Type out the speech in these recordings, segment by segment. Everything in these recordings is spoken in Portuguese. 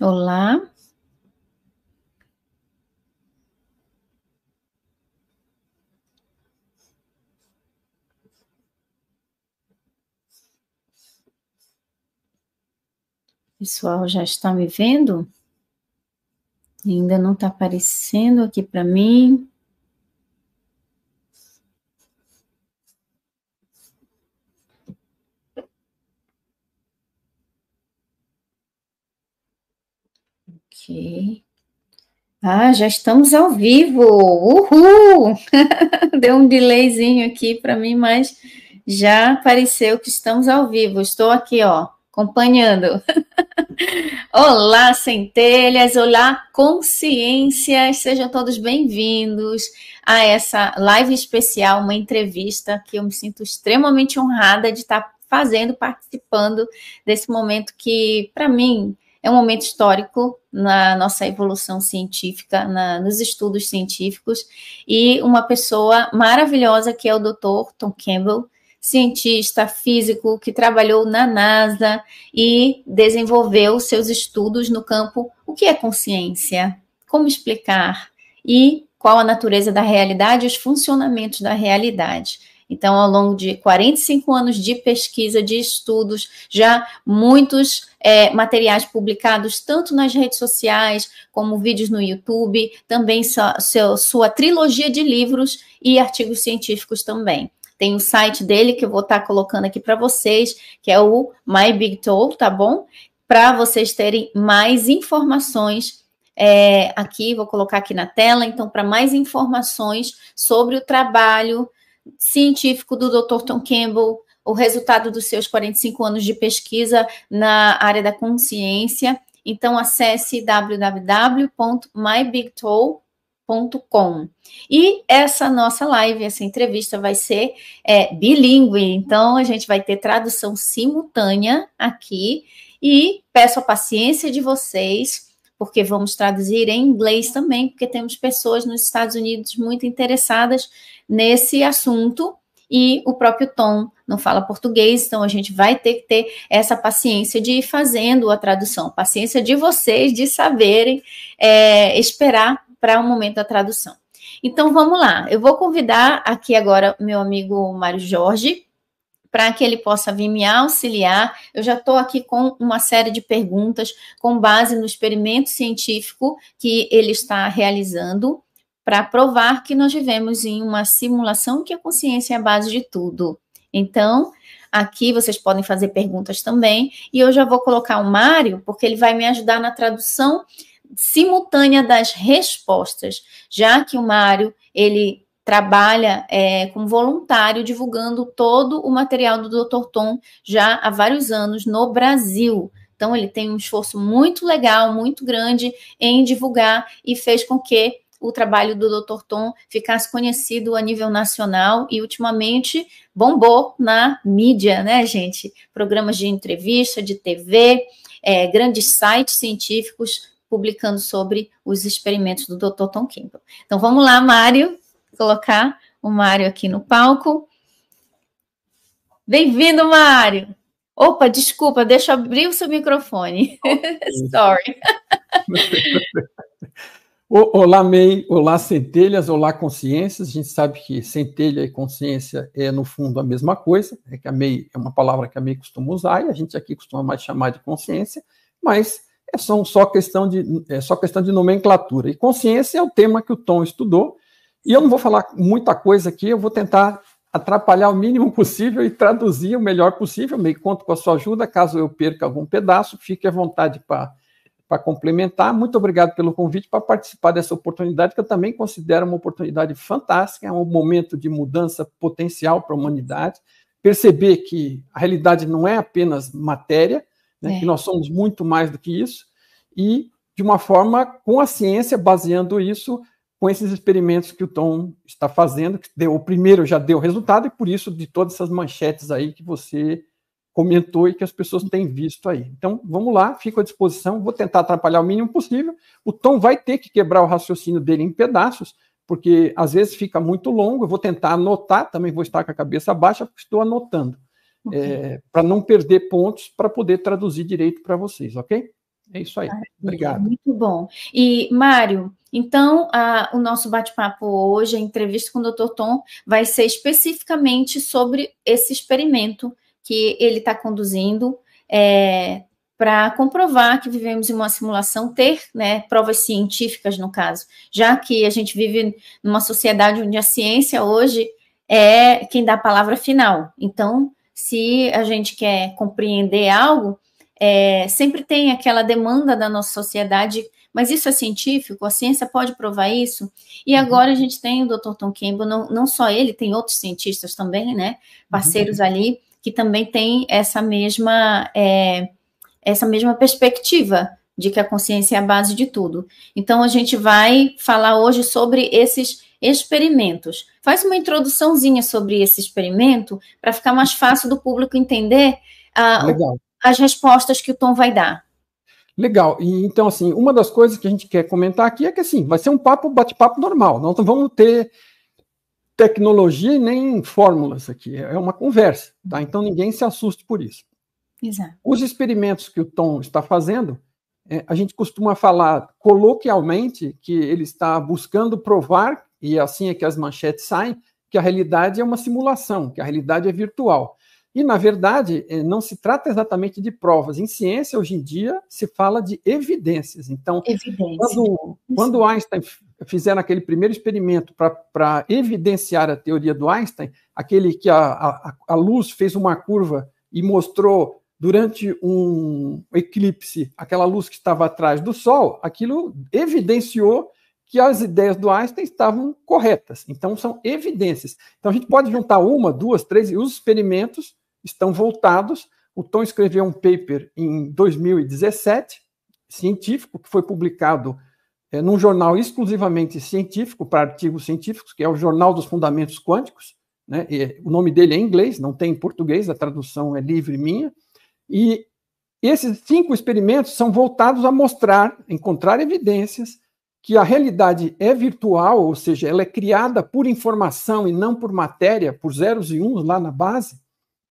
Olá. Pessoal, já está me vendo? Ainda não está aparecendo aqui para mim. Ah, já estamos ao vivo. Uhul! Deu um delayzinho aqui para mim, mas já apareceu que estamos ao vivo. Estou aqui, ó, acompanhando. olá, centelhas, olá, consciências. Sejam todos bem-vindos a essa live especial, uma entrevista que eu me sinto extremamente honrada de estar fazendo, participando desse momento que, para mim, é um momento histórico na nossa evolução científica, na, nos estudos científicos, e uma pessoa maravilhosa que é o Dr. Tom Campbell, cientista físico que trabalhou na NASA e desenvolveu seus estudos no campo o que é consciência, como explicar e qual a natureza da realidade, e os funcionamentos da realidade. Então, ao longo de 45 anos de pesquisa, de estudos, já muitos é, materiais publicados tanto nas redes sociais como vídeos no YouTube, também sua, sua, sua trilogia de livros e artigos científicos também. Tem o site dele que eu vou estar tá colocando aqui para vocês, que é o My Big tá bom? Para vocês terem mais informações é, aqui, vou colocar aqui na tela. Então, para mais informações sobre o trabalho científico do Dr. Tom Campbell, o resultado dos seus 45 anos de pesquisa na área da consciência. Então, acesse www.mybigtoe.com. E essa nossa live, essa entrevista vai ser é, bilíngue, então a gente vai ter tradução simultânea aqui. E peço a paciência de vocês porque vamos traduzir em inglês também, porque temos pessoas nos Estados Unidos muito interessadas nesse assunto e o próprio Tom não fala português, então a gente vai ter que ter essa paciência de ir fazendo a tradução, paciência de vocês de saberem é, esperar para o um momento da tradução. Então vamos lá, eu vou convidar aqui agora meu amigo Mário Jorge para que ele possa vir me auxiliar. Eu já estou aqui com uma série de perguntas com base no experimento científico que ele está realizando para provar que nós vivemos em uma simulação que a consciência é a base de tudo. Então, aqui vocês podem fazer perguntas também, e eu já vou colocar o Mário, porque ele vai me ajudar na tradução simultânea das respostas, já que o Mário, ele trabalha é, como voluntário divulgando todo o material do Dr. Tom já há vários anos no Brasil. Então, ele tem um esforço muito legal, muito grande em divulgar e fez com que o trabalho do Dr. Tom ficasse conhecido a nível nacional e ultimamente bombou na mídia, né, gente? Programas de entrevista, de TV, é, grandes sites científicos publicando sobre os experimentos do Dr. Tom Kimball. Então vamos lá, Mário colocar o Mário aqui no palco. Bem-vindo, Mário! Opa, desculpa, deixa eu abrir o seu microfone. Sorry. Olá, MEI, olá, centelhas, olá, consciências. A gente sabe que centelha e consciência é, no fundo, a mesma coisa. É que a MEI é uma palavra que a MEI costuma usar e a gente aqui costuma mais chamar de consciência, mas é só, só, questão, de, é só questão de nomenclatura. E consciência é o tema que o Tom estudou e eu não vou falar muita coisa aqui, eu vou tentar atrapalhar o mínimo possível e traduzir o melhor possível. Me conto com a sua ajuda, caso eu perca algum pedaço, fique à vontade para complementar. Muito obrigado pelo convite para participar dessa oportunidade, que eu também considero uma oportunidade fantástica, é um momento de mudança potencial para a humanidade. Perceber que a realidade não é apenas matéria, né, é. que nós somos muito mais do que isso, e de uma forma com a ciência, baseando isso, com esses experimentos que o Tom está fazendo, que deu, o primeiro já deu resultado, e por isso de todas essas manchetes aí que você comentou e que as pessoas têm visto aí. Então, vamos lá, fico à disposição, vou tentar atrapalhar o mínimo possível. O Tom vai ter que quebrar o raciocínio dele em pedaços, porque às vezes fica muito longo, eu vou tentar anotar, também vou estar com a cabeça baixa, porque estou anotando, okay. é, para não perder pontos, para poder traduzir direito para vocês, ok? É isso aí. obrigado. Muito bom. E, Mário, então, a, o nosso bate-papo hoje, a entrevista com o Dr. Tom, vai ser especificamente sobre esse experimento que ele está conduzindo é, para comprovar que vivemos em uma simulação, ter né, provas científicas, no caso, já que a gente vive numa sociedade onde a ciência hoje é quem dá a palavra final. Então, se a gente quer compreender algo, é, sempre tem aquela demanda da nossa sociedade mas isso é científico? A ciência pode provar isso? E uhum. agora a gente tem o Dr. Tom Campbell, não, não só ele, tem outros cientistas também, né? Uhum. Parceiros uhum. ali, que também tem essa mesma, é, essa mesma perspectiva de que a consciência é a base de tudo. Então a gente vai falar hoje sobre esses experimentos. Faz uma introduçãozinha sobre esse experimento para ficar mais fácil do público entender uh, as respostas que o Tom vai dar. Legal. E, então, assim, uma das coisas que a gente quer comentar aqui é que, assim, vai ser um papo, bate-papo normal. Não vamos ter tecnologia nem fórmulas aqui. É uma conversa, tá? Então, ninguém se assuste por isso. Exato. Os experimentos que o Tom está fazendo, é, a gente costuma falar coloquialmente que ele está buscando provar, e assim é que as manchetes saem, que a realidade é uma simulação, que a realidade é virtual. E, na verdade, eh, não se trata exatamente de provas. Em ciência, hoje em dia, se fala de evidências. Então, Evidência. quando, quando Einstein fizeram aquele primeiro experimento para evidenciar a teoria do Einstein, aquele que a, a, a luz fez uma curva e mostrou durante um eclipse aquela luz que estava atrás do Sol, aquilo evidenciou que as ideias do Einstein estavam corretas. Então, são evidências. Então, a gente pode juntar uma, duas, três, e os experimentos estão voltados. O Tom escreveu um paper em 2017, científico, que foi publicado é, num jornal exclusivamente científico, para artigos científicos, que é o Jornal dos Fundamentos Quânticos. Né? E, o nome dele é em inglês, não tem em português, a tradução é livre minha. E esses cinco experimentos são voltados a mostrar, encontrar evidências que a realidade é virtual, ou seja, ela é criada por informação e não por matéria, por zeros e uns lá na base,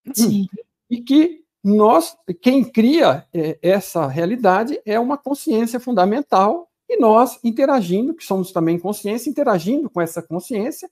Hum. Sim. E que nós, quem cria é, essa realidade é uma consciência fundamental e nós interagindo, que somos também consciência, interagindo com essa consciência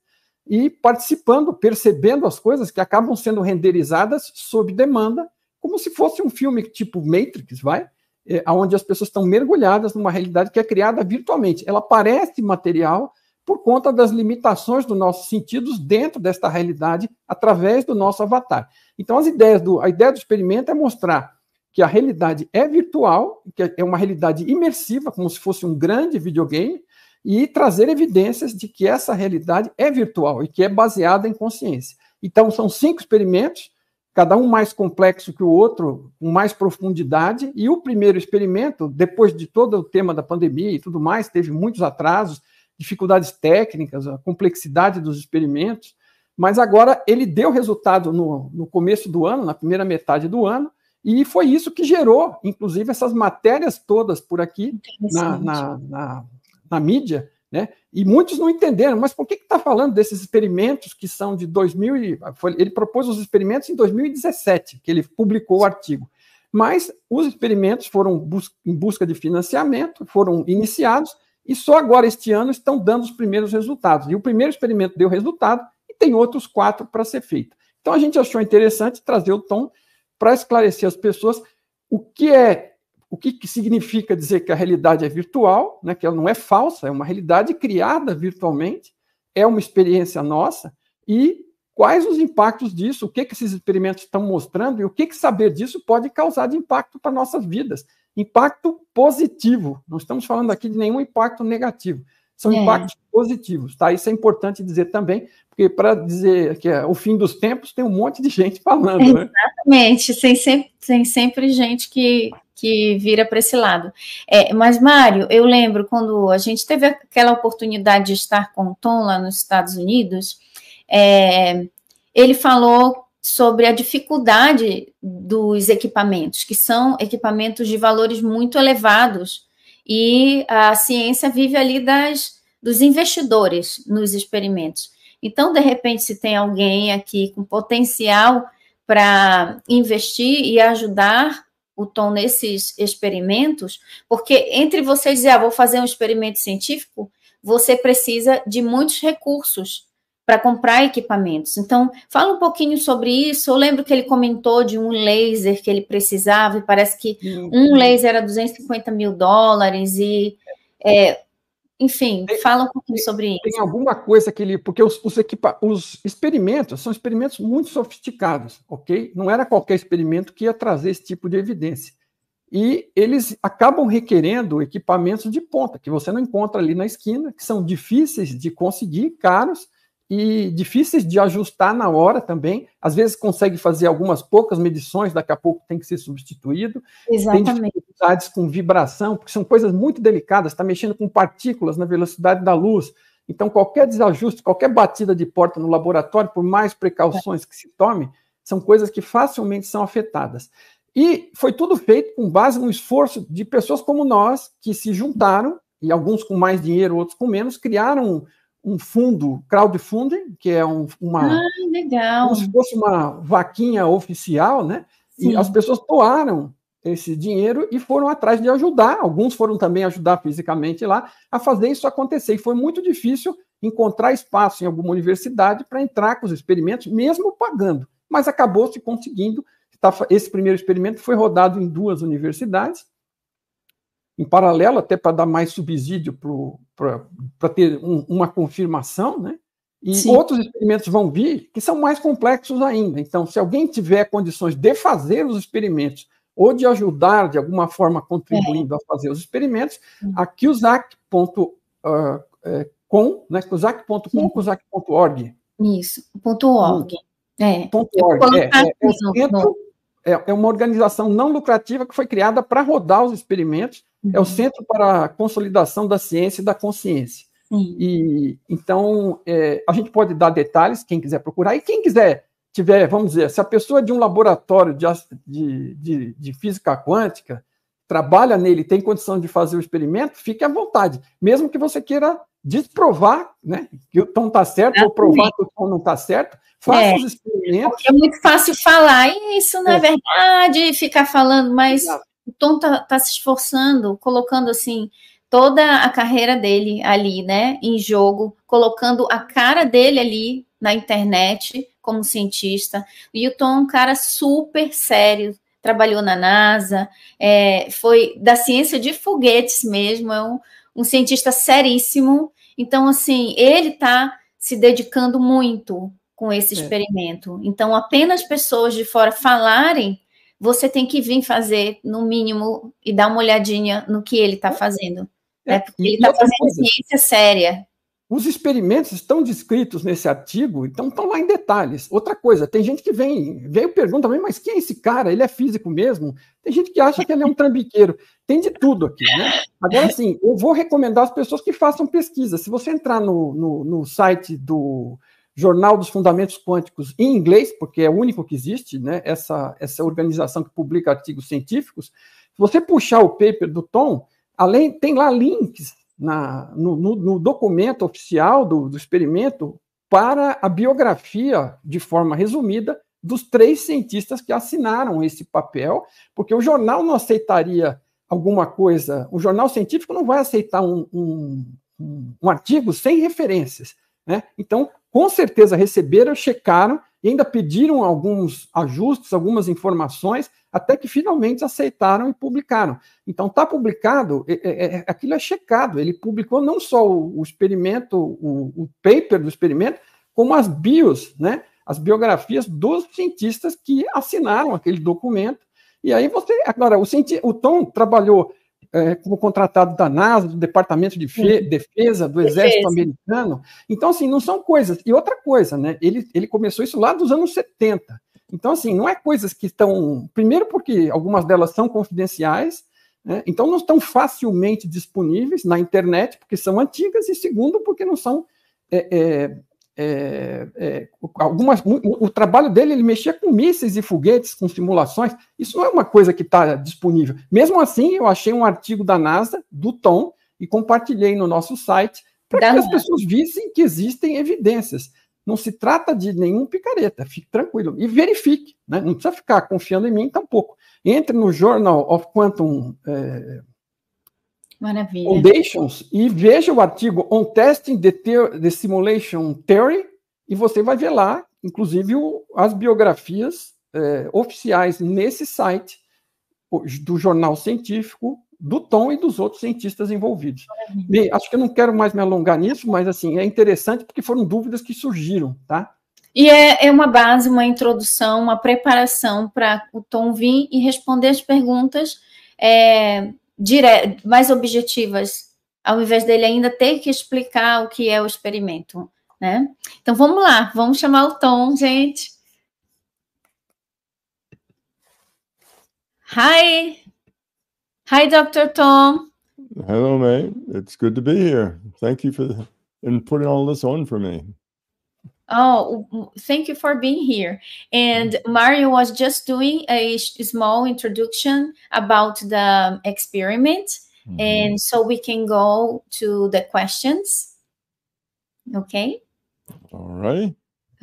e participando, percebendo as coisas que acabam sendo renderizadas sob demanda, como se fosse um filme tipo Matrix, vai? É, onde as pessoas estão mergulhadas numa realidade que é criada virtualmente. Ela parece material, por conta das limitações dos nossos sentidos dentro desta realidade, através do nosso avatar. Então, as ideias do, a ideia do experimento é mostrar que a realidade é virtual, que é uma realidade imersiva, como se fosse um grande videogame, e trazer evidências de que essa realidade é virtual e que é baseada em consciência. Então, são cinco experimentos, cada um mais complexo que o outro, com mais profundidade, e o primeiro experimento, depois de todo o tema da pandemia e tudo mais, teve muitos atrasos, dificuldades técnicas, a complexidade dos experimentos, mas agora ele deu resultado no, no começo do ano, na primeira metade do ano, e foi isso que gerou, inclusive, essas matérias todas por aqui na, na, na, na, mídia, né? E muitos não entenderam, mas por que está falando desses experimentos que são de 2000? E, foi, ele propôs os experimentos em 2017, que ele publicou o artigo. Mas os experimentos foram bus em busca de financiamento, foram iniciados, e só agora, este ano, estão dando os primeiros resultados. E o primeiro experimento deu resultado e tem outros quatro para ser feito. Então a gente achou interessante trazer o Tom para esclarecer as pessoas o que é o que, que, significa dizer que a realidade é virtual, né, que ela não é falsa, é uma realidade criada virtualmente, é uma experiência nossa, e quais os impactos disso, o que, que esses experimentos estão mostrando e o que, que saber disso pode causar de impacto para nossas vidas. Impacto positivo. Não estamos falando aqui de nenhum impacto negativo. São é. impactos positivos, tá? Isso é importante dizer também, porque para dizer que é o fim dos tempos, tem um monte de gente falando, né? Exatamente. Tem sempre, tem sempre gente que, que vira para esse lado. É, mas, Mário, eu lembro quando a gente teve aquela oportunidade de estar com o Tom lá nos Estados Unidos, é, ele falou sobre a dificuldade dos equipamentos, que são equipamentos de valores muito elevados, e a ciência vive ali das, dos investidores nos experimentos. Então, de repente, se tem alguém aqui com potencial para investir e ajudar o Tom nesses experimentos, porque entre você dizer, ah, vou fazer um experimento científico, você precisa de muitos recursos para comprar equipamentos. Então, fala um pouquinho sobre isso. Eu lembro que ele comentou de um laser que ele precisava, e parece que uhum. um laser era 250 mil dólares, e é, enfim, tem, fala um pouquinho tem, sobre isso. Tem alguma coisa que ele. Porque os, os, equipa, os experimentos são experimentos muito sofisticados, ok? Não era qualquer experimento que ia trazer esse tipo de evidência. E eles acabam requerendo equipamentos de ponta, que você não encontra ali na esquina, que são difíceis de conseguir, caros e difíceis de ajustar na hora também. Às vezes consegue fazer algumas poucas medições, daqui a pouco tem que ser substituído. Exatamente. Tem dificuldades com vibração, porque são coisas muito delicadas, está mexendo com partículas na velocidade da luz. Então, qualquer desajuste, qualquer batida de porta no laboratório, por mais precauções que se tome, são coisas que facilmente são afetadas. E foi tudo feito com base no esforço de pessoas como nós, que se juntaram, e alguns com mais dinheiro, outros com menos, criaram um fundo crowdfunding, que é um, uma. Ah, legal. Como se fosse uma vaquinha oficial, né? Sim. E as pessoas doaram esse dinheiro e foram atrás de ajudar. Alguns foram também ajudar fisicamente lá a fazer isso acontecer. E foi muito difícil encontrar espaço em alguma universidade para entrar com os experimentos, mesmo pagando. Mas acabou se conseguindo. Esse primeiro experimento foi rodado em duas universidades em paralelo, até para dar mais subsídio para ter um, uma confirmação, né? E Sim. outros experimentos vão vir que são mais complexos ainda. Então, se alguém tiver condições de fazer os experimentos ou de ajudar de alguma forma contribuindo é. a fazer os experimentos, aqui o zac.com, ah, é, né? zac.com ou zac.org. Isso, ponto .org. é. Ponto .org, é, é, é, é, é, é uma organização não lucrativa que foi criada para rodar os experimentos é o Centro para a Consolidação da Ciência e da Consciência. Uhum. E então é, a gente pode dar detalhes, quem quiser procurar, e quem quiser tiver, vamos dizer, se a pessoa de um laboratório de, de, de, de física quântica trabalha nele, tem condição de fazer o experimento, fique à vontade, mesmo que você queira desprovar, né, que o tom está certo, ou provar que o tom não está certo, faça é, os experimentos. É muito fácil falar isso, na é. verdade, ficar falando, mas... Exato o Tom tá, tá se esforçando, colocando assim toda a carreira dele ali, né, em jogo, colocando a cara dele ali na internet como cientista. E o Tom é um cara super sério, trabalhou na NASA, é, foi da ciência de foguetes mesmo, é um, um cientista seríssimo. Então, assim, ele está se dedicando muito com esse é. experimento. É. Então, apenas pessoas de fora falarem você tem que vir fazer, no mínimo, e dar uma olhadinha no que ele está é. fazendo. É, né? Porque ele está fazendo coisa, ciência séria. Os experimentos estão descritos nesse artigo, então estão tá lá em detalhes. Outra coisa, tem gente que vem, veio e pergunta, mas quem é esse cara? Ele é físico mesmo? Tem gente que acha que ele é um trambiqueiro. Tem de tudo aqui, né? Agora, sim, eu vou recomendar às pessoas que façam pesquisa. Se você entrar no, no, no site do, Jornal dos Fundamentos Quânticos em inglês, porque é o único que existe, né? Essa, essa organização que publica artigos científicos. Se você puxar o paper do Tom, além tem lá links na, no, no, no documento oficial do, do experimento para a biografia, de forma resumida, dos três cientistas que assinaram esse papel, porque o jornal não aceitaria alguma coisa, o jornal científico não vai aceitar um, um, um artigo sem referências. Né? Então, com certeza receberam, checaram e ainda pediram alguns ajustes, algumas informações, até que finalmente aceitaram e publicaram. Então, está publicado, é, é, é, aquilo é checado. Ele publicou não só o, o experimento, o, o, paper do experimento, como as bios, né? as biografias dos cientistas que assinaram aquele documento. E aí você. Agora, o, cienti, o Tom trabalhou é, como contratado da NASA, do Departamento de Fe uhum. Defesa, do Exército Defesa. Americano. Então, assim, não são coisas. E outra coisa, né? Ele, ele começou isso lá dos anos 70. Então, assim, não é coisas que estão. Primeiro, porque algumas delas são confidenciais, né? então não estão facilmente disponíveis na internet, porque são antigas, e segundo, porque não são é, é, é, é, algumas, o, o, trabalho dele ele mexia com mísseis e foguetes, com simulações. Isso não é uma coisa que está disponível. Mesmo assim, eu achei um artigo da NASA, do Tom, e compartilhei no nosso site para que as pessoas vissem que existem evidências. Não se trata de nenhum picareta, fique tranquilo. E verifique, né? não precisa ficar confiando em mim tampouco. Entre no Journal of Quantum. É, Maravilha. Foundations. E veja o artigo On Testing the, Theor the Simulation Theory, e você vai ver lá, inclusive, o, as biografias é, oficiais nesse site do jornal científico, do Tom e dos outros cientistas envolvidos. Bem, acho que eu não quero mais me alongar nisso, mas assim, é interessante porque foram dúvidas que surgiram, tá? E é, é uma base, uma introdução, uma preparação para o Tom vir e responder as perguntas é, dire... mais objetivas, ao invés dele ainda ter que explicar o que é o experimento, né? Então vamos lá, vamos chamar o Tom, gente. Hi. Hi, Dr. Tom. Hello, May. It's good to be here. Thank you for and putting all this on for me. Oh, thank you for being here. And mm-hmm. Mario was just doing a small introduction about the experiment. Mm -hmm. And so we can go to the questions. Ok? All right.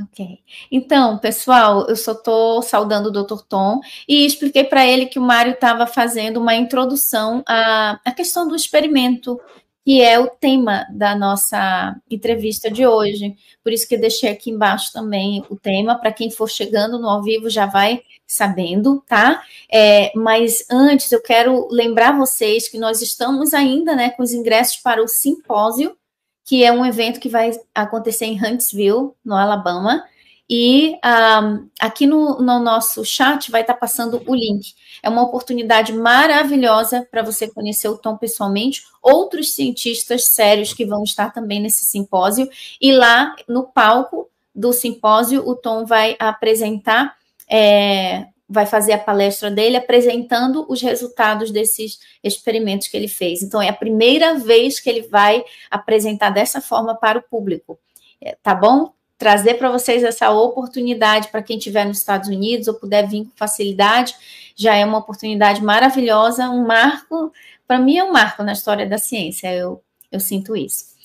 Ok. Então, pessoal, eu só estou saudando o Dr. Tom e expliquei para ele que o Mário estava fazendo uma introdução à, à questão do experimento que é o tema da nossa entrevista de hoje. Por isso que eu deixei aqui embaixo também o tema, para quem for chegando no ao vivo já vai sabendo, tá? É, mas antes eu quero lembrar vocês que nós estamos ainda né, com os ingressos para o simpósio, que é um evento que vai acontecer em Huntsville, no Alabama. E um, ah, aqui no, no nosso chat vai estar tá passando o link. É uma oportunidade maravilhosa para você conhecer o Tom pessoalmente, outros cientistas sérios que vão estar também nesse simpósio. E lá no palco do simpósio, o Tom vai apresentar. É, vai fazer a palestra dele apresentando os resultados desses experimentos que ele fez. Então, é a primeira vez que ele vai apresentar dessa forma para o público. É, tá bom? trazer para vocês essa oportunidade para quem estiver nos Estados Unidos ou puder vir com facilidade, já é uma oportunidade maravilhosa, um marco, para mim é um marco na história da ciência, eu, eu sinto isso.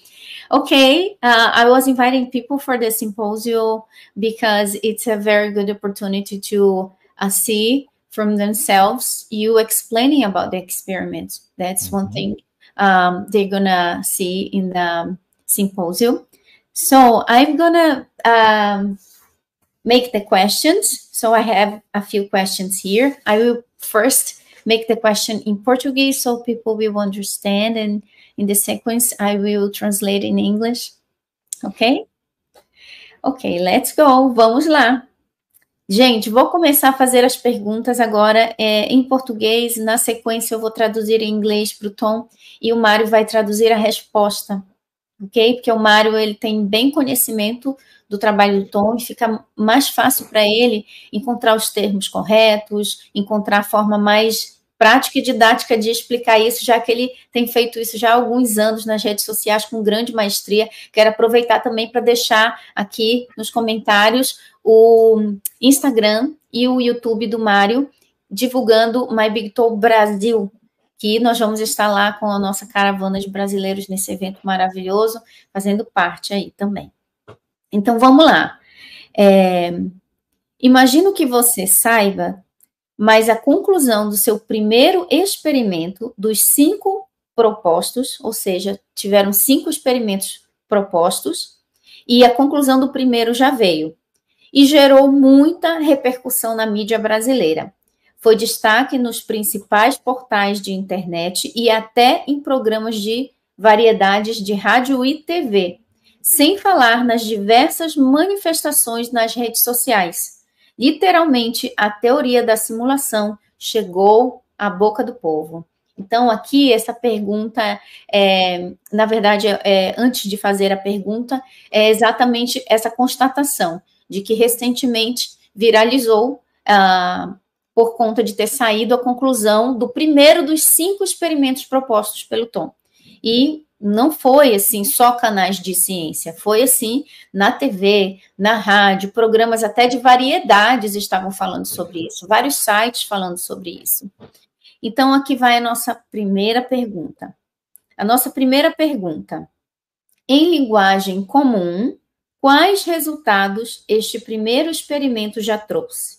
Okay, uh, I was inviting people for the symposium because it's a very good opportunity to uh, see from themselves you explaining about the experiment. That's one uhum. thing um, they're gonna see in the symposium. So I'm gonna um, make the questions. So I have a few questions here. I will first make the question in Portuguese so people will understand and in the sequence I will translate in English. Ok? Ok, let's go. Vamos lá. Gente, vou começar a fazer as perguntas agora é, em português. Na sequência, eu vou traduzir em inglês para o Tom e o Mário vai traduzir a resposta, ok? Porque o Mário ele tem bem conhecimento do trabalho do Tom e fica mais fácil para ele encontrar os termos corretos, encontrar a forma mais prática e didática de explicar isso, já que ele tem feito isso já há alguns anos nas redes sociais com grande maestria. Quero aproveitar também para deixar aqui nos comentários o Instagram e o YouTube do Mário divulgando My Big Toe Brasil, que nós vamos estar lá com a nossa caravana de brasileiros nesse evento maravilhoso, fazendo parte aí também. Então vamos lá. É, imagino que você saiba, mas a conclusão do seu primeiro experimento dos cinco propostos, ou seja, tiveram cinco experimentos propostos, e a conclusão do primeiro já veio. E gerou muita repercussão na mídia brasileira. Foi destaque nos principais portais de internet e até em programas de variedades de rádio e TV, sem falar nas diversas manifestações nas redes sociais. Literalmente, a teoria da simulação chegou à boca do povo. Então, aqui, essa pergunta, é, na verdade, é, antes de fazer a pergunta, é exatamente essa constatação de que recentemente viralizou a ah, por conta de ter saído a conclusão do primeiro dos cinco experimentos propostos pelo Tom. E não foi assim só canais de ciência, foi assim na TV, na rádio, programas até de variedades estavam falando sobre isso, vários sites falando sobre isso. Então aqui vai a nossa primeira pergunta. A nossa primeira pergunta. Em linguagem comum, quais resultados este primeiro experimento já trouxe?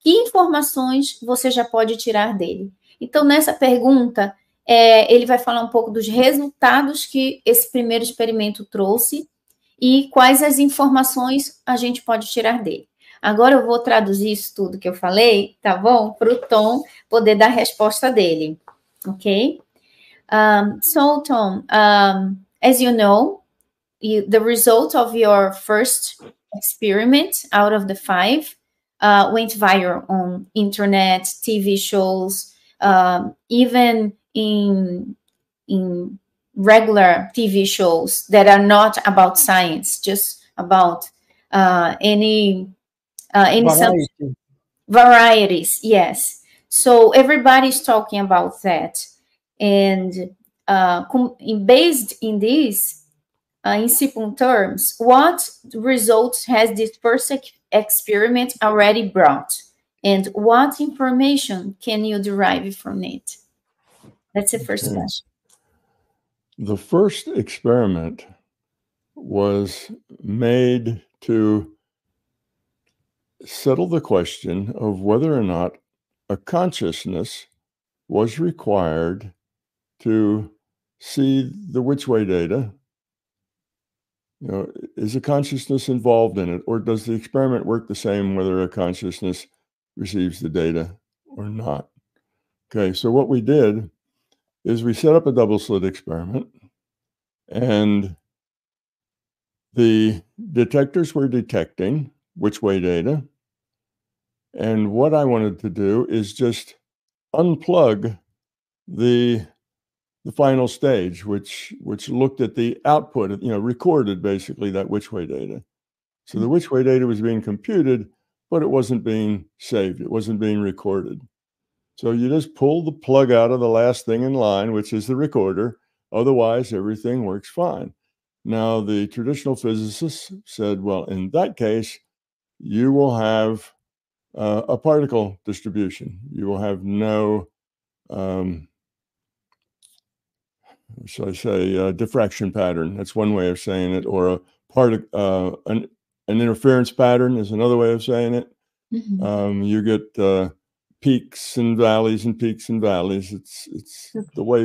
que informações você já pode tirar dele? Então, nessa pergunta, é, ele vai falar um pouco dos resultados que esse primeiro experimento trouxe e quais as informações a gente pode tirar dele. Agora eu vou traduzir isso tudo que eu falei, tá bom? Para o Tom poder dar a resposta dele, ok? Um, so, Tom, um, as you know, you, the result of your first experiment out of the five uh, went viral on internet, TV shows, um, even in in regular TV shows that are not about science, just about uh, any uh, any variety. Sub- varieties. Yes, so everybody's talking about that, and uh, com- based in this, uh, in simple terms, what results has this first experiment already brought? And what information can you derive from it? That's the first okay. question. The first experiment was made to settle the question of whether or not a consciousness was required to see the which way data you know is a consciousness involved in it or does the experiment work the same whether a consciousness receives the data or not okay so what we did is we set up a double slit experiment and the detectors were detecting which way data and what i wanted to do is just unplug the the final stage, which which looked at the output, you know, recorded basically that which way data. So the mm-hmm. which way data was being computed, but it wasn't being saved. It wasn't being recorded. So you just pull the plug out of the last thing in line, which is the recorder. Otherwise, everything works fine. Now, the traditional physicists said, well, in that case, you will have uh, a particle distribution. You will have no um, so I say, diffraction pattern. That's one way of saying it, or a part of uh, an, an interference pattern is another way of saying it. Mm-hmm. Um, you get uh, peaks and valleys and peaks and valleys. It's it's okay. the way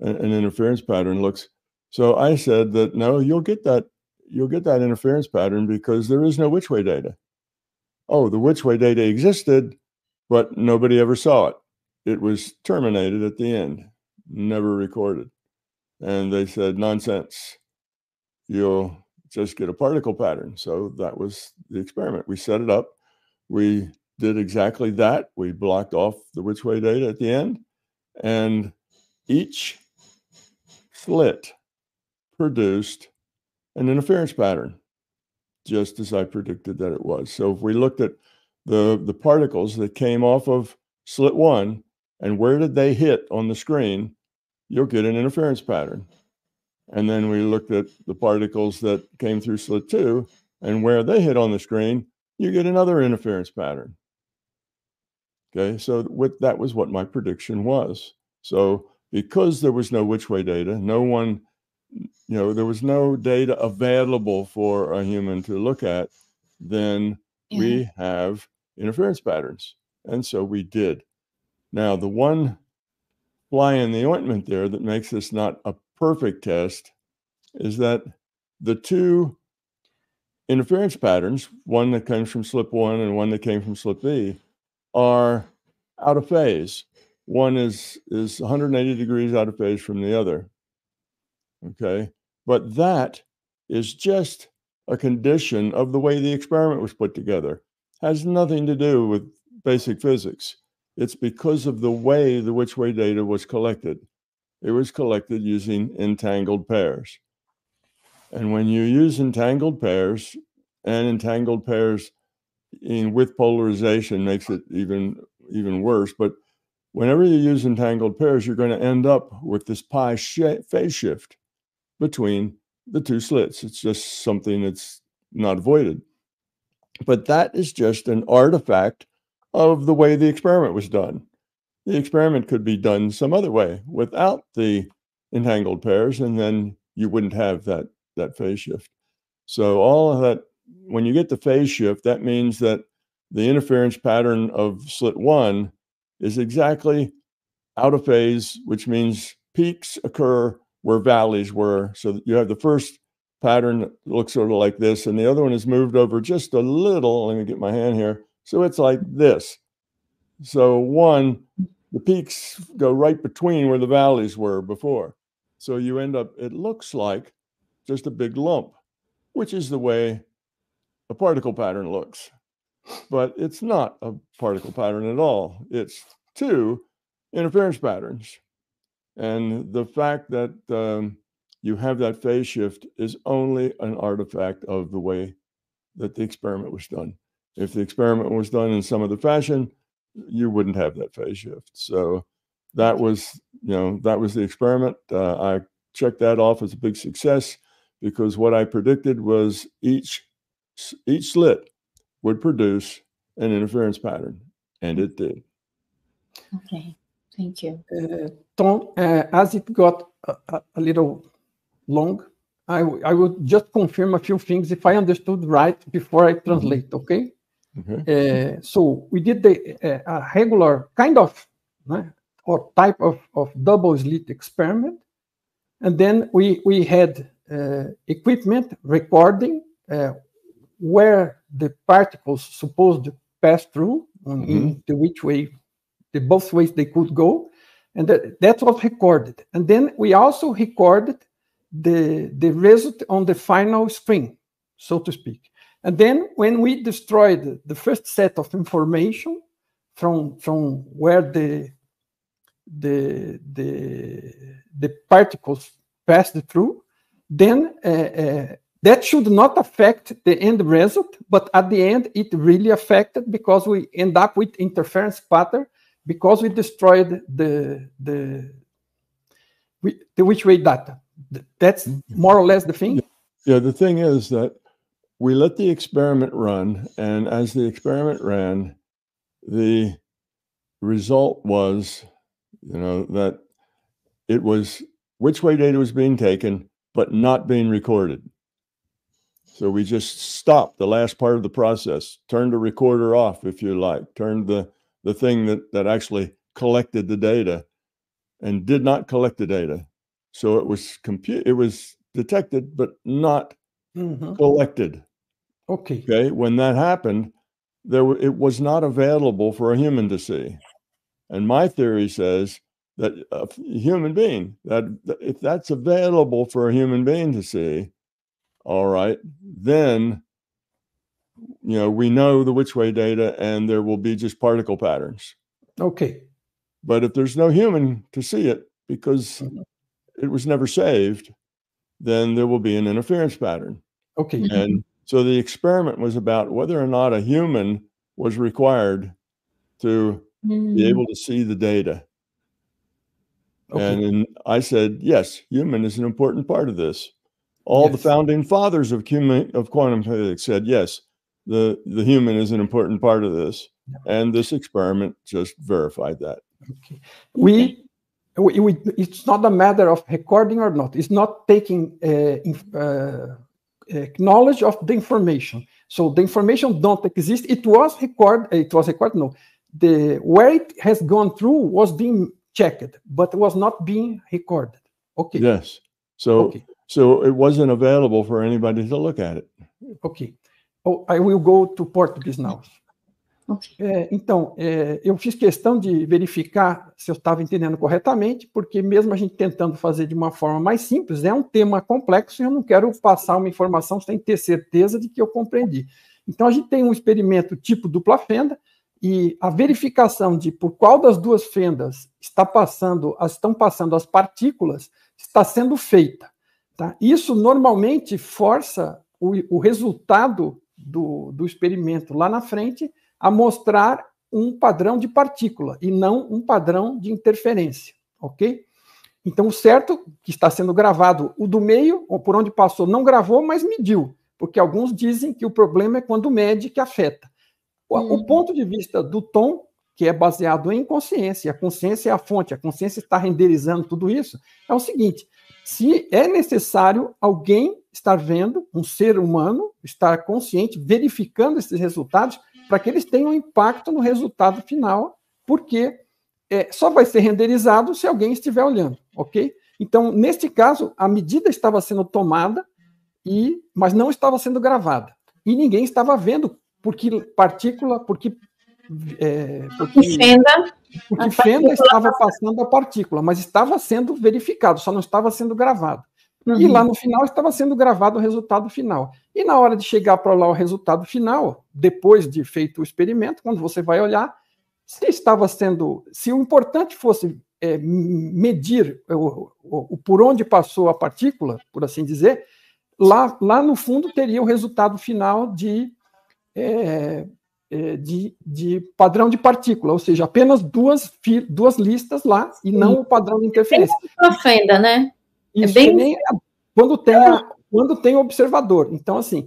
an, an, interference pattern looks. So I said that no, you'll get that you'll get that interference pattern because there is no which way data. Oh, the which way data existed, but nobody ever saw it. It was terminated at the end, never recorded. And they said, nonsense. You'll just get a particle pattern. So that was the experiment. We set it up. We did exactly that. We blocked off the which way data at the end. And each slit produced an interference pattern, just as I predicted that it was. So if we looked at the, the particles that came off of slit one and where did they hit on the screen, you'll get an interference pattern. And then we looked at the particles that came through slit two and where they hit on the screen, you get another interference pattern. Okay, so with, that was what my prediction was. So because there was no which way data, no one, you know, there was no data available for a human to look at, then we have interference patterns. And so we did. Now, the one fly in the ointment there that makes this not a perfect test is that the two interference patterns, one that comes from slip one and one that came from slip B, are out of phase. One is is 180 degrees out of phase from the other. Okay, but that is just a condition of the way the experiment was put together. Has nothing to do with basic physics. It's because of the way the which way data was collected. It was collected using entangled pairs. And when you use entangled pairs, and entangled pairs in, with polarization makes it even even worse. But whenever you use entangled pairs, you're going to end up with this pi sh- phase shift between the two slits. It's just something that's not avoided. But that is just an artifact of the way the experiment was done. The experiment could be done some other way without the entangled pairs, and then you wouldn't have that, that phase shift. So, all of that, when you get the phase shift, that means that the interference pattern of slit one is exactly out of phase, which means peaks occur where valleys were. So you have the first pattern that looks sort of like this, and the other one is moved over just a little. Let me get my hand here, so it's like this. So one, the peaks go right between where the valleys were before. So you end up, it looks like just a big lump, which is the way a particle pattern looks. But it's not a particle pattern at all. It's two interference patterns. And the fact that um, you have that phase shift is only an artifact of the way that the experiment was done if the experiment was done in some other fashion, you wouldn't have that phase shift. So that was, you know, that was the experiment. Uh, I checked that off as a big success because what I predicted was each each slit would produce an interference pattern, and it did. Okay, thank you, uh, Tom. Uh, as it got a, a little long, I, I just confirm a few things if I understood right before I mm-hmm. translate, okay? Mm-hmm. Uh, so we did the, uh, a regular kind of or type of, of double slit experiment. And then we, we had uh, equipment recording where the particles supposed to pass through, mm-hmm. the which way, the both ways they could go, and that, that was recorded. And then we also recorded the the result on the final screen, so to speak. And then when we destroyed the first set of information from, from where the, the, the, the particles passed through, then uh, uh, that should not affect the end result, but at the end it really affected because we end up with interference pattern because we destroyed the the, the which way data. That's mm-hmm. more or less the thing. Yeah, the thing is that we let the experiment run, and as the experiment ran, the result was, you know, that it was which way data was being taken, but not being recorded. So we just stopped the last part of the process, turned the recorder off, if you like, turned the, the thing that, that actually collected the data and did not collect the data. So it was compute it was detected, but not mm-hmm. collected. Okay. Okay. When that happened, there were, it was not available for a human to see, and my theory says that a human being that, that if that's available for a human being to see, all right, then you know we know the which way data, and there will be just particle patterns. Okay. But if there's no human to see it because mm-hmm. it was never saved, then there will be an interference pattern. Okay. And so the experiment was about whether or not a human was required to mm be able to see the data. Okay. And I said, yes, human is an important part of this. All yes. the founding fathers of, of quantum physics said, yes, the, the human is an important part of this. And this experiment just verified that. Okay. We, we, we, it's not a matter of recording or not. It's not taking uh, inf- uh Eh, knowledge of the information. So the information don't exist. It was recorded. Eh, it was recorded. No, the where it has gone through was being checked, but was not being recorded. Okay. Yes. So okay. so it wasn't available for anybody to look at it. Okay. Oh, I will go to Portuguese now. Okay. É, então, é, eu fiz questão de verificar se eu estava entendendo corretamente, porque mesmo a gente tentando fazer de uma forma mais simples, é um tema complexo e eu não quero passar uma informação sem ter certeza de que eu compreendi. Então, a gente tem um experimento tipo dupla fenda e a verificação de por qual das duas fendas está passando, estão passando as partículas está sendo feita. Tá? Isso normalmente força o, o resultado do, do experimento lá na frente a mostrar um padrão de partícula e não um padrão de interferência, ok? Então, o certo que está sendo gravado, o do meio, ou por onde passou, não gravou, mas mediu, porque alguns dizem que o problema é quando mede que afeta. Hum. O, uhum. ponto de vista do tom, que é baseado em consciência, a consciência é a fonte, a consciência está renderizando tudo isso, é o seguinte: se é necessário alguém estar vendo, um ser humano, estar consciente, verificando esses resultados, para que eles tenham impacto no resultado final, porque é, só vai ser renderizado se alguém estiver olhando, ok? Então, neste caso, a medida estava sendo tomada, e, mas não estava sendo gravada. E ninguém estava vendo por que partícula, por que. É, porque, fenda, porque fenda estava passando a partícula, mas estava sendo verificado, só não estava sendo gravado. Uhum. E lá uhum. no final estava sendo gravado o resultado final. E na hora de chegar para lá o resultado final, depois de feito o experimento, quando você vai olhar, se estava sendo. Se o importante fosse é, medir o, o, o, por onde passou a partícula, por assim dizer, lá, lá no fundo teria o resultado final de, é, é de, de, padrão de partícula, ou seja, apenas duas, duas listas lá e Sim. não o padrão de interferência. Tem uma fenda, né? É Isso é bem... quando, tem a, quando tem observador. Então, assim,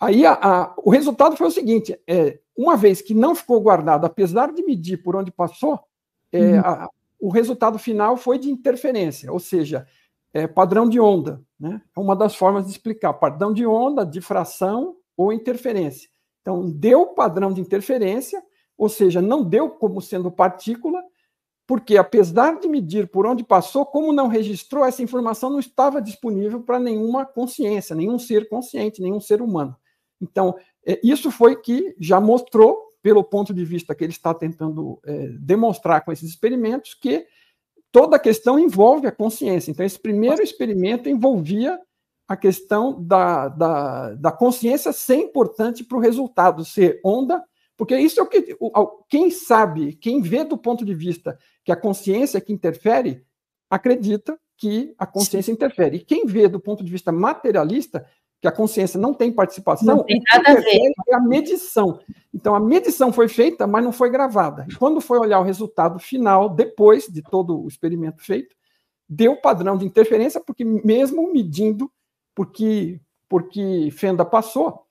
aí a, a, o resultado foi o seguinte: é, uma vez que não ficou guardado, apesar de medir por onde passou, é, uhum. a, o resultado final foi de interferência, ou seja, é, padrão de onda. Né? É uma das formas de explicar: padrão de onda, difração ou interferência. Então, deu padrão de interferência, ou seja, não deu como sendo partícula, porque apesar de medir por onde passou, como não registrou, essa informação não estava disponível para nenhuma consciência, nenhum ser consciente, nenhum ser humano. Então, é, isso foi que já mostrou, pelo ponto de vista que ele está tentando é, demonstrar com esses experimentos, que toda a questão envolve a consciência. Então, esse primeiro experimento envolvia a questão da, da, da consciência ser importante para o resultado ser onda, porque isso é o que quem sabe, quem vê do ponto de vista que a consciência que interfere acredita que a consciência Sim. interfere. E quem vê do ponto de vista materialista que a consciência não tem participação, não tem nada a ver. é a medição. Então, a medição foi feita, mas não foi gravada. E quando foi olhar o resultado final, depois de todo o experimento feito, deu padrão de interferência, porque mesmo medindo, porque, porque Fenda passou,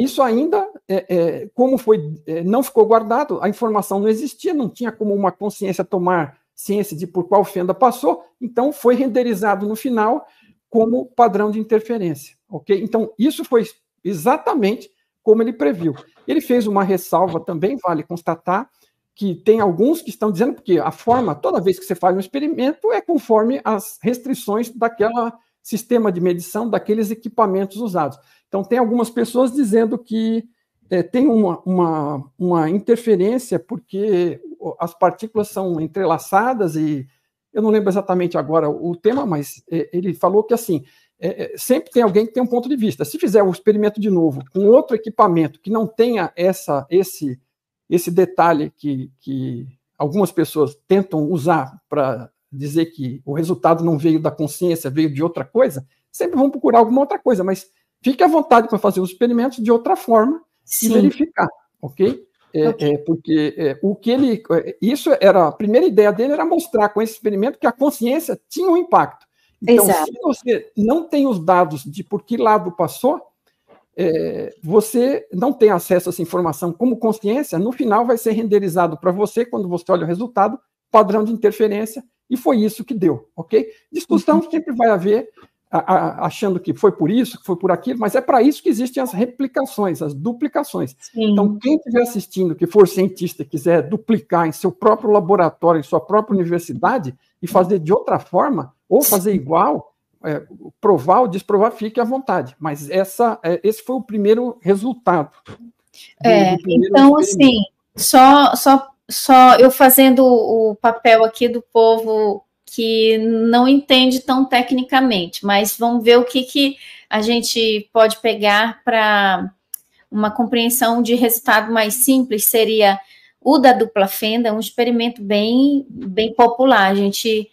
isso ainda é, é, como foi, é, não ficou guardado, a informação não existia, não tinha como uma consciência tomar ciência de por qual fenda passou, então foi renderizado no final como padrão de interferência, ok? Então, isso foi exatamente como ele previu. Ele fez uma ressalva também, vale constatar, que tem alguns que estão dizendo, porque a forma, toda vez que você faz um experimento, é conforme as restrições daquela sistema de medição, daqueles equipamentos usados. Então, tem algumas pessoas dizendo que é, tem uma, uma, uma interferência, porque as partículas são entrelaçadas e eu não lembro exatamente agora o tema, mas é, ele falou que assim é, é, sempre tem alguém que tem um ponto de vista. Se fizer o experimento de novo com outro equipamento que não tenha essa esse esse detalhe que, que algumas pessoas tentam usar para dizer que o resultado não veio da consciência, veio de outra coisa, sempre vão procurar alguma outra coisa, mas fique à vontade para fazer os experimentos de outra forma Sim. e verificar, ok? É, é porque é, o que ele. É, isso era. A primeira ideia dele era mostrar com esse experimento que a consciência tinha um impacto. Então, Exato. se você não tem os dados de por que lado passou, é, você não tem acesso a essa informação como consciência, no final vai ser renderizado para você, quando você olha o resultado, padrão de interferência, e foi isso que deu, ok? Discussão uhum. sempre vai haver, achando que foi por isso, que foi por aquilo, mas é para isso que existem as replicações, as duplicações. Sim. Então, quem estiver assistindo, que for cientista e quiser duplicar em seu próprio laboratório, em sua própria universidade, e fazer de outra forma, ou fazer Sim. igual, é, provar ou desprovar, fique à vontade. Mas essa, é, esse foi o primeiro resultado. Do, é, do primeiro então, assim, só, só, só eu fazendo o papel aqui do povo que não entende tão tecnicamente, mas vamos ver o que, que a gente pode pegar para uma compreensão de resultado mais simples seria o da dupla fenda, um experimento bem, bem popular. A gente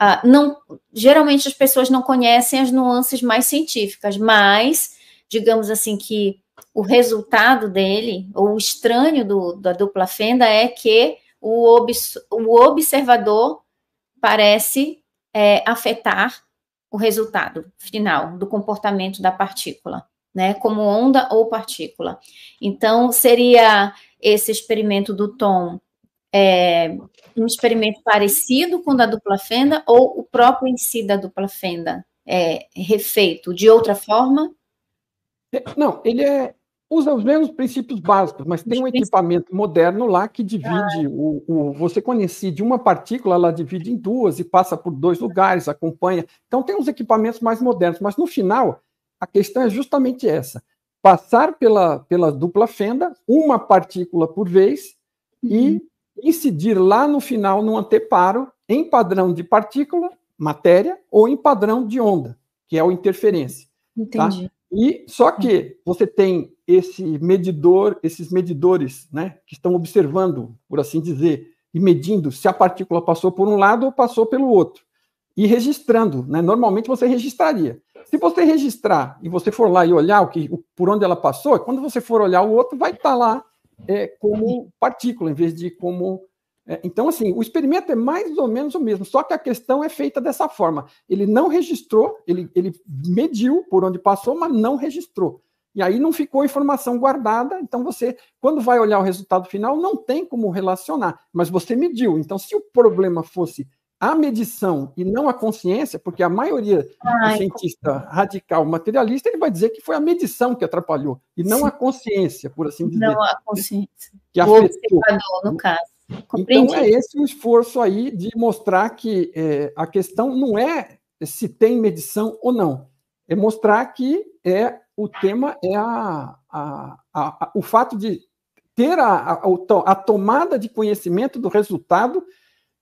uh, não geralmente as pessoas não conhecem as nuances mais científicas, mas digamos assim que o resultado dele, ou o estranho do, da dupla fenda, é que o, obs, o observador parece é, afetar o resultado final do comportamento da partícula, né? Como onda ou partícula. Então, seria esse experimento do tom é, um experimento parecido com o da dupla fenda ou o próprio em si da dupla fenda é refeito de outra forma? É, não, ele é, usa os mesmos princípios básicos, mas tem um equipamento moderno lá que divide ah. o, o você coincide uma partícula, ela divide em duas e passa por dois lugares, acompanha. Então tem uns equipamentos mais modernos, mas no final a questão é justamente essa: passar pela, pela dupla fenda, uma partícula por vez e uhum. incidir lá no final no anteparo em padrão de partícula, matéria ou em padrão de onda, que é o interferência. Tá? Entendi. Tá? E só que tá. você tem esse medidor, esses medidores, né, que estão observando, por assim dizer, e medindo se a partícula passou por um lado ou passou pelo outro, e registrando, né? Normalmente você registraria. Se você registrar e você for lá e olhar o que, o, por onde ela passou, quando você for olhar o outro, vai estar tá lá é, como partícula, em vez de como. É, então, assim, o experimento é mais ou menos o mesmo, só que a questão é feita dessa forma. Ele não registrou, ele, ele mediu por onde passou, mas não registrou. E aí não ficou informação guardada, então você, quando vai olhar o resultado final, não tem como relacionar, mas você mediu. Então, se o problema fosse a medição e não a consciência, porque a maioria do cientista radical materialista ele vai dizer que foi a medição que atrapalhou e não sim. a consciência, por assim dizer. Não a consciência. Que o afetou. no caso. Compreendi. Então é esse o esforço aí de mostrar que é, a questão não é se tem medição ou não é mostrar que é o tema é a, a, a, a o fato de ter a, a tomada de conhecimento do resultado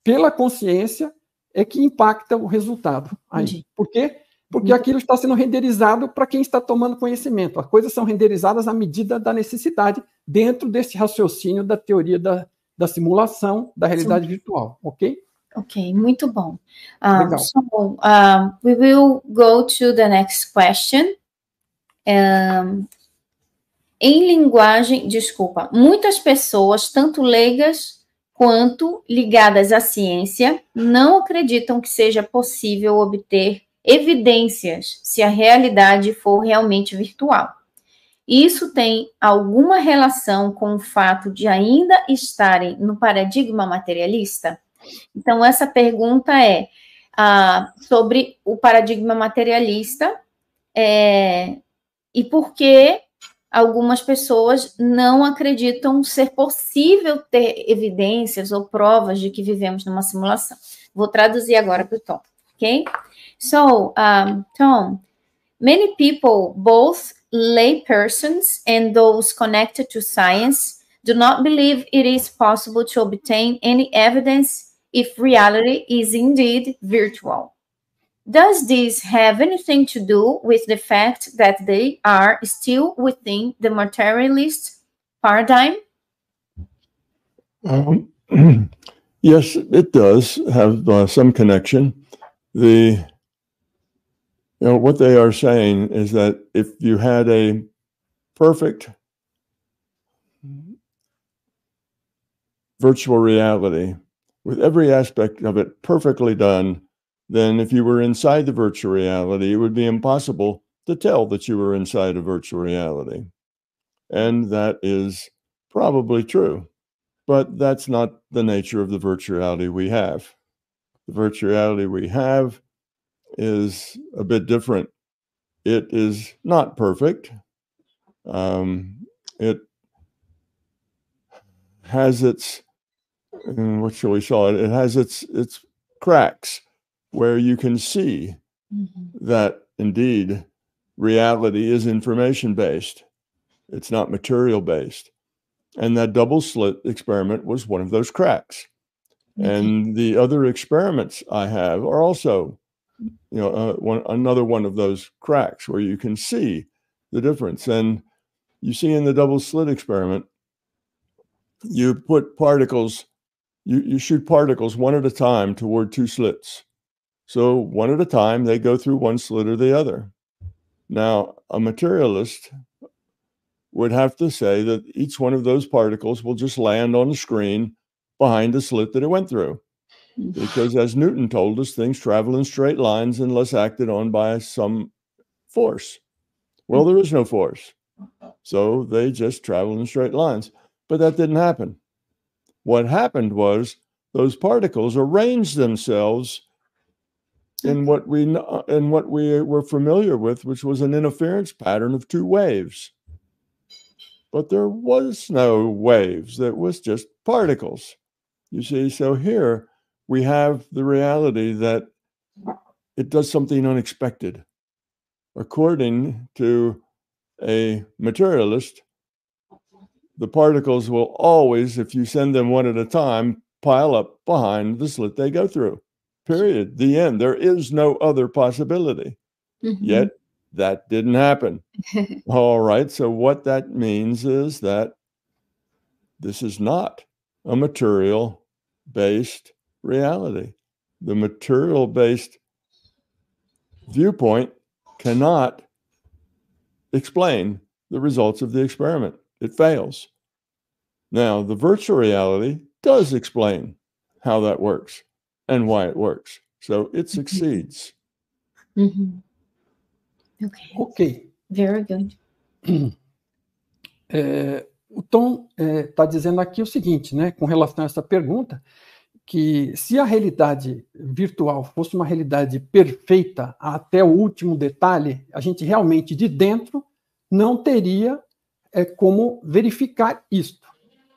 pela consciência é que impacta o resultado. Aí. Por quê? Porque hum. aquilo está sendo renderizado para quem está tomando conhecimento. As coisas são renderizadas à medida da necessidade, dentro desse raciocínio da teoria da, da simulação da realidade Sim. virtual, ok? Okay, muito bom. Um, so, um, we will go to the next question. Um, em linguagem, desculpa, muitas pessoas, tanto leigas quanto ligadas à ciência, não acreditam que seja possível obter evidências se a realidade for realmente virtual. Isso tem alguma relação com o fato de ainda estarem no paradigma materialista? Então, essa pergunta é ah, sobre o paradigma materialista é, e por que algumas pessoas não acreditam ser possível ter evidências ou provas de que vivemos numa simulação. Vou traduzir agora para o Tom, ok? So, um, Tom, many people, both lay persons and those connected to science, do not believe it is possible to obtain any evidence if reality is indeed virtual. Does this have anything to do with the fact that they are still within the materialist paradigm? Um, yes, it does have uh, some connection. The you know what they are saying is that if you had a perfect virtual reality with every aspect of it perfectly done, then if you were inside the virtual reality, it would be impossible to tell that you were inside a virtual reality. And that is probably true. But that's not the nature of the virtuality we have. The virtuality we have is a bit different. It is not perfect. Um, it has its and what shall we call it? It has its its cracks where you can see mm-hmm. that indeed reality is information based. It's not material based. And that double slit experiment was one of those cracks. Mm-hmm. And the other experiments I have are also, you know, uh, one, another one of those cracks where you can see the difference. And you see in the double slit experiment, you put particles you, you shoot particles one at a time toward two slits. So one at a time, they go through one slit or the other. Now, a materialist would have to say that each one of those particles will just land on the screen behind the slit that it went through. Mm. Because as Newton told us, things travel in straight lines unless acted on by some force. Well, mm. there is no force. So they just travel in straight lines. But that didn't happen what happened was those particles arranged themselves in hmm. what we uh, in what we were familiar with, which was an interference pattern of two waves. But there was no waves; that was just particles. You see, so here we have the reality that it does something unexpected. According to a materialist, the particles will always, if you send them one at a time, pile up behind the slit they go through. Period. The end. There is no other possibility. Mm-hmm. Yet that didn't happen. All right. So, what that means is that this is not a material based reality. The material based viewpoint cannot explain the results of the experiment. it fails. Now, the virtual reality does explain how that works and why it works. So it mm-hmm. succeeds. Mm-hmm. Okay. Ok. Very good. É, o Tom está é, tá dizendo aqui o seguinte, né, com relação a essa pergunta, que se a realidade virtual fosse uma realidade perfeita até o último detalhe, a gente realmente de dentro não teria é, como verificar isto.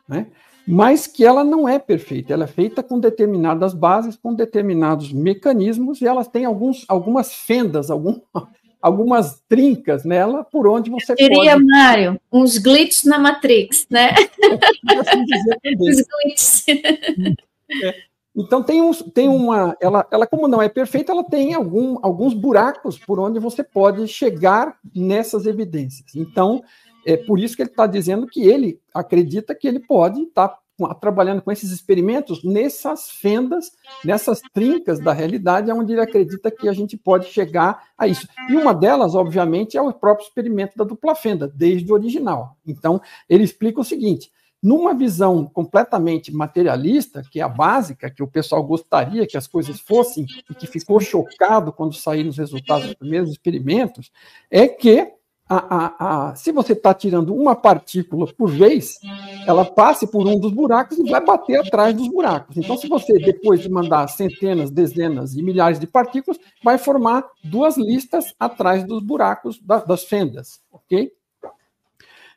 Né? Mas que ela não é perfeita, ela é feita com determinadas bases, com determinados mecanismos, e ela tem alguns, algumas fendas, algum, algumas trincas nela por onde você pode... Seria, Mário, uns glitches na Matrix, né? Os é, é assim glitches. É. Então, tem, um, tem uma... Ela, ela, como não é perfeita, ela tem algum, alguns buracos por onde você pode chegar nessas evidências. Então, é por isso que ele está dizendo que ele acredita que ele pode estar tá trabalhando com esses experimentos nessas fendas, nessas trincas da realidade, onde ele acredita que a gente pode chegar a isso. E uma delas, obviamente, é o próprio experimento da dupla fenda, desde o original. Então, ele explica o seguinte: numa visão completamente materialista, que é a básica, que o pessoal gostaria que as coisas fossem e que ficou chocado quando saíram os resultados dos primeiros experimentos, é que a, a, a, se você está tirando uma partícula por vez, ela passe por um dos buracos e vai bater atrás dos buracos. Então, se você depois de mandar centenas, dezenas e milhares de partículas, vai formar duas listas atrás dos buracos das, das fendas, ok?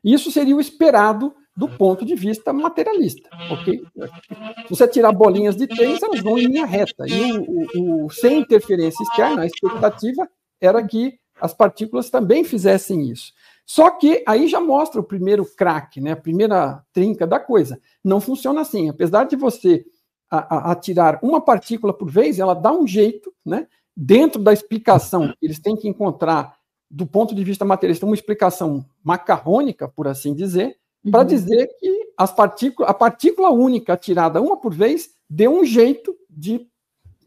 Isso seria o esperado do ponto de vista materialista, ok? Se você tirar bolinhas de tênis, elas vão em linha reta. E o, o, o sem interferência externa, a expectativa era que as partículas também fizessem isso. Só que aí já mostra o primeiro crack, né, a primeira trinca da coisa. Não funciona assim. Apesar de você atirar uma partícula por vez, ela dá um jeito, né, dentro da explicação, eles têm que encontrar, do ponto de vista materialista, uma explicação macarrônica, por assim dizer, uhum. para dizer que as partícula, a partícula única tirada uma por vez deu um jeito de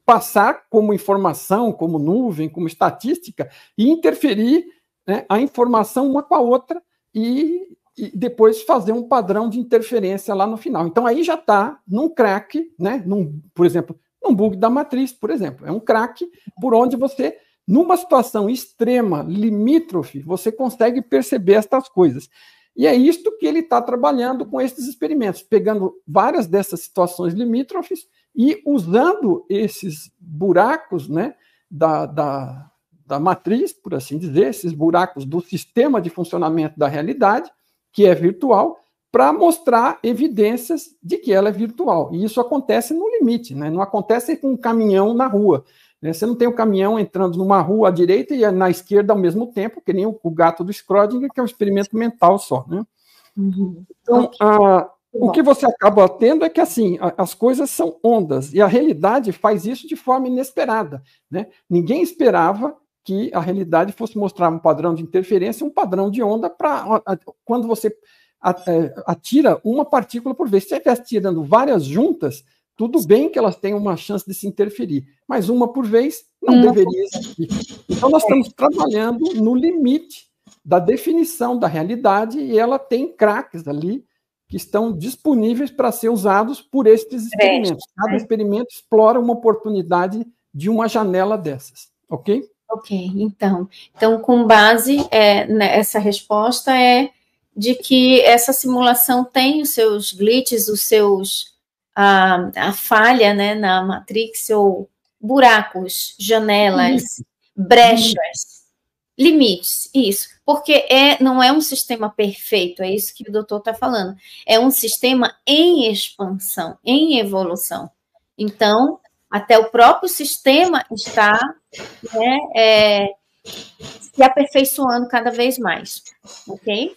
passar como informação, como nuvem, como estatística e interferir né, a informação uma com a outra e, e, depois fazer um padrão de interferência lá no final. Então aí já está num crack, né, num, por exemplo, num bug da matriz, por exemplo. É um crack por onde você numa situação extrema, limítrofe, você consegue perceber estas coisas. E é isto que ele está trabalhando com esses experimentos, pegando várias dessas situações limítrofes e usando esses buracos né, da, da, da matriz, por assim dizer, esses buracos do sistema de funcionamento da realidade, que é virtual, para mostrar evidências de que ela é virtual. E isso acontece no limite, né? não acontece com um caminhão na rua. Né? Você não tem o um caminhão entrando numa rua à direita e na esquerda ao mesmo tempo, que nem o, gato do Schrödinger, que é um experimento mental só. Né? Uhum. Então, okay. a, o que você acaba tendo é que assim as coisas são ondas e a realidade faz isso de forma inesperada. Né? Ninguém esperava que a realidade fosse mostrar um padrão de interferência, um padrão de onda para quando você é, atira uma partícula por vez. Se estiver atirando várias juntas, tudo bem que elas têm uma chance de se interferir, mas uma por vez não hum. deveria existir. Então nós estamos trabalhando no limite da definição da realidade e ela tem craques ali que estão disponíveis para ser usados por estes experimentos. Cada né? experimento explora uma oportunidade de uma janela dessas, ok? Ok, então, então com base é, nessa né, resposta é de que essa simulação tem os seus glitches, os seus a, a falha, né, na matrix ou buracos, janelas, Isso. brechas. Isso Limites, isso, porque é, não é um sistema perfeito, é isso que o doutor está falando. É um sistema em expansão, em evolução. Então, até o próprio sistema está né, é, se aperfeiçoando cada vez mais, ok?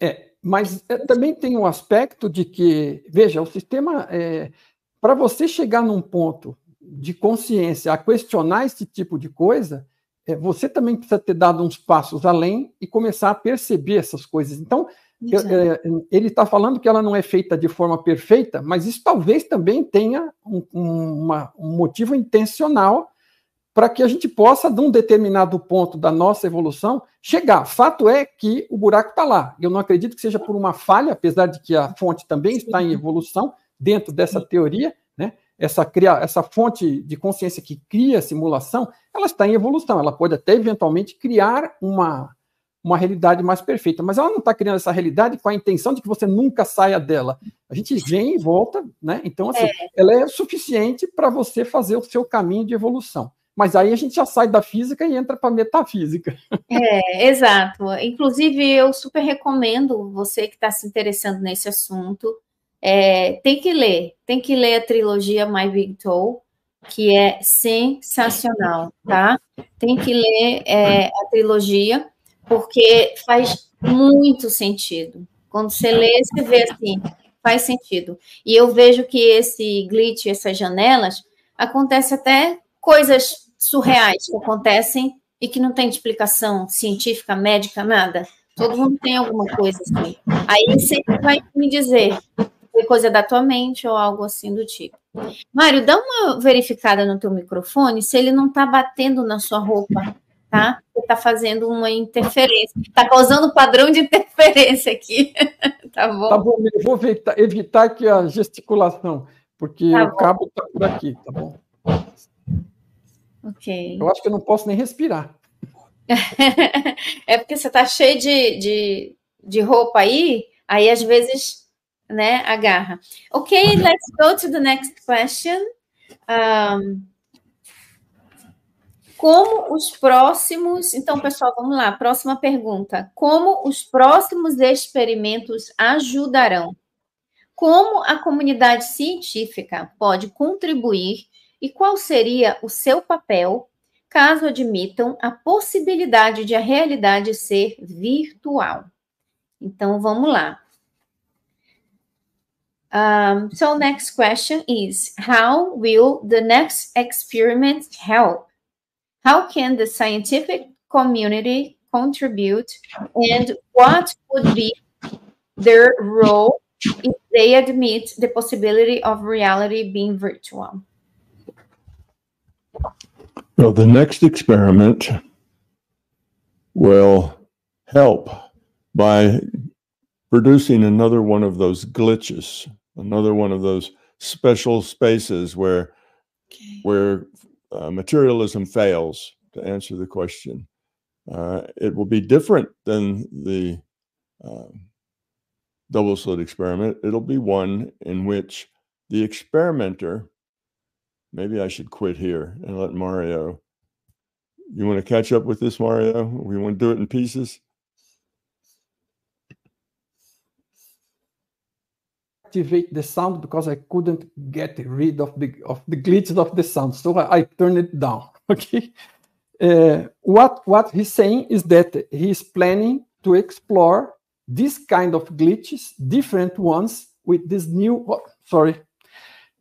É, mas é, também tem um aspecto de que, veja, o sistema, é, para você chegar num ponto de consciência a questionar esse tipo de coisa, é, você também precisa ter dado uns passos além e começar a perceber essas coisas. Então, é, ele está falando que ela não é feita de forma perfeita, mas isso talvez também tenha um, uma, um motivo intencional para que a gente possa, de um determinado ponto da nossa evolução, chegar. Fato é que o buraco está lá. Eu não acredito que seja por uma falha, apesar de que a fonte também está em evolução dentro dessa teoria, essa, cria, essa fonte de consciência que cria a simulação, ela está em evolução. Ela pode até eventualmente criar uma, uma realidade mais perfeita, mas ela não está criando essa realidade com a intenção de que você nunca saia dela. A gente vem e volta, né? Então, assim, é. ela é suficiente para você fazer o seu caminho de evolução. Mas aí a gente já sai da física e entra para metafísica. É, exato. Inclusive, eu super recomendo você que está se interessando nesse assunto é, tem que ler, tem que ler a trilogia My Big Toe, que é sensacional, tá? Tem que ler é, a trilogia, porque faz muito sentido. Quando você lê, você vê assim, faz sentido. E eu vejo que esse glitch, essas janelas, acontece até coisas surreais que acontecem e que não tem explicação científica, médica, nada. Todo mundo tem alguma coisa assim. Aí você vai me dizer, coisa da tua mente ou algo assim do tipo. Mário, dá uma verificada no teu microfone se ele não está batendo na sua roupa, tá? você Está fazendo uma interferência, está causando um padrão de interferência aqui, tá bom? Tá bom, eu vou evitar, evitar que a gesticulação, porque tá o cabo está por aqui, tá bom? Ok. Eu acho que eu não posso nem respirar. é porque você está cheio de, de, de roupa aí, aí às vezes né? Agarra. Ok, let's go to the next question. Um, como os próximos. Então, pessoal, vamos lá. Próxima pergunta. Como os próximos experimentos ajudarão? Como a comunidade científica pode contribuir e qual seria o seu papel caso admitam a possibilidade de a realidade ser virtual? Então, vamos lá. Um, so next question is, how will the next experiment help? How can the scientific community contribute and what would be their role if they admit the possibility of reality being virtual? Well, the next experiment will help by producing another one of those glitches another one of those special spaces where okay. where uh, materialism fails to answer the question. Uh, it will be different than the um, double slit experiment. It'll be one in which the experimenter, maybe I should quit here and let Mario. You want to catch up with this, Mario? We want to do it in pieces? activate the sound because I couldn't get rid of the, of the glitches of the sound. So I, I turned it down. Okay. Uh, what, what he's saying is that he's planning to explore this kind of glitches, different ones, with this new. Oh, sorry.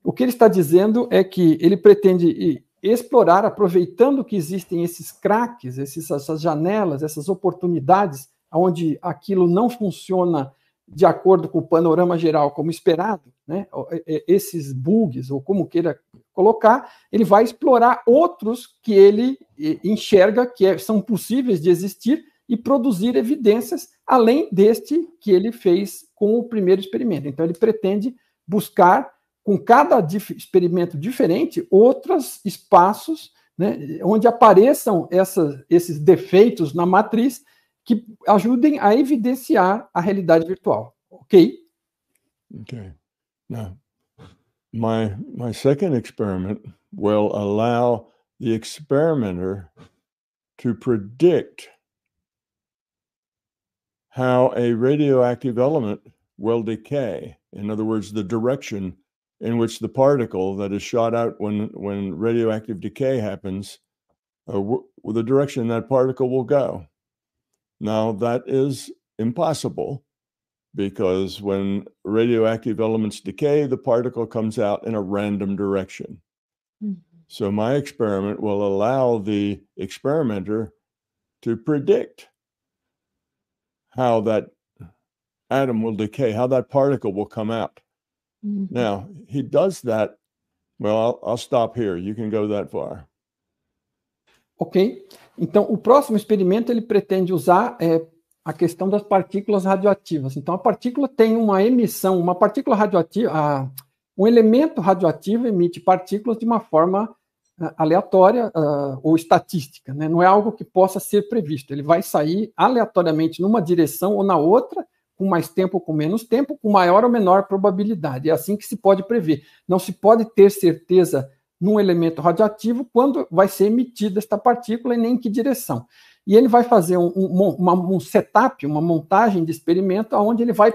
O que ele está dizendo é que ele pretende explorar, aproveitando que existem esses cracks, esses, essas janelas, essas oportunidades, onde aquilo não funciona de acordo com o panorama geral como esperado, né, é, é, esses bugs, ou como queira colocar, ele vai explorar outros que ele enxerga que é, são possíveis de existir e produzir evidências além deste que ele fez com o primeiro experimento. Então, ele pretende buscar, com cada dif experimento diferente, outros espaços né, onde apareçam essas, esses defeitos na matriz que ajudem a evidenciar a realidade virtual. Okay? Okay. Now, my, my second experiment will allow the experimenter to predict how a radioactive element will decay. In other words, the direction in which the particle that is shot out when, when radioactive decay happens, uh, w- the direction that particle will go. Now, that is impossible because when radioactive elements decay, the particle comes out in a random direction. Mm-hmm. So, my experiment will allow the experimenter to predict how that atom will decay, how that particle will come out. Mm-hmm. Now, he does that. Well, I'll, I'll stop here. You can go that far. Ok? Então, o próximo experimento ele pretende usar é, a questão das partículas radioativas. Então, a partícula tem uma emissão, uma partícula radioativa, a, um elemento radioativo emite partículas de uma forma ah, aleatória ah, ou estatística, né? não é algo que possa ser previsto. Ele vai sair aleatoriamente numa direção ou na outra, com mais tempo ou com menos tempo, com maior ou menor probabilidade. É assim que se pode prever. Não se pode ter certeza num elemento radioativo quando vai ser emitida esta partícula e nem em que direção. E ele vai fazer um, um, uma, um setup, uma montagem de experimento, onde ele vai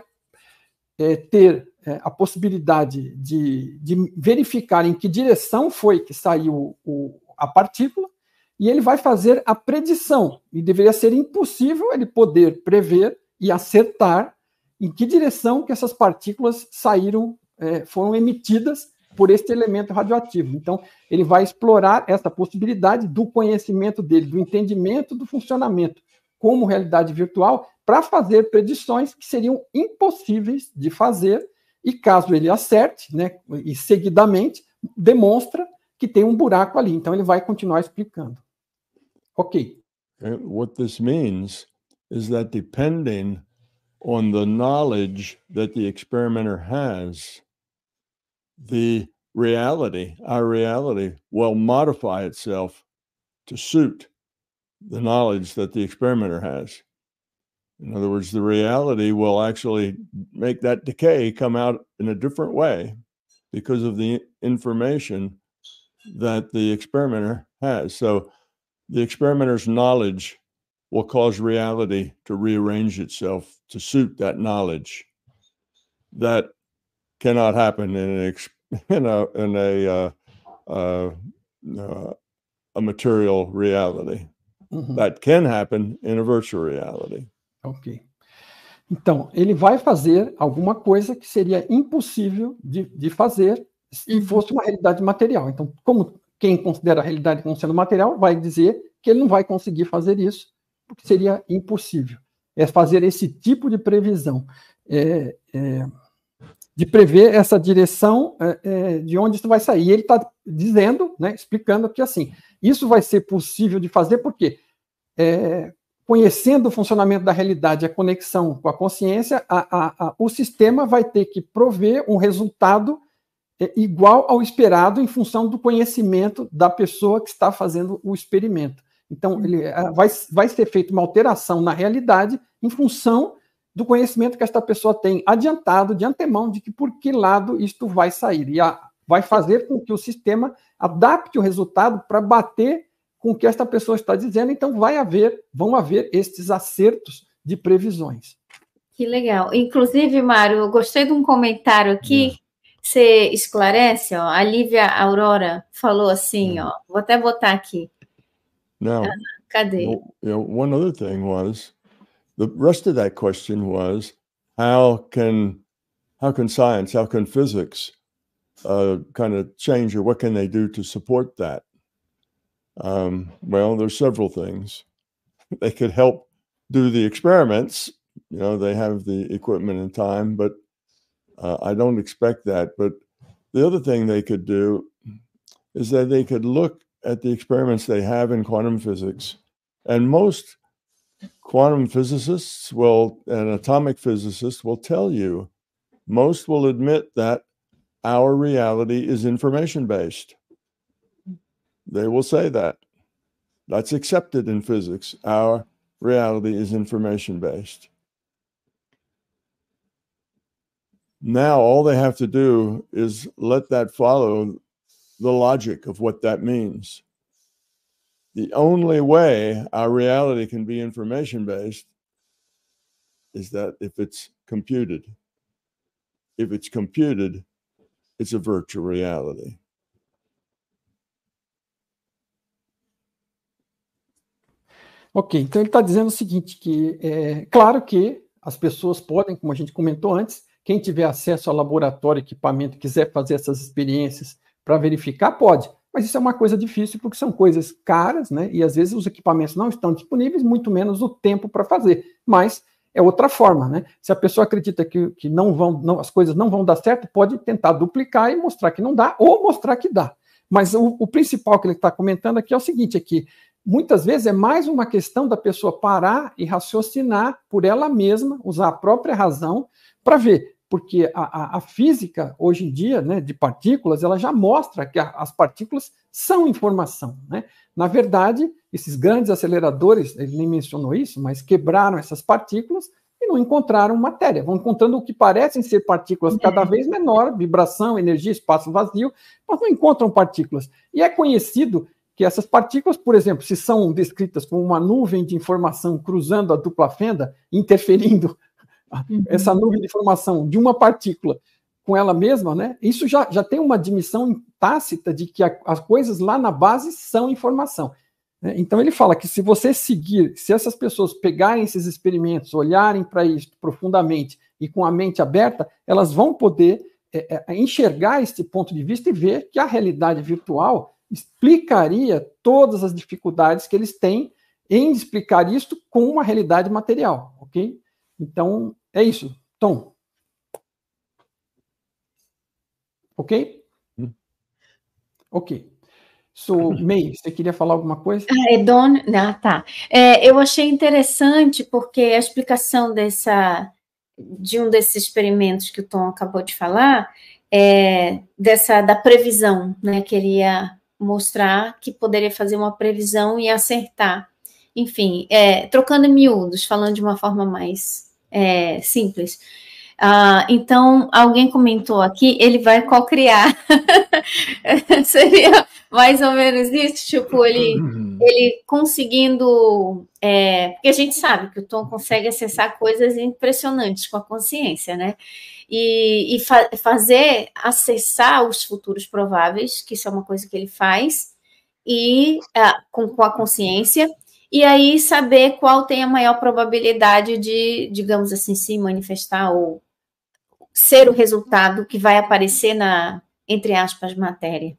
é, ter é, a possibilidade de, de, verificar em que direção foi que saiu o, a partícula, e ele vai fazer a predição. E deveria ser impossível ele poder prever e acertar em que direção que essas partículas saíram, é, foram emitidas por este elemento radioativo. Então, ele vai explorar essa possibilidade do conhecimento dele, do entendimento do funcionamento como realidade virtual, para fazer predições que seriam impossíveis de fazer, e caso ele acerte, né, e seguidamente, demonstra que tem um buraco ali. Então, ele vai continuar explicando. Ok. Uh, what this means is that depending on the knowledge that the experimenter has, the reality, our reality, will modify itself to suit the knowledge that the experimenter has. In other words, the reality will actually make that decay come out in a different way because of the information that the experimenter has. So the experimenter's knowledge will cause reality to rearrange itself to suit that knowledge. That cannot happen in a in a, in uh, a uh, uh, a material reality. Uhum. That can happen in a virtual reality. Ok. Então, ele vai fazer alguma coisa que seria impossível de, de fazer se uhum. fosse uma realidade material. Então, como quem considera a realidade como sendo material vai dizer que ele não vai conseguir fazer isso, porque seria impossível. É fazer esse tipo de previsão. É, é de prever essa direção é, é, de onde isso vai sair. E ele está dizendo, né, explicando que assim, isso vai ser possível de fazer porque é, conhecendo o funcionamento da realidade, a conexão com a consciência, a, a, a, o sistema vai ter que prover um resultado é, igual ao esperado em função do conhecimento da pessoa que está fazendo o experimento. Então, ele é, vai, vai ser feita uma alteração na realidade em função do conhecimento que esta pessoa tem adiantado, de antemão, de que por que lado isto vai sair. E a, vai fazer com que o sistema adapte o resultado para bater com o que esta pessoa está dizendo. Então, vai haver, vão haver estes acertos de previsões. Que legal. Inclusive, Mário, eu gostei de um comentário aqui. É. Você esclarece, ó. A Lívia Aurora falou assim, hum. ó. Vou até botar aqui. Não. cadê? Well, you know, one other thing was the rest of that question was how can how can science, how can physics uh, kind of change or what can they do to support that? Um, well, there's several things. they could help do the experiments. You know, they have the equipment and time, but uh, I don't expect that. But the other thing they could do is that they could look at the experiments they have in quantum physics. And most quantum physicists will and atomic physicists will tell you most will admit that our reality is information based they will say that that's accepted in physics our reality is information based now all they have to do is let that follow the logic of what that means the only way our reality can be information based is that if it's computed. If it's computed, it's a virtual reality. Ok, então ele está dizendo o seguinte: que é claro que as pessoas podem, como a gente comentou antes, quem tiver acesso a laboratório, equipamento, quiser fazer essas experiências para verificar, pode. Mas isso é uma coisa difícil porque são coisas caras, né? E às vezes os equipamentos não estão disponíveis, muito menos o tempo para fazer. Mas é outra forma, né? Se a pessoa acredita que, que não vão, não, as coisas não vão dar certo, pode tentar duplicar e mostrar que não dá, ou mostrar que dá. Mas o, o principal que ele está comentando aqui é o seguinte: é que muitas vezes é mais uma questão da pessoa parar e raciocinar por ela mesma, usar a própria razão, para ver porque a, a, a, física hoje em dia, né, de partículas, ela já mostra que a, as partículas são informação, né? Na verdade, esses grandes aceleradores, ele nem mencionou isso, mas quebraram essas partículas e não encontraram matéria. Vão encontrando o que parecem ser partículas é. cada vez menor, vibração, energia, espaço vazio, mas não encontram partículas. E é conhecido que essas partículas, por exemplo, se são descritas como uma nuvem de informação cruzando a dupla fenda, interferindo Uhum. essa nuvem de informação de uma partícula com ela mesma, né? Isso já, já tem uma admissão tácita de que a, as coisas lá na base são informação. Né? Então ele fala que se você seguir, se essas pessoas pegarem esses experimentos, olharem para isso profundamente e com a mente aberta, elas vão poder é, é, enxergar este ponto de vista e ver que a realidade virtual explicaria todas as dificuldades que eles têm em explicar isto com uma realidade material, ok? Então, é isso. Tom. Ok? Hum. Ok. So, May, você queria falar alguma coisa? Ah, é don... ah tá. É, eu achei interessante porque a explicação dessa de um desses experimentos que o Tom acabou de falar é dessa da previsão, né? Queria mostrar que poderia fazer uma previsão e acertar. Enfim, é, trocando em miúdos, falando de uma forma mais é, simples. Uh, então, alguém comentou aqui, ele vai co-criar. Seria mais ou menos isso, tipo, ele, ele conseguindo. É, porque a gente sabe que o Tom consegue acessar coisas impressionantes com a consciência, né? E, e fa fazer acessar os futuros prováveis, que isso é uma coisa que ele faz, e uh, com, com a consciência e aí saber qual tem a maior probabilidade de, digamos assim, se manifestar ou ser o resultado que vai aparecer na, entre aspas, matéria.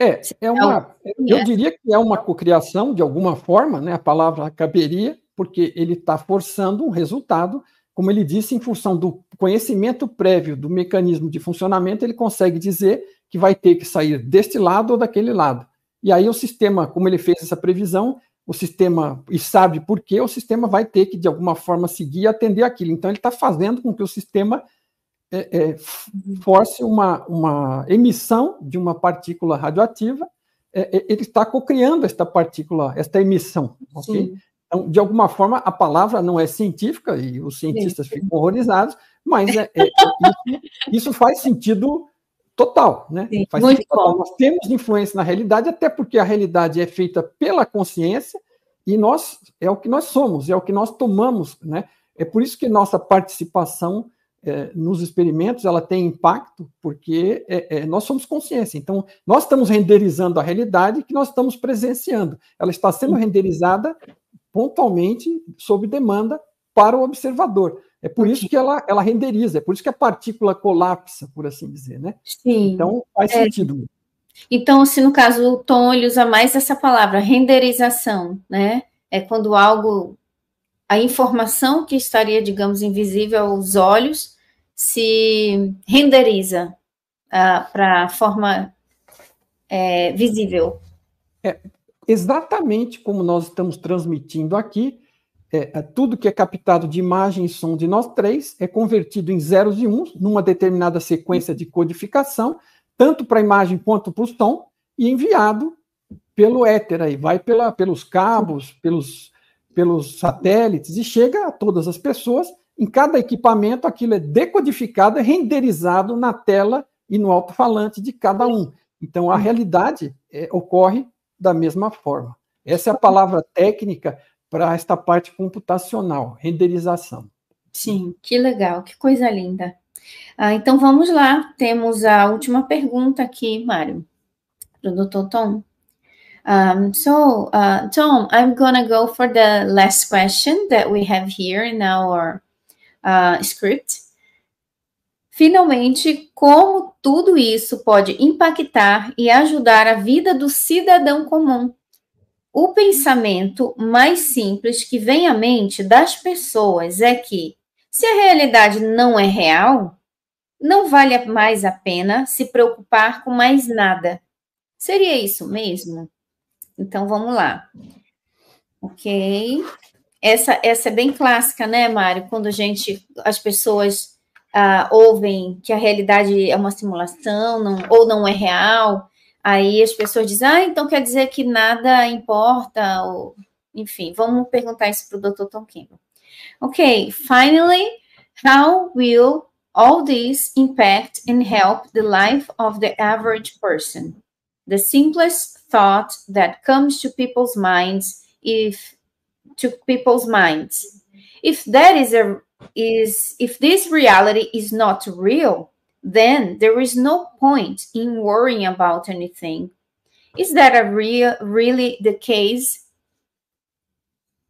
É, é uma, eu diria que é uma cocriação de alguma forma, né? A palavra caberia, porque ele está forçando um resultado, como ele disse, em função do conhecimento prévio do mecanismo de funcionamento, ele consegue dizer que vai ter que sair deste lado ou daquele lado. E aí o sistema, como ele fez essa previsão, o sistema e sabe por quê, o sistema vai ter que, de alguma forma, seguir e atender aquilo. Então, ele está fazendo com que o sistema é, é, uhum. force uma, uma emissão de uma partícula radioativa, é, é ele está cocriando esta partícula, esta emissão. Okay? Então, de alguma forma, a palavra não é científica e os cientistas ficam horrorizados, mas é, é, isso, isso faz sentido total, né? Sim, Faz muito total. Nós temos influência na realidade, até porque a realidade é feita pela consciência e nós é o que nós somos, é o que nós tomamos, né? É por isso que nossa participação é, nos experimentos ela tem impacto, porque é, é, nós somos consciência. Então, nós estamos renderizando a realidade que nós estamos presenciando. Ela está sendo renderizada pontualmente, sob demanda, para o observador. É por isso que ela, ela renderiza, é por isso que a partícula colapsa, por assim dizer, né? Sim. Então, faz é. sentido. Então, se no caso o Tom ele usa mais essa palavra, renderização, né? É quando algo, a informação que estaria, digamos, invisível aos olhos, se renderiza ah, para para forma é, visível. É, exatamente como nós estamos transmitindo aqui, é, é, tudo que é captado de imagem e som de nós três é convertido em zeros e uns numa determinada sequência de codificação, tanto para a imagem quanto para o som, e enviado pelo éter aí, vai pela, pelos cabos, pelos, pelos satélites e chega a todas as pessoas. Em cada equipamento, aquilo é decodificado, é renderizado na tela e no alto-falante de cada um. Então, a realidade é, ocorre da mesma forma. Essa é a palavra técnica para esta parte computacional, renderização. Sim, que legal, que coisa linda. Ah, então vamos lá, temos a última pergunta aqui, Mário, do Dr. Tom. Um, so, uh, Tom, I'm gonna go for the last question that we have here in our uh, script. Finalmente, como tudo isso pode impactar e ajudar a vida do cidadão comum? O pensamento mais simples que vem à mente das pessoas é que, se a realidade não é real, não vale mais a pena se preocupar com mais nada. Seria isso mesmo? Então vamos lá. Ok. Essa, essa é bem clássica, né, Mário? Quando a gente, as pessoas ah, ouvem que a realidade é uma simulação não, ou não é real, Aí as pessoas dizem, ah, então quer dizer que nada importa, ou, enfim, vamos perguntar isso para o Dr. Tom Kim. Ok, finally, how will all this impact and help the life of the average person? The simplest thought that comes to people's minds if to people's minds. If that is a is if this reality is not real, then there is no point in worrying about anything. Is that a real, really the case?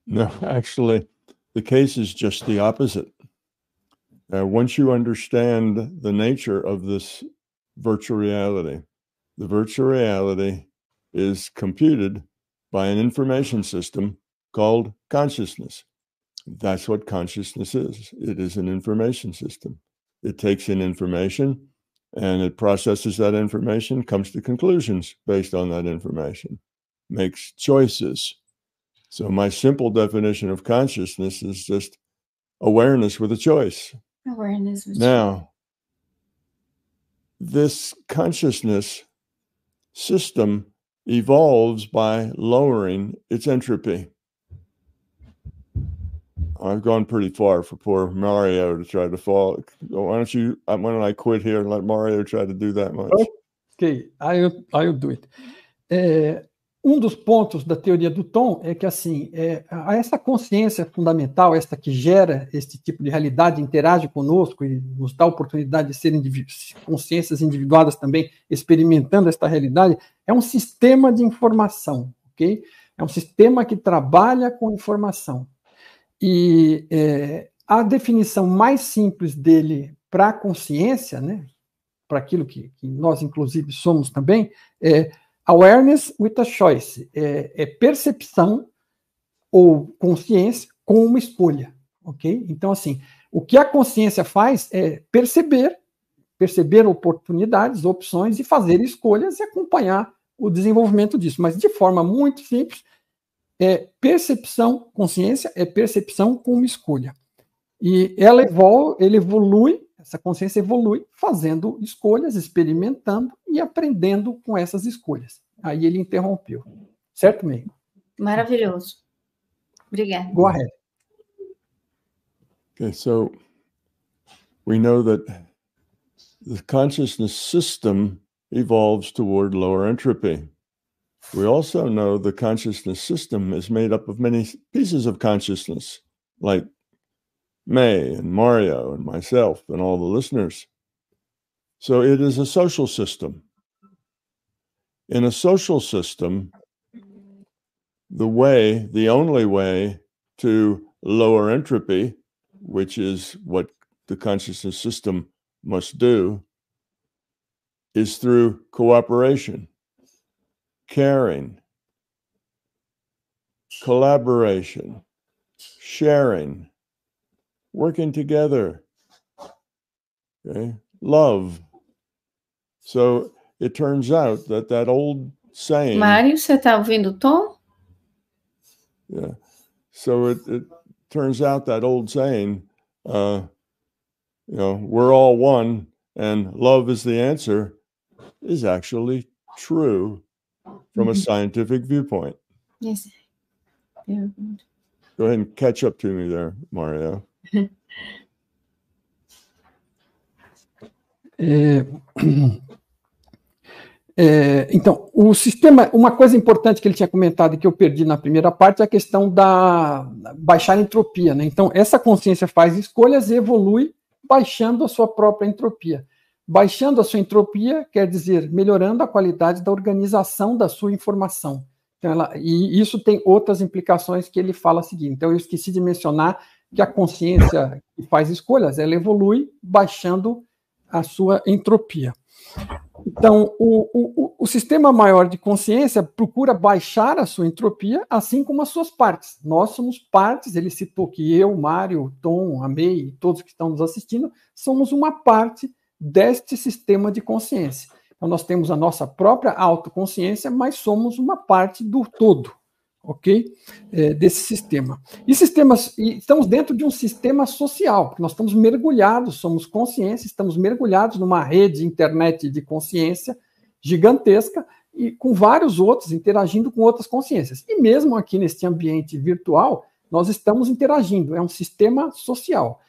No, actually, the case is just the opposite. Uh, once you understand the nature of this virtual reality, the virtual reality is computed by an information system called consciousness. That's what consciousness is it is an information system it takes in information and it processes that information, comes to conclusions based on that information, makes choices. So, my simple definition of consciousness is just awareness with a choice. Awareness with Now, this consciousness system evolves by lowering its entropy. I've gone pretty far for poor Mario to try to fall. Why don't you? Uh, why don't I quit here and let Mario try to do that much? Ok, I'll, I'll do it. É, um dos pontos da teoria do Tom é que assim, é, essa consciência fundamental, esta que gera este tipo de realidade, interage conosco e nos dá a oportunidade de ser indiví consciências individuadas também experimentando esta realidade, é um sistema de informação, ok? É um sistema que trabalha com informação. E é, a definição mais simples dele para a consciência, né, para aquilo que, que, nós, inclusive, somos também, é awareness with a choice é, é percepção ou consciência com uma escolha, ok? Então, assim, o que a consciência faz é perceber, perceber oportunidades, opções e fazer escolhas e acompanhar o desenvolvimento disso, mas de forma muito simples, é percepção, consciência é percepção com uma escolha. E ela evolui, ele evolui, essa consciência evolui fazendo escolhas, experimentando e aprendendo com essas escolhas. Aí ele interrompeu. Certo, Meigo? Maravilhoso. Obrigada. Go ahead. Okay, so we know that the consciousness system evolves toward lower entropy. We also know the consciousness system is made up of many pieces of consciousness, like May and Mario and myself and all the listeners. So it is a social system. In a social system, the way, the only way to lower entropy, which is what the consciousness system must do, is through cooperation caring, collaboration, sharing, working together, okay, love. So it turns out that that old saying. Mário, você está ouvindo tom? Yeah. So it, it turns out that old saying, uh, you know, we're all one and love is the answer, is actually true from a mm-hmm. scientific viewpoint. Yes. Yeah. Go ahead and catch up to me there, Mario. é, é, então, o sistema, uma coisa importante que ele tinha comentado e que eu perdi na primeira parte é a questão da baixar entropia, né? Então, essa consciência faz escolhas e evolui baixando a sua própria entropia. Baixando a sua entropia quer dizer melhorando a qualidade da organização da sua informação. Então, ela, e isso tem outras implicações que ele fala a seguir. Então, eu esqueci de mencionar que a consciência que faz escolhas, ela evolui baixando a sua entropia. Então, o, o, o sistema maior de consciência procura baixar a sua entropia, assim como as suas partes. Nós somos partes, ele citou que eu, Mário, Tom, Amei, todos que estão nos assistindo, somos uma parte deste sistema de consciência. Então, nós temos a nossa própria autoconsciência, mas somos uma parte do todo, ok? É, desse sistema. E sistemas, e estamos dentro de um sistema social, nós estamos mergulhados, somos consciência, estamos mergulhados numa rede internet de consciência gigantesca e com vários outros interagindo com outras consciências. E mesmo aqui neste ambiente virtual, nós estamos interagindo, é um sistema social.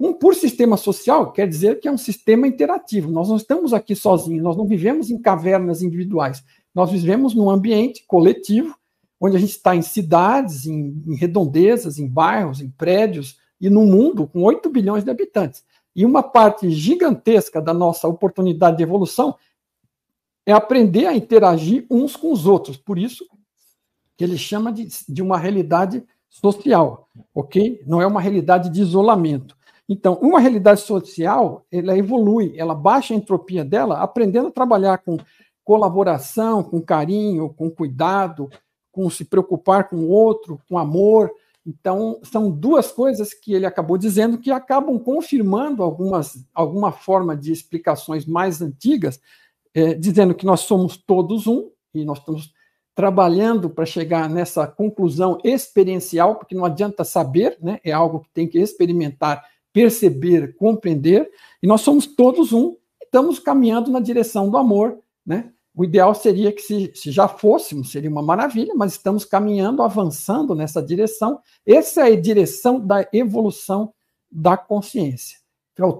Um, por sistema social quer dizer que é um sistema interativo. Nós não estamos aqui sozinhos, nós não vivemos em cavernas individuais. Nós vivemos num ambiente coletivo, onde a gente está em cidades, em, em redondezas, em bairros, em prédios e num mundo com 8 bilhões de habitantes. E uma parte gigantesca da nossa oportunidade de evolução é aprender a interagir uns com os outros. Por isso que ele chama de, de uma realidade social, ok? Não é uma realidade de isolamento. Então, uma realidade social, ela evolui, ela baixa a entropia dela, aprendendo a trabalhar com colaboração, com carinho, com cuidado, com se preocupar com o outro, com amor. Então, são duas coisas que ele acabou dizendo que acabam confirmando algumas, alguma forma de explicações mais antigas, é, dizendo que nós somos todos um, e nós estamos trabalhando para chegar nessa conclusão experiencial, porque não adianta saber, né? é algo que tem que experimentar perceber, compreender, e nós somos todos um, estamos caminhando na direção do amor, né? O ideal seria que, se, se, já fôssemos, seria uma maravilha, mas estamos caminhando, avançando nessa direção. Essa é a direção da evolução da consciência.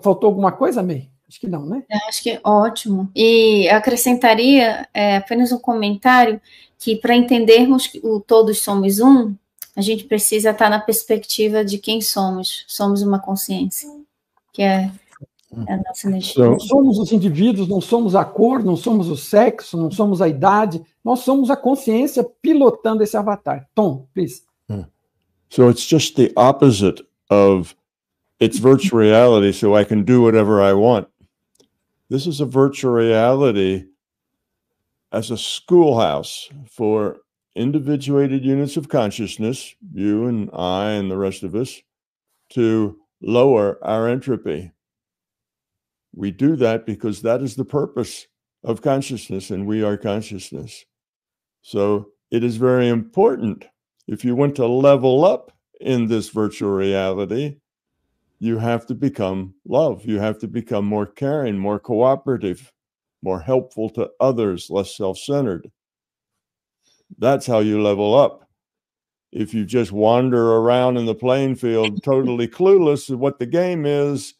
Faltou alguma coisa, May? Acho que não, né? Eu é, acho que é ótimo. E acrescentaria é, apenas um comentário que, para entendermos que o todos somos um, a gente precisa estar tá na perspectiva de quem somos. Somos uma consciência, que é hum. a nossa energia. Não somos os indivíduos, não somos a cor, não somos o sexo, não somos a idade, nós somos a consciência pilotando esse avatar. Tom, please. Hum. So it's just the opposite of it's virtual reality, so I can do whatever I want. This is a virtual reality as a schoolhouse for individuated units of consciousness, you and I and the rest of us, to lower our entropy. We do that because that is the purpose of consciousness, and we are consciousness. So it is very important. If you want to level up in this virtual reality, you have to become love. You have to become more caring, more cooperative, more helpful to others, less self centered. That's how you level up. If you just wander around in the playing field totally clueless of what the game is,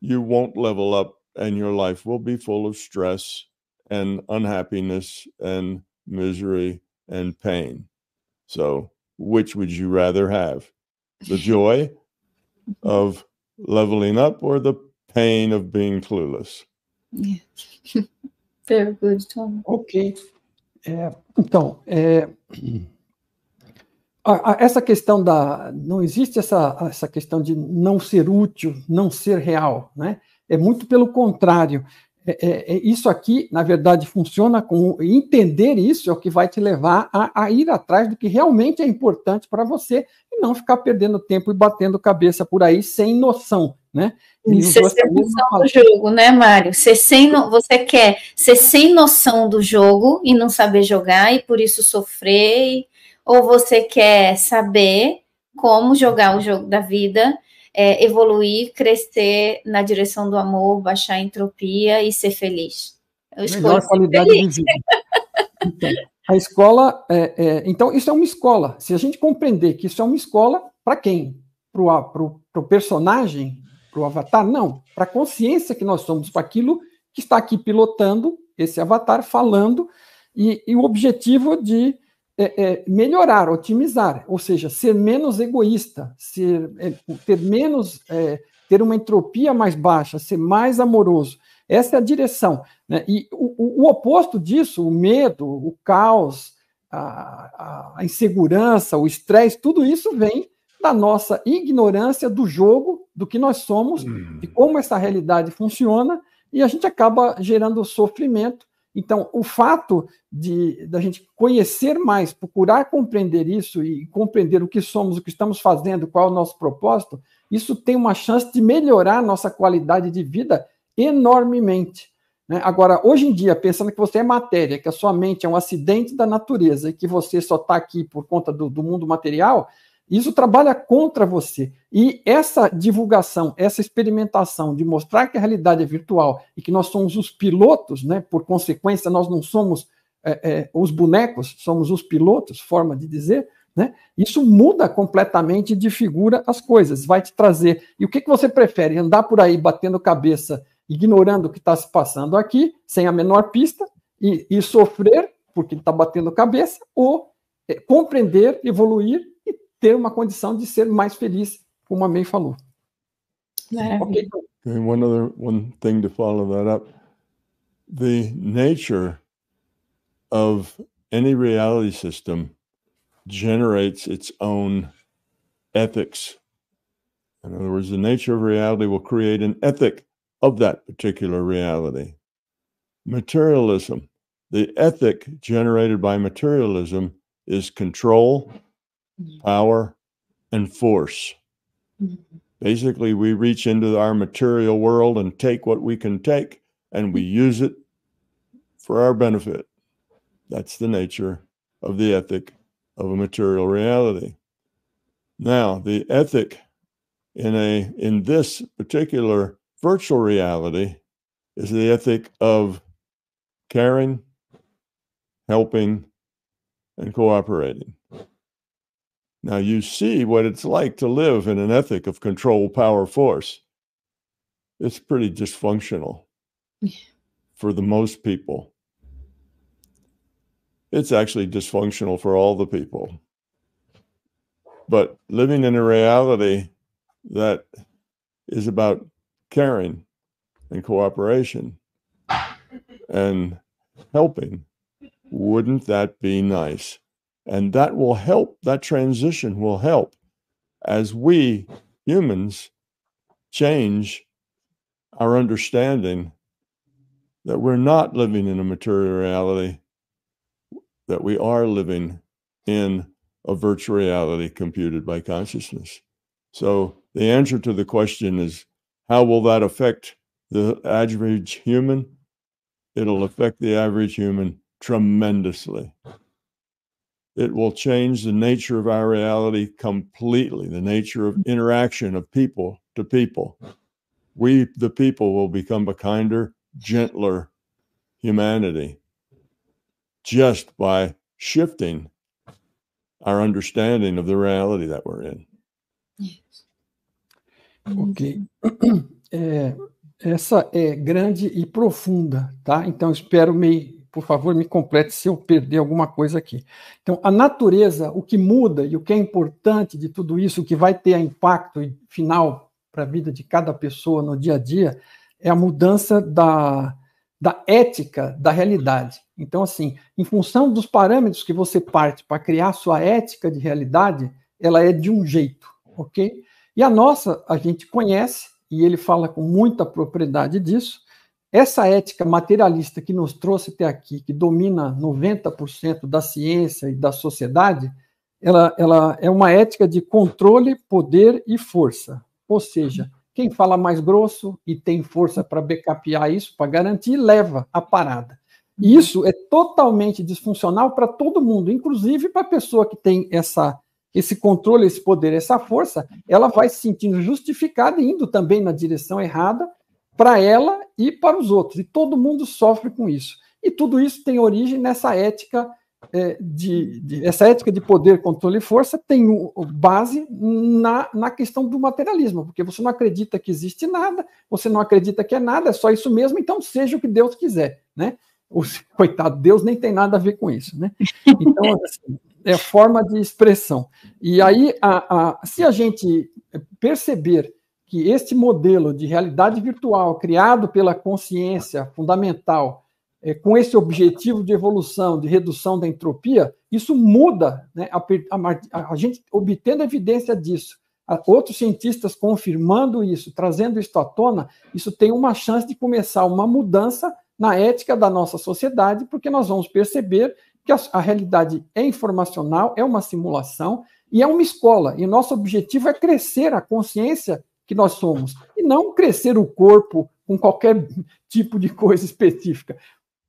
you won't level up and your life will be full of stress and unhappiness and misery and pain. So, which would you rather have? The joy of leveling up or the pain of being clueless? Yeah. Very good, Tom. Okay. É, então, é, a, a, essa questão da. Não existe essa, essa questão de não ser útil, não ser real. Né? É muito pelo contrário. É, é, é, isso aqui, na verdade, funciona com entender isso é o que vai te levar a, a ir atrás do que realmente é importante para você e não ficar perdendo tempo e batendo cabeça por aí sem noção, né? E sem noção do jogo, né, Mário? Ser sem no... Você quer ser sem noção do jogo e não saber jogar e por isso sofrer, ou você quer saber como jogar o jogo da vida é, evoluir, crescer na direção do amor, baixar a entropia e ser feliz. Eu Melhor qualidade feliz. de vida. Então, a escola, é, é, então isso é uma escola. Se a gente compreender que isso é uma escola, para quem? Para o personagem, para o avatar? Não, para a consciência que nós somos, para aquilo que está aqui pilotando esse avatar, falando, e, e o objetivo de é, é, melhorar, otimizar, ou seja, ser menos egoísta, ser, é, ter menos, é, ter uma entropia mais baixa, ser mais amoroso. Essa é a direção. Né? E o, o, o, oposto disso, o medo, o caos, a, a insegurança, o estresse, tudo isso vem da nossa ignorância do jogo, do que nós somos, hum. de como essa realidade funciona, e a gente acaba gerando sofrimento então, o fato de da gente conhecer mais, procurar compreender isso e compreender o que somos, o que estamos fazendo, qual é o nosso propósito, isso tem uma chance de melhorar a nossa qualidade de vida enormemente. Né? Agora, hoje em dia, pensando que você é matéria, que a sua mente é um acidente da natureza e que você só está aqui por conta do, do mundo material, isso trabalha contra você. E essa divulgação, essa experimentação de mostrar que a realidade é virtual e que nós somos os pilotos, né? por consequência, nós não somos é, é, os bonecos, somos os pilotos, forma de dizer, né? Isso muda completamente de figura as coisas, vai te trazer. E o que, que você prefere? Andar por aí batendo cabeça, ignorando o que está se passando aqui, sem a menor pista, e, e sofrer porque está batendo cabeça, ou é, compreender, evoluir ter uma condição de ser mais feliz, como a May falou. Okay. okay. One other one thing to follow that up. The nature of any reality system generates its own ethics. In other words, the nature of reality will create an ethic of that particular reality. Materialism, the ethic generated by materialism is control, Mm-hmm. power, and force. Mm-hmm. Basically, we reach into our material world and take what we can take and we mm-hmm. use it for our benefit. That's the nature of the ethic of a material reality. Now, the ethic in a in this particular virtual reality is the ethic of caring, helping, and cooperating. Now you see what it's like to live in an ethic of control, power, force. It's pretty dysfunctional for the most people. It's actually dysfunctional for all the people. But living in a reality that is about caring and cooperation and helping, wouldn't that be nice? And that will help, that transition will help as we humans change our understanding that we're not living in a material reality, that we are living in a virtual reality computed by consciousness. So the answer to the question is how will that affect the average human? It'll affect the average human tremendously it will change the nature of our reality completely, the nature of interaction of people to people. We, the people, will become a kinder, gentler humanity just by shifting our understanding of the reality that we're in. Yes. Ok. É, essa é grande e profunda, tá? Então espero me por favor, me complete se eu perder alguma coisa aqui. Então, a natureza, o que muda e o que é importante de tudo isso, o que vai ter impacto final para a vida de cada pessoa no dia a dia, é a mudança da, da ética da realidade. Então, assim, em função dos parâmetros que você parte para criar sua ética de realidade, ela é de um jeito, ok? E a nossa, a gente conhece, e ele fala com muita propriedade disso, essa ética materialista que nos trouxe até aqui, que domina 90% da ciência e da sociedade, ela, ela é uma ética de controle, poder e força. Ou seja, quem fala mais grosso e tem força para backupear isso, para garantir, leva a parada. E uhum. isso é totalmente disfuncional para todo mundo, inclusive para a pessoa que tem essa, esse controle, esse poder, essa força, ela vai se sentindo justificada e indo também na direção errada para ela e para os outros. E todo mundo sofre com isso. E tudo isso tem origem nessa ética é, de, de, essa ética de poder, controle e força tem o, base na, na questão do materialismo, porque você não acredita que existe nada, você não acredita que é nada, é só isso mesmo, então seja o que Deus quiser, né? O, coitado, Deus nem tem nada a ver com isso, né? Então, assim, é forma de expressão. E aí, a, a, se a gente perceber que este modelo de realidade virtual criado pela consciência fundamental, é, com esse objetivo de evolução, de redução da entropia, isso muda, né, a, a, a, gente obtendo evidência disso, a, outros cientistas confirmando isso, trazendo isso à tona, isso tem uma chance de começar uma mudança na ética da nossa sociedade, porque nós vamos perceber que a realidade é informacional, é uma simulação e é uma escola, e nosso objetivo é crescer a consciência que nós somos, e não crescer o corpo com qualquer tipo de coisa específica.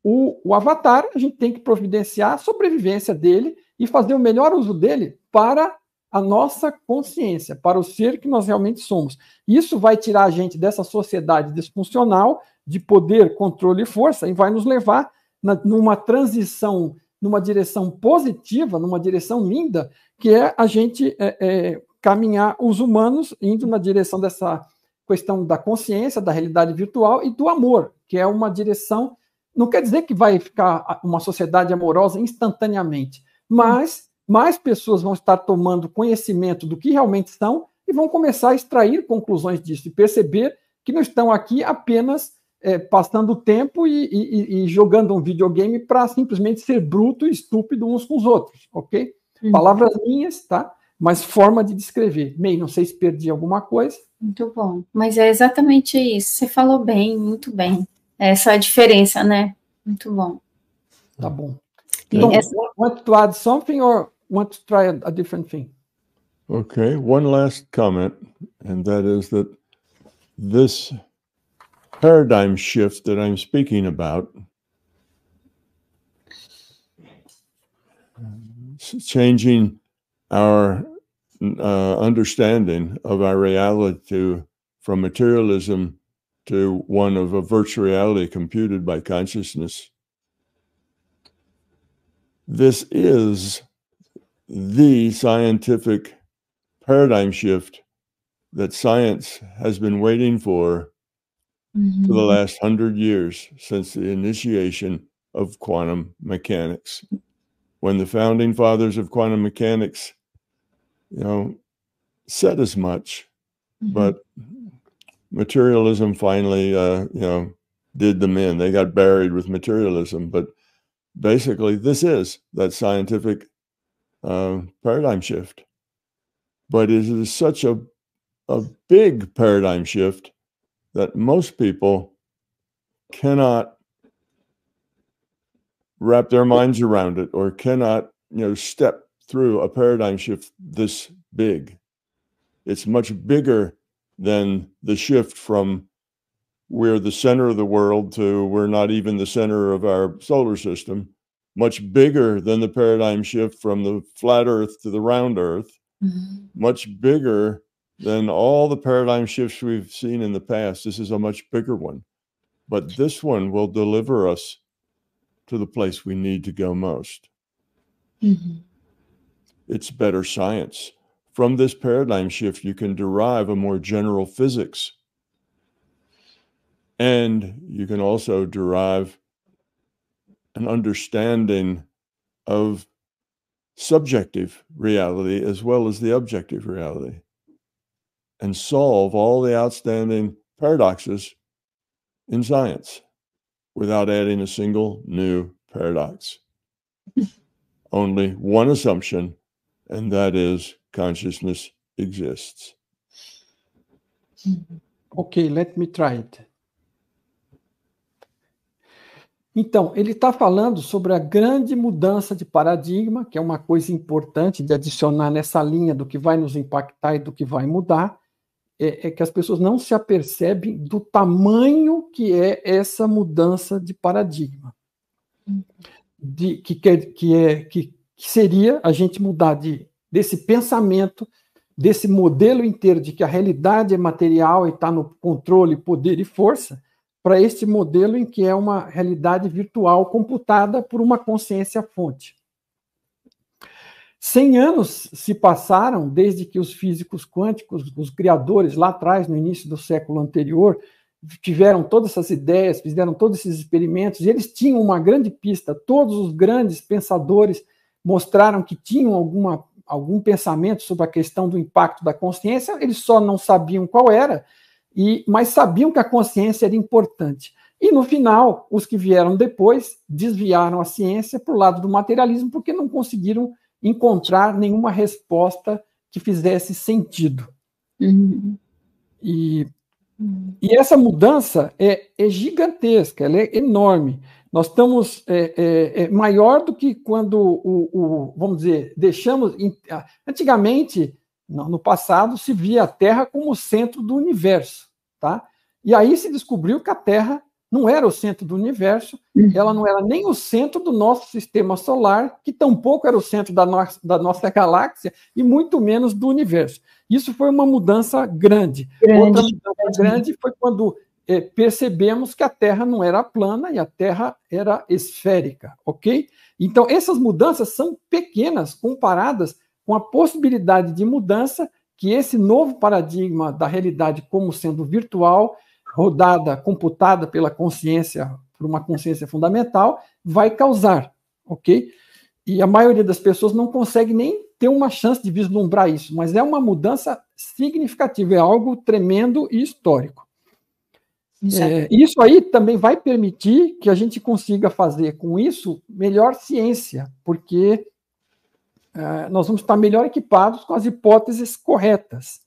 O, o avatar, a gente tem que providenciar a sobrevivência dele e fazer o melhor uso dele para a nossa consciência, para o ser que nós realmente somos. Isso vai tirar a gente dessa sociedade disfuncional de poder, controle e força e vai nos levar na, numa transição, numa direção positiva, numa direção linda, que é a gente é, é, caminhar os humanos indo na direção dessa questão da consciência, da realidade virtual e do amor, que é uma direção. Não quer dizer que vai ficar uma sociedade amorosa instantaneamente, mas mais pessoas vão estar tomando conhecimento do que realmente são e vão começar a extrair conclusões disso e perceber que não estão aqui apenas é, passando o tempo e, e, e, jogando um videogame para simplesmente ser bruto e estúpido uns com os outros, ok? Palavras minhas, tá? mas forma de descrever. Meio, não sei se perdi alguma coisa. Muito bom. Mas é exatamente isso. Você falou bem, muito bem. É essa é a diferença, né? Muito bom. Tá bom. Então, essa... want to add something or want to try a different thing? Okay, one last comment, and that is that this paradigm shift that I'm speaking about changing our uh, understanding of our reality to, from materialism to one of a virtual reality computed by consciousness. This is the scientific paradigm shift that science has been waiting for mm-hmm. for the mm-hmm. last hundred years since the initiation of quantum mechanics. When the founding fathers of quantum mechanics you know, said as much, mm-hmm. but materialism finally, uh, you know, did them in. They got buried with materialism, but basically, this is that scientific uh, paradigm shift. But it is such a a big paradigm shift that most people cannot wrap their minds around it or cannot you know step through a paradigm shift this big. It's much bigger than the shift from we're the center of the world to we're not even the center of our solar system, much bigger than the paradigm shift from the flat earth to the round earth, mm-hmm. much bigger than all the paradigm shifts we've seen in the past. This is a much bigger one. But this one will deliver us to the place we need to go most. Mm-hmm it's better science. From this paradigm shift, you can derive a more general physics. And you can also derive an understanding of subjective reality as well as the objective reality and solve all the outstanding paradoxes in science without adding a single new paradox. Only one assumption and that is consciousness exists. Ok, let me try it. Então, ele está falando sobre a grande mudança de paradigma, que é uma coisa importante de adicionar nessa linha do que vai nos impactar e do que vai mudar, é, é que as pessoas não se apercebem do tamanho que é essa mudança de paradigma, uhum. de, que, quer, que, é, que que seria a gente mudar de, desse pensamento, desse modelo inteiro de que a realidade é material e está no controle, poder e força, para este modelo em que é uma realidade virtual computada por uma consciência fonte. Cem anos se passaram desde que os físicos quânticos, os criadores lá atrás, no início do século anterior, tiveram todas essas ideias, fizeram todos esses experimentos, e eles tinham uma grande pista. Todos os grandes pensadores mostraram que tinham alguma, algum pensamento sobre a questão do impacto da consciência, eles só não sabiam qual era, e, mas sabiam que a consciência era importante. E no final, os que vieram depois desviaram a ciência para o lado do materialismo, porque não conseguiram encontrar nenhuma resposta que fizesse sentido. Uhum. E, uhum. e essa mudança é, é gigantesca, ela é enorme. Nós estamos é, é, é, maior do que quando o, o vamos dizer, deixamos. Antigamente, no passado, se via a Terra como o centro do universo, tá? E aí se descobriu que a Terra não era o centro do universo, uhum. ela não era nem o centro do nosso sistema solar, que tampouco era o centro da, nossa da nossa galáxia, e muito menos do universo. Isso foi uma mudança grande. grande. Outra mudança grande foi quando é, percebemos que a Terra não era plana e a Terra era esférica, ok? Então, essas mudanças são pequenas comparadas com a possibilidade de mudança que esse novo paradigma da realidade como sendo virtual, rodada, computada pela consciência, por uma consciência fundamental, vai causar, ok? E a maioria das pessoas não consegue nem ter uma chance de vislumbrar isso, mas é uma mudança significativa, é algo tremendo e histórico. É, isso aí também vai permitir que a gente consiga fazer com isso melhor ciência, porque é, nós vamos estar melhor equipados com as hipóteses corretas.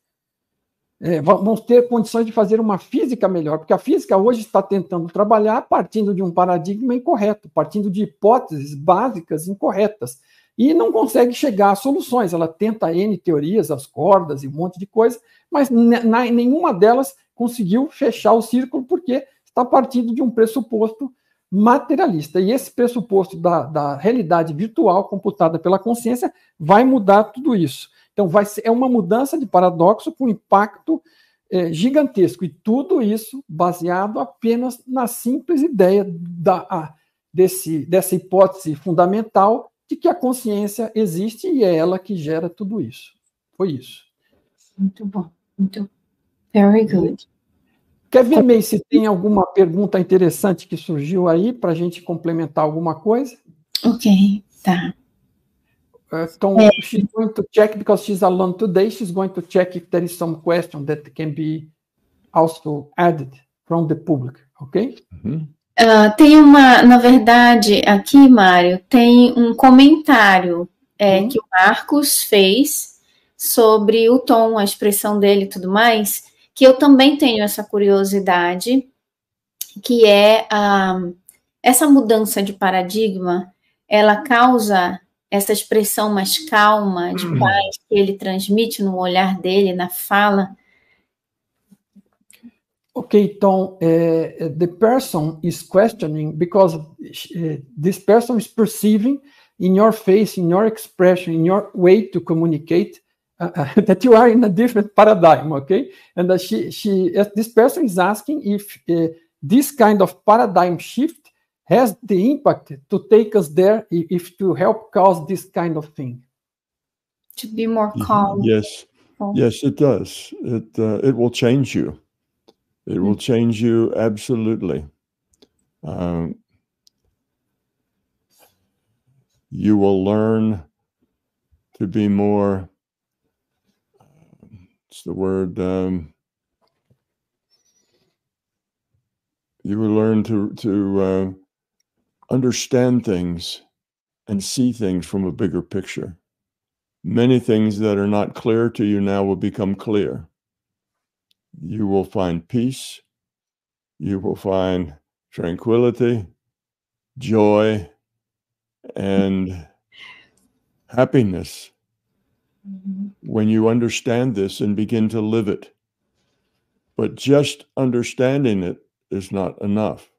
É, vamos ter condições de fazer uma física melhor, porque a física hoje está tentando trabalhar partindo de um paradigma incorreto, partindo de hipóteses básicas incorretas, e não consegue chegar a soluções. Ela tenta N teorias, as cordas e um monte de coisa, mas nenhuma delas conseguiu fechar o círculo porque está partindo de um pressuposto materialista. E esse pressuposto da, da realidade virtual computada pela consciência vai mudar tudo isso. Então, vai ser, é uma mudança de paradoxo com impacto é, gigantesco. E tudo isso baseado apenas na simples ideia da, a, desse, dessa hipótese fundamental de que a consciência existe e é ela que gera tudo isso. Foi isso. Muito bom. Muito bom. Very good. Quer ver, May, se tem alguma pergunta interessante que surgiu aí para a gente complementar alguma coisa? Ok, tá. É, então, é. she's going to check because she's alone today. She's going to check if there is some question that can be also added from the public, ok? Uhum. Uh, tem uma, na verdade, aqui, Mário, tem um comentário é, uhum. que o Marcos fez sobre o tom, a expressão dele e tudo mais que eu também tenho essa curiosidade, que é a, ah, essa mudança de paradigma, ela causa essa expressão mais calma, de uhum. paz que ele transmite no olhar dele, na fala. ok Tom. Então, uh, é, é, the person is questioning because uh, this person is perceiving in your face, in your expression, in your way to communicate that you are in a different paradigm, okay? And she, she, this person is asking if eh, this kind of paradigm shift has the impact to take us there, if, if to help cause this kind of thing. To be more mm-hmm. calm. Yes, oh. yes, it does. It uh, it will change you. It will mm-hmm. change you absolutely. Um, you will learn to be more it's the word um, you will learn to to uh, understand things and see things from a bigger picture. Many things that are not clear to you now will become clear. You will find peace. You will find tranquility, joy, and happiness mm-hmm. when you understand this and begin to live it. But just understanding it is not enough.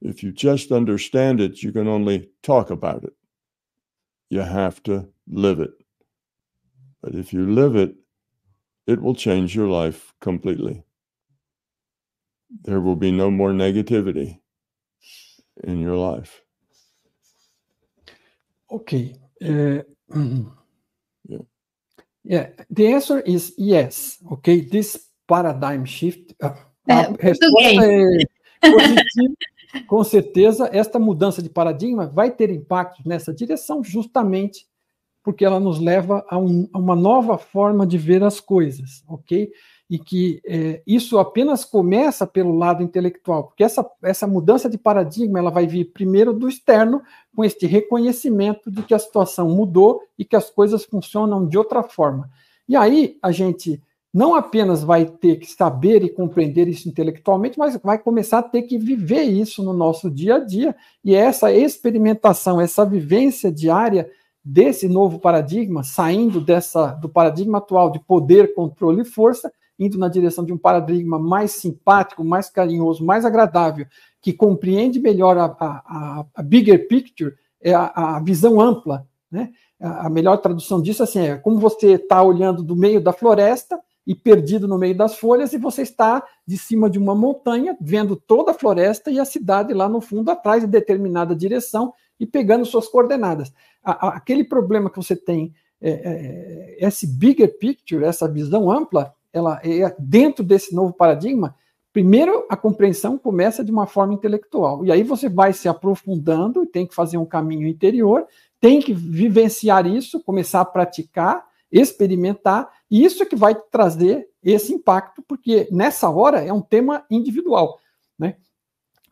If you just understand it, you can only talk about it. You have to live it. But if you live it, it will change your life completely. There will be no more negativity in your life. Okay. Uh, Yeah, the answer is yes. Okay, this paradigm shift. Uh, é, resposta é Com certeza, esta mudança de paradigma vai ter impacto nessa direção, justamente porque ela nos leva a, um, a uma nova forma de ver as coisas, ok? e que é, isso apenas começa pelo lado intelectual, porque essa, essa mudança de paradigma ela vai vir primeiro do externo, com este reconhecimento de que a situação mudou e que as coisas funcionam de outra forma. E aí a gente não apenas vai ter que saber e compreender isso intelectualmente, mas vai começar a ter que viver isso no nosso dia a dia, e é essa experimentação, essa vivência diária desse novo paradigma, saindo dessa do paradigma atual de poder, controle e força, indo na direção de um paradigma mais simpático, mais carinhoso, mais agradável, que compreende melhor a, a, a bigger picture, é a, a visão ampla. Né? A melhor tradução disso assim, é como você está olhando do meio da floresta e perdido no meio das folhas, e você está de cima de uma montanha, vendo toda a floresta e a cidade lá no fundo, atrás de determinada direção, e pegando suas coordenadas. aquele problema que você tem, é, é, é, esse bigger picture, essa visão ampla, ela é, é dentro desse novo paradigma, primeiro a compreensão começa de uma forma intelectual. E aí você vai se aprofundando, tem que fazer um caminho interior, tem que vivenciar isso, começar a praticar, experimentar, e isso é que vai trazer esse impacto, porque nessa hora é um tema individual, né?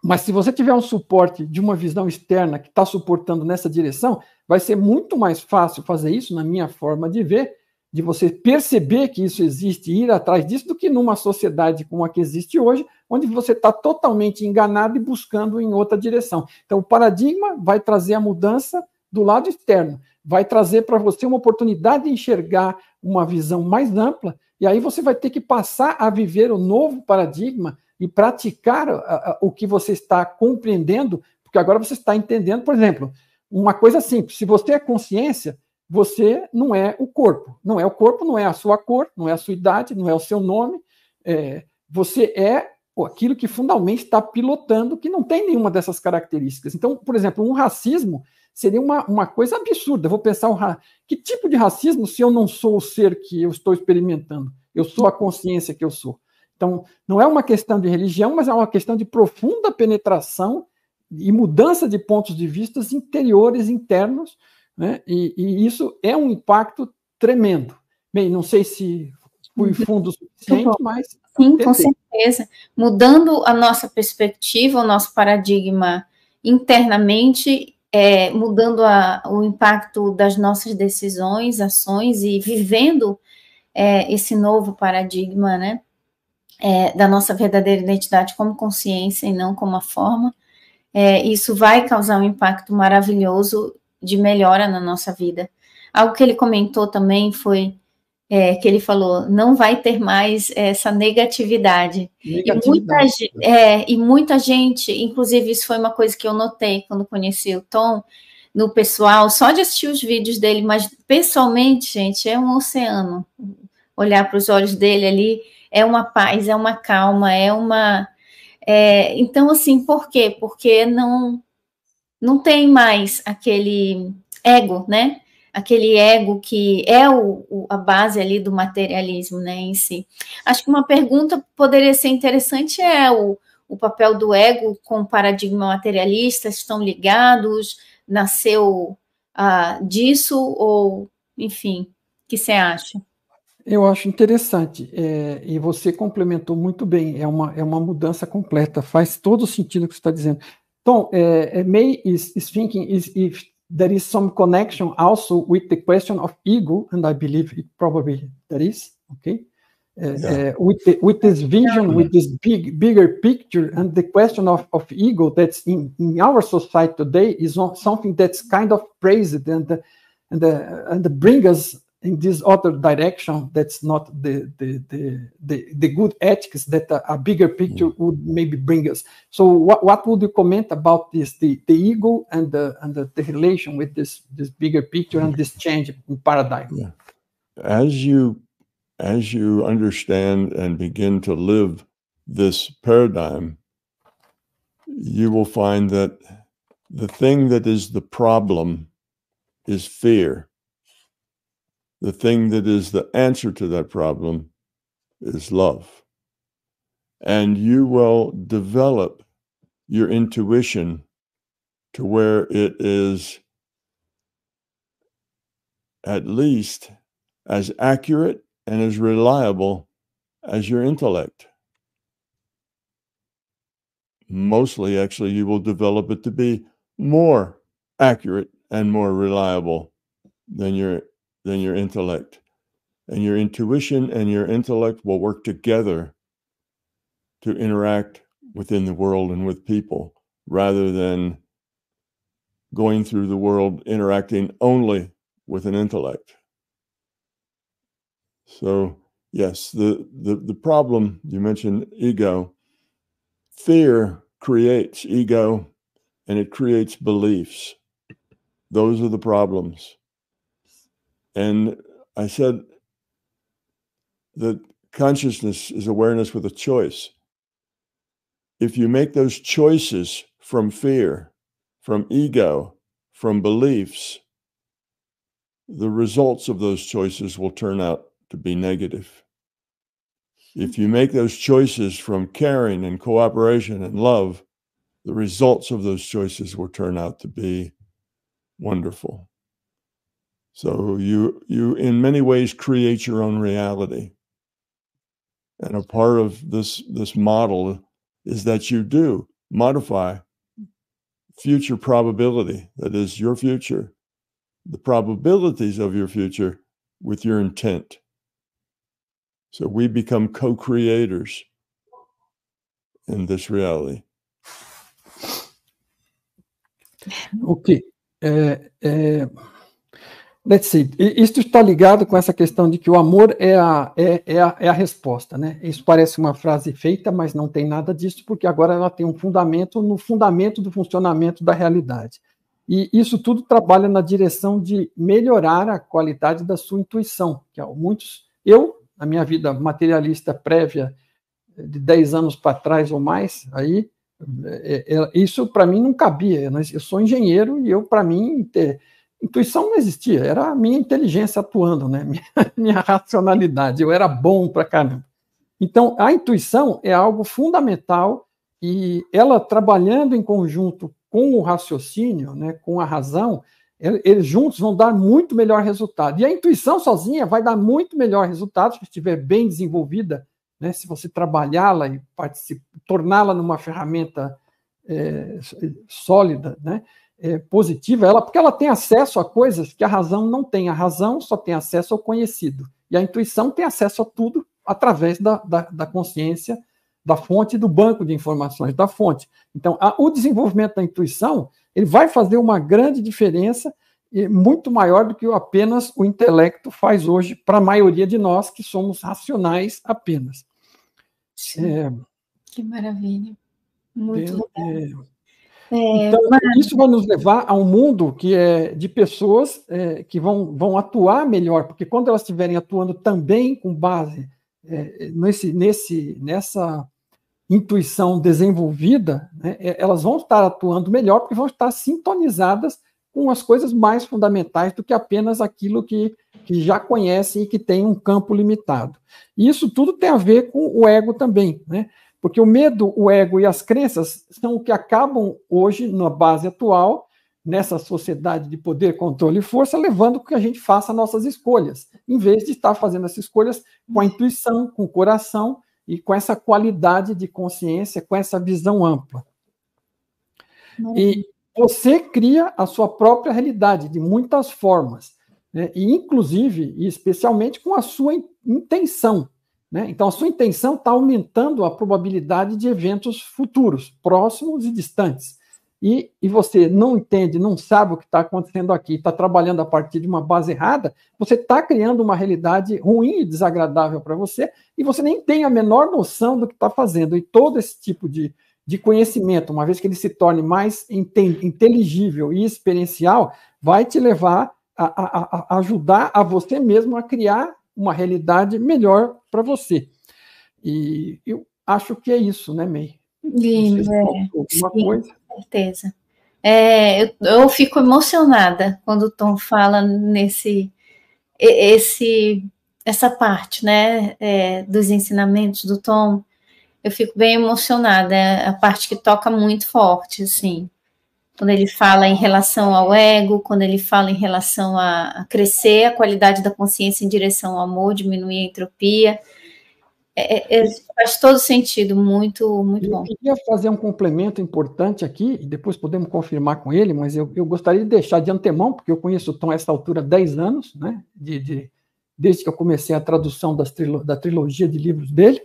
Mas se você tiver um suporte de uma visão externa que está suportando nessa direção, vai ser muito mais fácil fazer isso, na minha forma de ver, de você perceber que isso existe e ir atrás disso, do que numa sociedade como a que existe hoje, onde você está totalmente enganado e buscando em outra direção. Então, o paradigma vai trazer a mudança do lado externo, vai trazer para você uma oportunidade de enxergar uma visão mais ampla, e aí você vai ter que passar a viver o novo paradigma e praticar o que você está compreendendo, porque agora você está entendendo, por exemplo, uma coisa simples: se você é consciência, você não é o corpo. Não é o corpo, não é a sua cor, não é a sua idade, não é o seu nome. É, você é aquilo que fundamentalmente está pilotando, que não tem nenhuma dessas características. Então, por exemplo, um racismo seria uma, uma coisa absurda. Eu vou pensar um ra... que tipo de racismo se eu não sou o ser que eu estou experimentando? Eu sou a consciência que eu sou. Então, não é uma questão de religião, mas é uma questão de profunda penetração e mudança de pontos de vista interiores, internos, né? E, e isso é um impacto tremendo. Bem, não sei se fui uhum. fundo o suficiente, mas. Sim, com certeza. Mudando a nossa perspectiva, o nosso paradigma internamente, é, mudando a, o impacto das nossas decisões, ações e vivendo é, esse novo paradigma, né? É, da nossa verdadeira identidade como consciência e não como a forma, é, isso vai causar um impacto maravilhoso de melhora na nossa vida. Algo que ele comentou também foi é, que ele falou: não vai ter mais essa negatividade. negatividade. E, muita, é, e muita gente, inclusive, isso foi uma coisa que eu notei quando conheci o Tom, no pessoal, só de assistir os vídeos dele, mas pessoalmente, gente, é um oceano. Olhar para os olhos dele ali é uma paz, é uma calma, é uma. É, então, assim, por quê? Porque não não tem mais aquele ego, né? Aquele ego que é o, o, a base ali do materialismo, né, em si. Acho que uma pergunta poderia ser interessante é o, o papel do ego com o paradigma materialista, estão ligados, nasceu ah, disso ou, enfim, o que você acha? Eu acho interessante, é, e você complementou muito bem, é uma, é uma mudança completa, faz todo sentido o que você está dizendo. Tom, May is, is thinking is if there is some connection also with the question of ego, and I believe it probably there is. Okay, uh, yeah. uh, with the, with this vision, yeah. with this big bigger picture, and the question of, of ego that's in, in our society today is something that's kind of praised and and uh, and bring us in this other direction that's not the the the, the, the good ethics that a, a bigger picture mm. would maybe bring us so what, what would you comment about this the, the ego and the and the, the relation with this this bigger picture and this change in paradigm yeah. as you as you understand and begin to live this paradigm you will find that the thing that is the problem is fear the thing that is the answer to that problem is love. And you will develop your intuition to where it is at least as accurate and as reliable as your intellect. Mostly, actually, you will develop it to be more accurate and more reliable than your than your intellect. And your intuition and your intellect will work together to interact within the world and with people rather than going through the world interacting only with an intellect. So, yes, the, the, the problem you mentioned ego, fear creates ego and it creates beliefs. Those are the problems. And I said that consciousness is awareness with a choice. If you make those choices from fear, from ego, from beliefs, the results of those choices will turn out to be negative. If you make those choices from caring and cooperation and love, the results of those choices will turn out to be wonderful. So you you in many ways create your own reality. And a part of this this model is that you do modify future probability, that is your future, the probabilities of your future with your intent. So we become co-creators in this reality. Okay. Uh, uh... Let's see. Isso está ligado com essa questão de que o amor é a, é, é, a, é a resposta, né? Isso parece uma frase feita, mas não tem nada disso, porque agora ela tem um fundamento no fundamento do funcionamento da realidade. E isso tudo trabalha na direção de melhorar a qualidade da sua intuição, que é muitos. Eu, na minha vida materialista prévia, eh, de 10 anos para trás ou mais, aí eh, eh, isso para mim não cabia. Eu sou engenheiro e eu, para mim, ter Intuição não existia, era a minha inteligência atuando, né? minha, minha racionalidade, eu era bom para caramba. Então, a intuição é algo fundamental e ela trabalhando em conjunto com o raciocínio, né, com a razão, é, eles juntos vão dar muito melhor resultado. E a intuição sozinha vai dar muito melhor resultado se estiver bem desenvolvida, né, se você trabalhá-la e torná-la numa ferramenta é, sólida, né? é, positiva, ela, porque ela tem acesso a coisas que a razão não tem. A razão só tem acesso ao conhecido. E a intuição tem acesso a tudo através da, da, da consciência, da fonte, do banco de informações da fonte. Então, a, o desenvolvimento da intuição ele vai fazer uma grande diferença e muito maior do que apenas o intelecto faz hoje para a maioria de nós que somos racionais apenas. É, que maravilha. Muito legal. É, então, é, mas... isso vai nos levar a um mundo que é de pessoas é, que vão, vão atuar melhor, porque quando elas estiverem atuando também com base é, nesse, nesse, nessa intuição desenvolvida, né, é, elas vão estar atuando melhor, porque vão estar sintonizadas com as coisas mais fundamentais do que apenas aquilo que, que já conhecem e que tem um campo limitado. E isso tudo tem a ver com o ego também, né? Porque o medo, o ego e as crenças são o que acabam hoje, na base atual, nessa sociedade de poder, controle e força, levando que a gente faça nossas escolhas, em vez de estar fazendo essas escolhas com a intuição, com o coração e com essa qualidade de consciência, com essa visão ampla. E você cria a sua própria realidade de muitas formas, né? e inclusive e especialmente com a sua intenção. Né? Então, a sua intenção está aumentando a probabilidade de eventos futuros, próximos e distantes. E, e você não entende, não sabe o que está acontecendo aqui, está trabalhando a partir de uma base errada, você está criando uma realidade ruim e desagradável para você, e você nem tem a menor noção do que está fazendo. E todo esse tipo de, de conhecimento, uma vez que ele se torne mais inteligível e experiencial, vai te levar a, a, a ajudar a você mesmo a criar uma realidade melhor para você. E eu acho que é isso, né, May? Lindo, se é. Sim, coisa. Com certeza. É, eu, eu fico emocionada quando o Tom fala nesse esse essa parte, né, é, dos ensinamentos do Tom, eu fico bem emocionada, é a parte que toca muito forte, assim, quando ele fala em relação ao ego, quando ele fala em relação a, crescer a qualidade da consciência em direção ao amor, diminuir a entropia. É, é, é faz todo sentido, muito, muito eu bom. Eu queria fazer um complemento importante aqui, e depois podemos confirmar com ele, mas eu, eu gostaria de deixar de antemão, porque eu conheço o Tom a essa altura há 10 anos, né, de, de, desde que eu comecei a tradução das trilo, da trilogia de livros dele,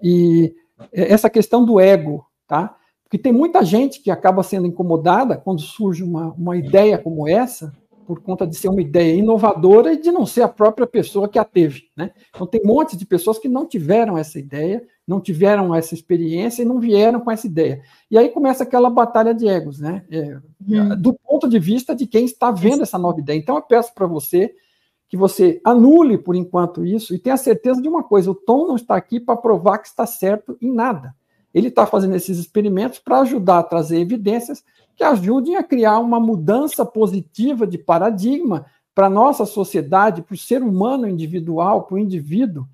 e é, essa questão do ego, tá? Porque tem muita gente que acaba sendo incomodada quando surge uma, uma ideia como essa, por conta de ser uma ideia inovadora e de não ser a própria pessoa que a teve. Né? Então, tem um monte de pessoas que não tiveram essa ideia, não tiveram essa experiência e não vieram com essa ideia. E aí começa aquela batalha de egos, né? É, hum. Do ponto de vista de quem está vendo essa nova ideia. Então, eu peço para você que você anule por enquanto isso e tenha certeza de uma coisa: o Tom não está aqui para provar que está certo em nada. Ele está fazendo esses experimentos para ajudar a trazer evidências que ajudem a criar uma mudança positiva de paradigma para a nossa sociedade, para o ser humano individual, para o indivíduo,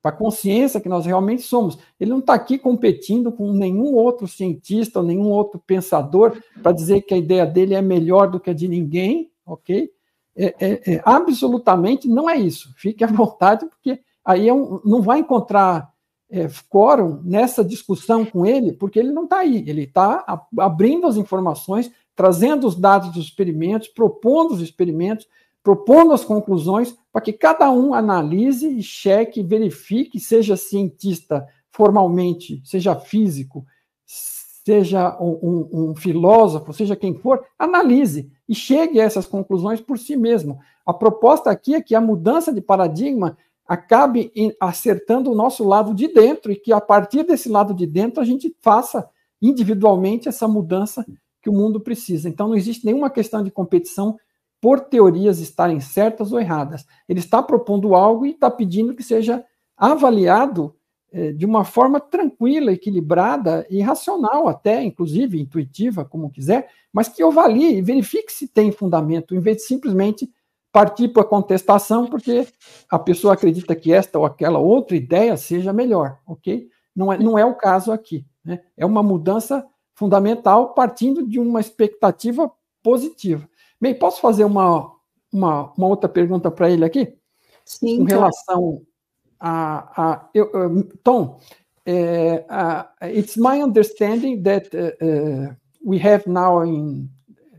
para a consciência que nós realmente somos. Ele não está aqui competindo com nenhum outro cientista ou nenhum outro pensador para dizer que a ideia dele é melhor do que a de ninguém, ok? É, é, é, absolutamente não é isso. Fique à vontade, porque aí é um, não vai encontrar é, quórum nessa discussão com ele, porque ele não está aí, ele está abrindo as informações, trazendo os dados dos experimentos, propondo os experimentos, propondo as conclusões, para que cada um analise e cheque, verifique, seja cientista formalmente, seja físico, seja um, um, um filósofo, seja quem for, analise e chegue a essas conclusões por si mesmo. A proposta aqui é que a mudança de paradigma acabe acertando o nosso lado de dentro e que a partir desse lado de dentro a gente faça individualmente essa mudança que o mundo precisa. Então não existe nenhuma questão de competição por teorias estarem certas ou erradas. Ele está propondo algo e está pedindo que seja avaliado é, de uma forma tranquila, equilibrada e racional, até inclusive intuitiva, como quiser, mas que avalie e verifique se tem fundamento, em vez de simplesmente partir para a contestação porque a pessoa acredita que esta ou aquela outra ideia seja melhor, ok? Não é, não é o caso aqui. Né? É uma mudança fundamental partindo de uma expectativa positiva. Bem, posso fazer uma, uma, uma outra pergunta para ele aqui? Sim. Com relação a. a eu, Tom, é, a, it's my understanding that uh, we have now in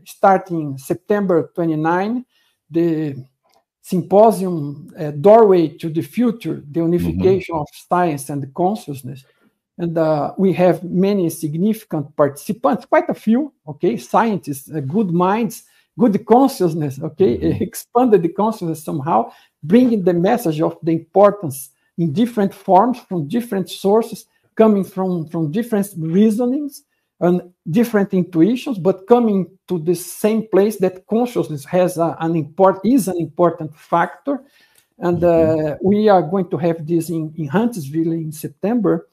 starting September 29 the symposium uh, Doorway to the Future, the Unification mm -hmm. of Science and Consciousness. And uh, we have many significant participants, quite a few, okay, scientists, uh, good minds, good consciousness, okay, mm -hmm. expanded the consciousness somehow, bringing the message of the importance in different forms, from different sources, coming from, from different reasonings and different intuitions, but coming to the same place that consciousness has a, an import is an important factor. And mm-hmm. uh, we are going to have this in, in Huntsville in September,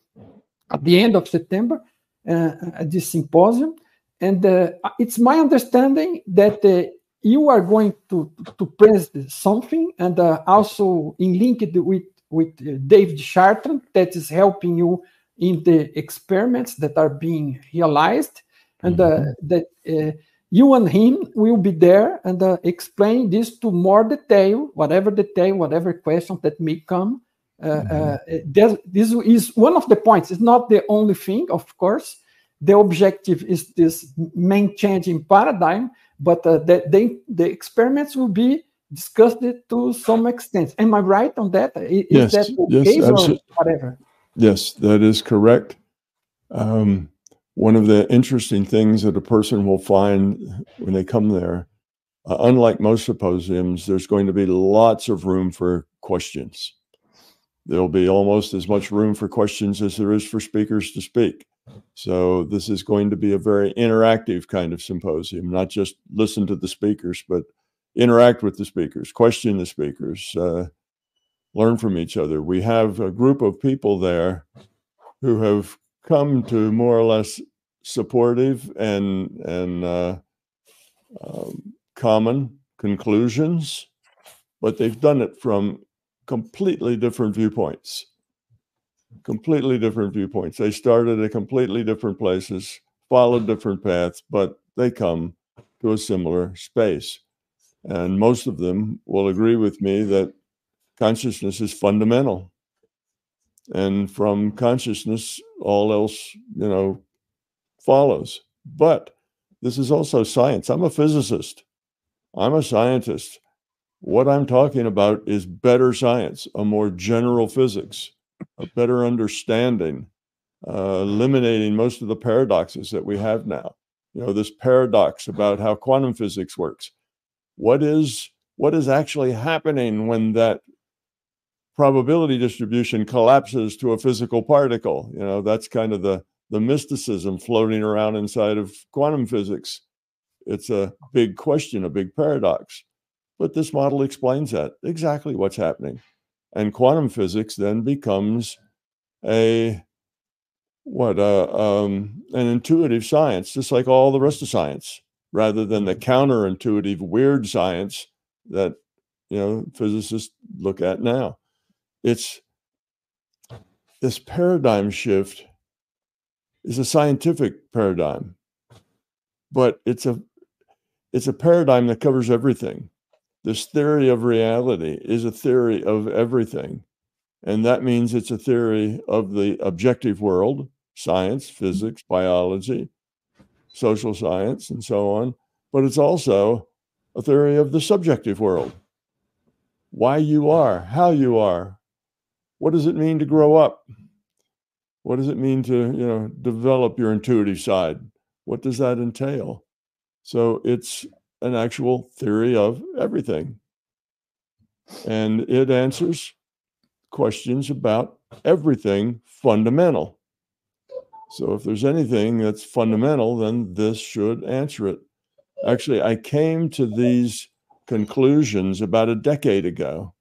at the end of September, uh, at this symposium. And uh, it's my understanding that uh, you are going to to present something, and uh, also in linked with with uh, David Charton that is helping you in the experiments that are being realized, and mm-hmm. that uh, you and him will be there and uh, explain this to more detail, whatever detail, whatever questions that may come. Uh, mm-hmm. this is one of the points. It's not the only thing, of course, the objective is this main change in paradigm, but uh, the, the, the, experiments will be discussed to some extent. Am I right on that? Is yes, that the yes, or whatever? Yes, that is correct. Um, one of the interesting things that a person will find when they come there, uh, unlike most symposiums, there's going to be lots of room for questions. There'll be almost as much room for questions as there is for speakers to speak. So, this is going to be a very interactive kind of symposium, not just listen to the speakers, but interact with the speakers, question the speakers, uh, learn from each other. We have a group of people there who have come to more or less supportive and and uh, um, common conclusions, but they've done it from completely different viewpoints. Completely different viewpoints. They started at completely different places, followed different paths, but they come to a similar space. And most of them will agree with me that consciousness is fundamental. And from consciousness, all else, you know, follows. But this is also science. I'm a physicist, I'm a scientist. What I'm talking about is better science, a more general physics, a better understanding, uh, eliminating most of the paradoxes that we have now. You know, this paradox about how quantum physics works. What is what is actually happening when that probability distribution collapses to a physical particle. You know, that's kind of the, the mysticism floating around inside of quantum physics. It's a big question, a big paradox. But this model explains that exactly what's happening. And quantum physics then becomes a what uh, um, an intuitive science, just like all the rest of science, rather than the counterintuitive weird science that you know physicists look at now. It's this paradigm shift is a scientific paradigm, but it's a it's a paradigm that covers everything. This theory of reality is a theory of everything. And that means it's a theory of the objective world, science, physics, biology, social science, and so on. But it's also a theory of the subjective world why you are, how you are, what does it mean to grow up? What does it mean to you know develop your intuitive side? What does that entail? So it's an actual theory of everything. And it answers questions about everything fundamental. So if there's anything that's fundamental, then this should answer it. Actually, I came to these conclusions about a decade ago.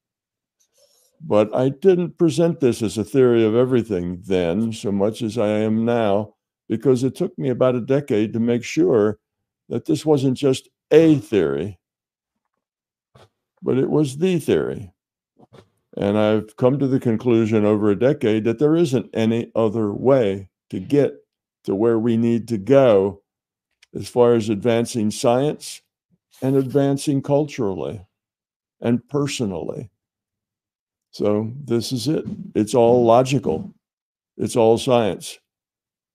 But I didn't present this as a theory of everything then so much as I am now, because it took me about a decade to make sure that this wasn't just a theory, but it was the theory. And I've come to the conclusion over a decade that there isn't any other way to get to where we need to go as far as advancing science and advancing culturally and personally. So this is it. It's all logical. It's all science.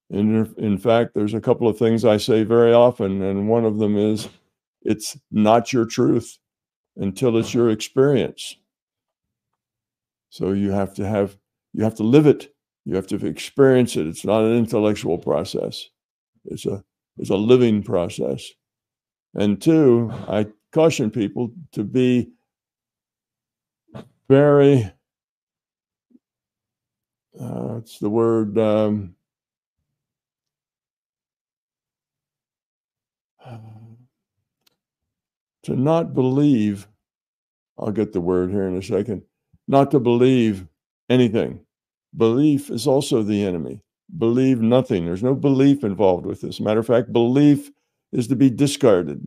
And in fact, there's a couple of things I say very often, and one of them is it's not your truth until it's your experience. So you have to have you have to live it. You have to experience it. It's not an intellectual process. It's a it's a living process. And two, I caution people to be very uh, it's the word um, uh, to not believe i'll get the word here in a second not to believe anything belief is also the enemy believe nothing there's no belief involved with this matter of fact belief is to be discarded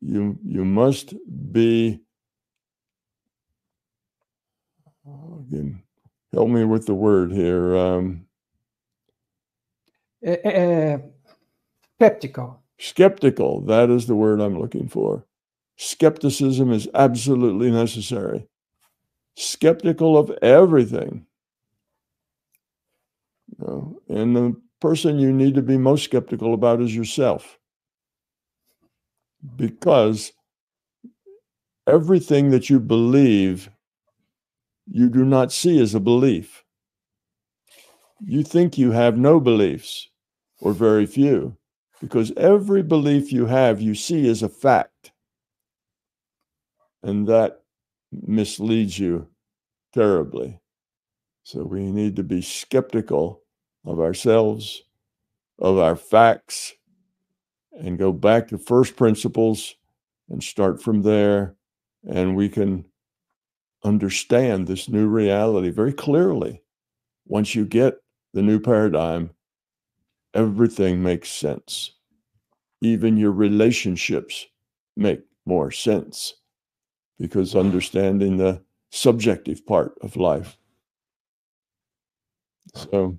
you you must be again, help me with the word here. Um, uh, eh, skeptical. Eh, eh, skeptical. That is the word I'm looking for. Skepticism is absolutely necessary. Skeptical of everything. You know, and the person you need to be most skeptical about is yourself. Because everything that you believe you do not see as a belief. You think you have no beliefs or very few because every belief you have you see as a fact. And that misleads you terribly. So we need to be skeptical of ourselves, of our facts, and go back to first principles and start from there. And we can understand this new reality very clearly, once you get the new paradigm, everything makes sense. Even your relationships make more sense because understanding the subjective part of life. So,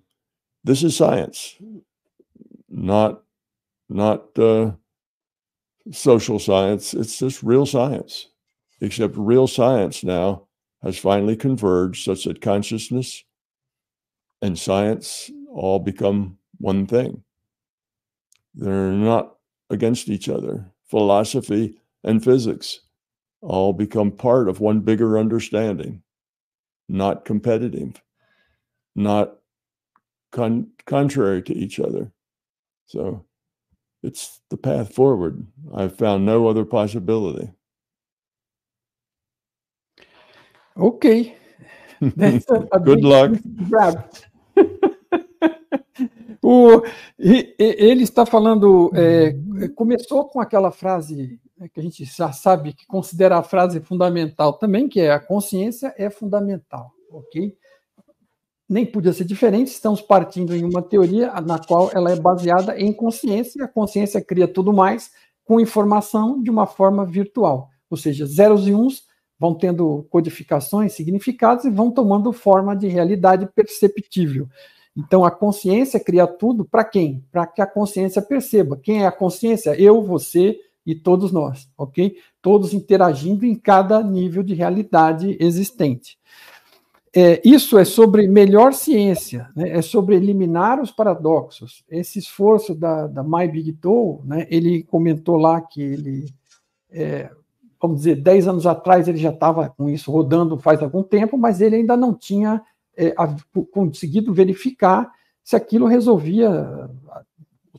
this is science, not not uh, social science. It's just real science, except real science now has finally converged such that consciousness and science all become one thing. They're not against each other. Philosophy and physics all become part of one bigger understanding, not competitive, not con- contrary to each other. So it's the path forward. I've found no other possibility. Ok. Né? Good luck. o, e, e, ele está falando, é, começou com aquela frase né, que a gente já sabe que considera a frase fundamental também, que é a consciência é fundamental, ok? Nem podia ser diferente, estamos partindo em uma teoria na qual ela é baseada em consciência, a consciência cria tudo mais com informação de uma forma virtual, ou seja, zeros e uns vão tendo codificações, significados e vão tomando forma de realidade perceptível. Então, a consciência cria tudo para quem? Para que a consciência perceba. Quem é a consciência? Eu, você e todos nós, ok? Todos interagindo em cada nível de realidade existente. É, isso é sobre melhor ciência, né? é sobre eliminar os paradoxos. Esse esforço da, da Mai Bigtow, né? ele comentou lá que ele é, vamos dizer, 10 anos atrás ele já estava com isso rodando faz algum tempo, mas ele ainda não tinha é, a, conseguido verificar se aquilo resolvia ah,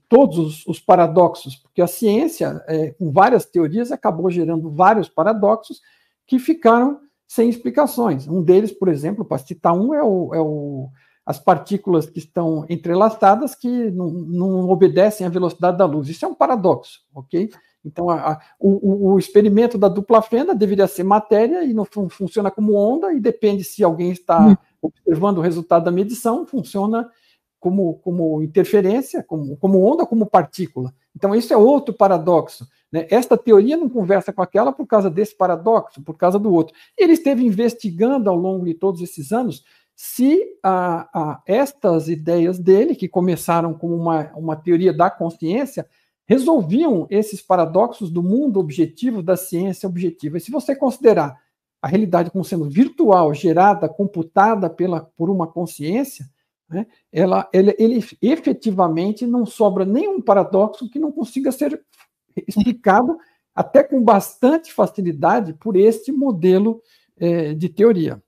todos os, os paradoxos, porque a ciência, é, com várias teorias, acabou gerando vários paradoxos que ficaram sem explicações. Um deles, por exemplo, para citar um, é o, é o as partículas que estão entrelaçadas que não, não, obedecem à velocidade da luz. Isso é um paradoxo, ok? Então, a, a, o, o, experimento da dupla fenda deveria ser matéria e não fun funciona como onda, e depende se alguém está hum. observando o resultado da medição, funciona como, como interferência, como, como onda, como partícula. Então, isso é outro paradoxo. Né? Esta teoria não conversa com aquela por causa desse paradoxo, por causa do outro. Ele esteve investigando ao longo de todos esses anos se a, a, estas ideias dele, que começaram como uma, uma teoria da consciência, resolviam esses paradoxos do mundo objetivo, da ciência objetiva. E se você considerar a realidade como sendo virtual, gerada, computada pela, por uma consciência, né, ela, ele, ele efetivamente não sobra nenhum paradoxo que não consiga ser explicado até com bastante facilidade por este modelo eh, de teoria.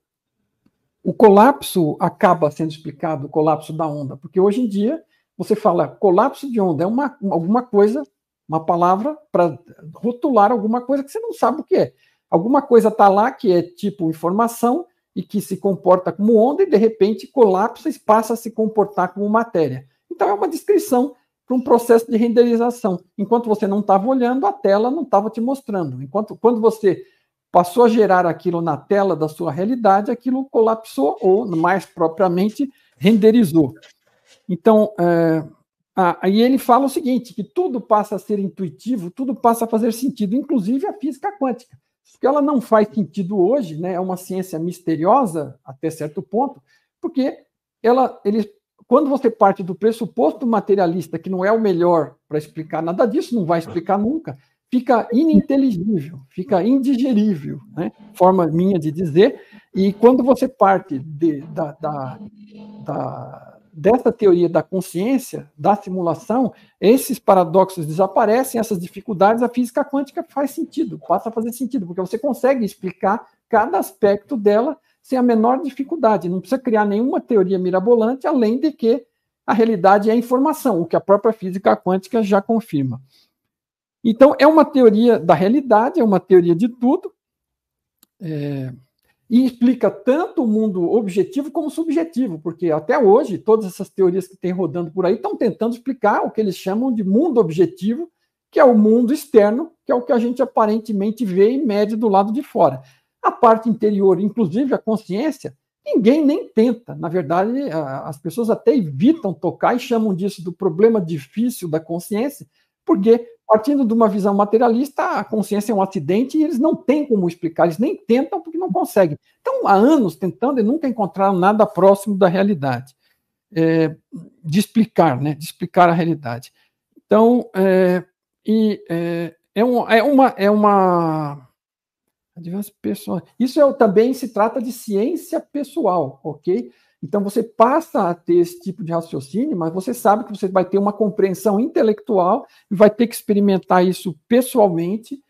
O colapso acaba sendo explicado, o colapso da onda, porque hoje em dia você fala colapso de onda, é uma, alguma coisa, uma palavra para rotular alguma coisa que você não sabe o que é. Alguma coisa está lá que é tipo informação e que se comporta como onda e de repente colapsa e passa a se comportar como matéria. Então é uma descrição para um processo de renderização. Enquanto você não estava olhando, a tela não estava te mostrando. Enquanto quando você passou a gerar aquilo na tela da sua realidade, aquilo colapsou ou mais propriamente renderizou. Então, é, aí ele fala o seguinte: que tudo passa a ser intuitivo, tudo passa a fazer sentido, inclusive a física quântica. que ela não faz sentido hoje, né? é uma ciência misteriosa até certo ponto, porque ela, ele, quando você parte do pressuposto materialista, que não é o melhor para explicar nada disso, não vai explicar nunca, fica ininteligível, fica indigerível, né? forma minha de dizer. E quando você parte de, da, da, da dessa teoria da consciência, da simulação, esses paradoxos desaparecem, essas dificuldades, a física quântica faz sentido, passa a fazer sentido, porque você consegue explicar cada aspecto dela sem a menor dificuldade, não precisa criar nenhuma teoria mirabolante, além de que a realidade é a informação, o que a própria física quântica já confirma. Então, é uma teoria da realidade, é uma teoria de tudo. É, e explica tanto o mundo objetivo como subjetivo, porque até hoje todas essas teorias que tem rodando por aí estão tentando explicar o que eles chamam de mundo objetivo, que é o mundo externo, que é o que a gente aparentemente vê e mede do lado de fora. A parte interior, inclusive a consciência, ninguém nem tenta. Na verdade, as pessoas até evitam tocar e chamam disso do problema difícil da consciência, porque partindo de uma visão materialista, a consciência é um acidente e eles não têm como explicar, eles nem tentam porque não conseguem. Então, há anos tentando e nunca encontraram nada próximo da realidade, é, de explicar, né, de explicar a realidade. Então, é, e, é, é, um, é uma. É uma pessoas. Isso é, também se trata de ciência pessoal, ok? Então você passa a ter esse tipo de raciocínio, mas você sabe que você vai ter uma compreensão intelectual e vai ter que experimentar isso pessoalmente,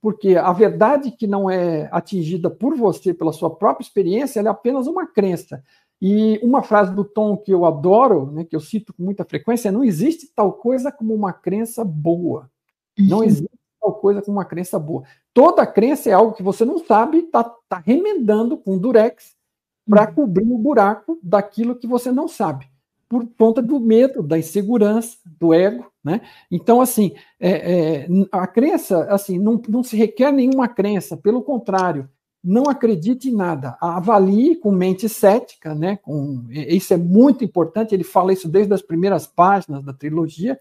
porque a verdade que não é atingida por você pela sua própria experiência, é apenas uma crença. E uma frase do Tom que eu adoro, né, que eu cito com muita frequência, é não existe tal coisa como uma crença boa. Não existe tal coisa como uma crença boa. Toda crença é algo que você não sabe, está tá remendando com durex, para uhum. cobrir o buraco daquilo que você não sabe, por conta do medo, da insegurança, do ego, né? Então, assim, é, é, a crença, assim, não, não se requer nenhuma crença, pelo contrário, não acredite em nada, avalie com mente cética, né? Com, isso é muito importante, ele fala isso desde as primeiras páginas da trilogia,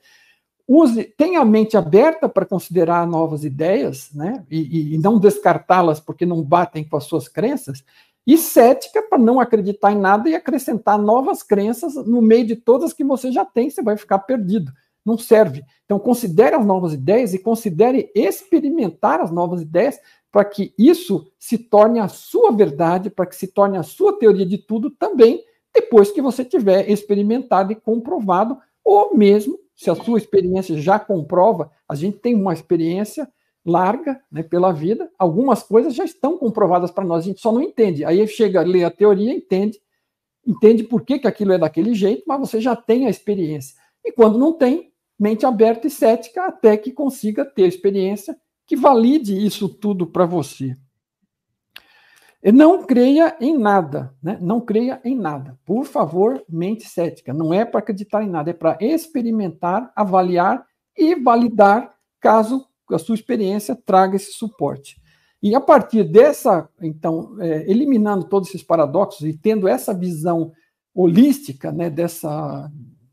use, tenha a mente aberta para considerar novas ideias, né? E, e não descartá-las porque não batem com as suas crenças, e cética para não acreditar em nada e acrescentar novas crenças no meio de todas que você já tem, você vai ficar perdido. Não serve. Então, considere as novas ideias e considere experimentar as novas ideias para que isso se torne a sua verdade, para que se torne a sua teoria de tudo também, depois que você tiver experimentado e comprovado, ou mesmo se a sua experiência já comprova, a gente tem uma experiência larga né, pela vida. Algumas coisas já estão comprovadas para nós, a gente só não entende. Aí chega, lê a teoria, entende, entende por que, que aquilo é daquele jeito, mas você já tem a experiência. E quando não tem, mente aberta e cética até que consiga ter experiência que valide isso tudo para você. E não creia em nada, né? não creia em nada. Por favor, mente cética. Não é para acreditar em nada, é para experimentar, avaliar e validar caso a sua experiência traga esse suporte. E a partir dessa, então, é, eliminando todos esses paradoxos e tendo essa visão holística, né, dessa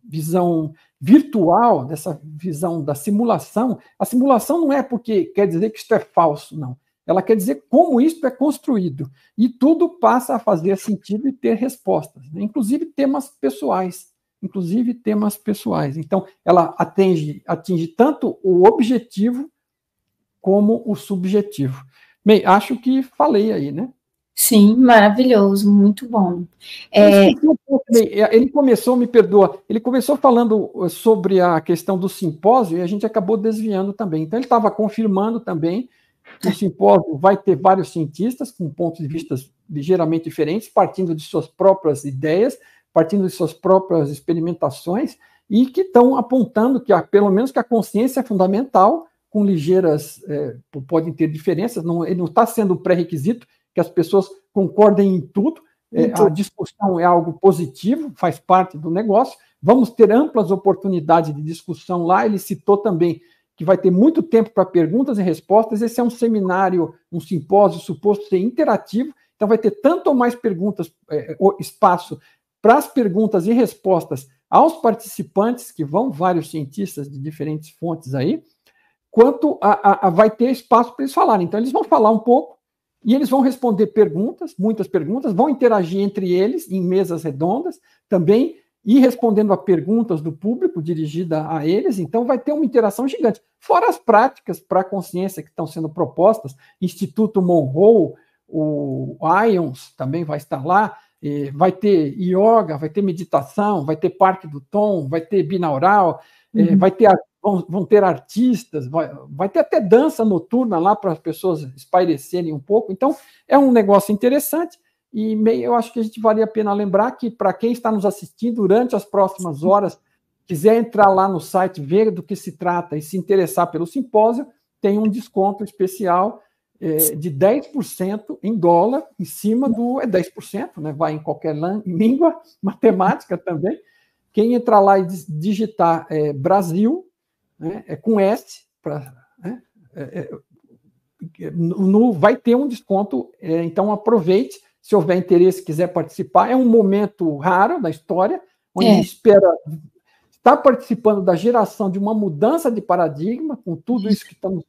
visão virtual, dessa visão da simulação, a simulação não é porque quer dizer que isto é falso, não. Ela quer dizer como isto é construído. E tudo passa a fazer sentido e ter respostas, né? inclusive temas pessoais. Inclusive temas pessoais. Então, ela atinge, atinge tanto o objetivo como o subjetivo. Bem, acho que falei aí, né? Sim, maravilhoso, muito bom. É, é... Ele começou, me perdoa, ele começou falando eh, sobre a questão do simpósio e a gente acabou desviando também. Então, ele estava confirmando também que o simpósio vai ter vários cientistas com pontos de vista ligeiramente diferentes, partindo de suas próprias ideias, partindo de suas próprias experimentações e que estão apontando que, pelo menos, que a consciência é fundamental com ligeiras, é, podem ter diferenças, não, ele não está sendo um pré-requisito que as pessoas concordem em tudo, é, a discussão é algo positivo, faz parte do negócio, vamos ter amplas oportunidades de discussão lá, ele citou também que vai ter muito tempo para perguntas e respostas, esse é um seminário, um simpósio suposto ser interativo, então vai ter tanto ou mais perguntas, é, espaço para as perguntas e respostas aos participantes, que vão vários cientistas de diferentes fontes aí, quanto a, a, a vai ter espaço para eles falarem. Então, eles vão falar um pouco e eles vão responder perguntas, muitas perguntas, vão interagir entre eles em mesas redondas também e respondendo a perguntas do público dirigida a eles, então vai ter uma interação gigante. Fora as práticas para a consciência que estão sendo propostas, Instituto Monroe, o IONS também vai estar lá, vai ter yoga, vai ter meditação, vai ter parque do tom, vai ter binaural, uhum. vai ter vão, vão ter artistas, vai, vai ter até dança noturna lá para as pessoas espairecerem um pouco. Então, é um negócio interessante. E meio, eu acho que a gente valia a pena lembrar que, para quem está nos assistindo durante as próximas horas, quiser entrar lá no site, ver do que se trata e se interessar pelo simpósio, tem um desconto especial é, de 10% em dólar, em cima do. É 10%, né? vai em qualquer língua, matemática também. Quem entrar lá e digitar é, Brasil, né? é com S, para né? é, é, no, vai ter um desconto, é, então aproveite, se houver interesse, quiser participar, é um momento raro da história, onde é. espera estar participando da geração de uma mudança de paradigma, com tudo isso que estamos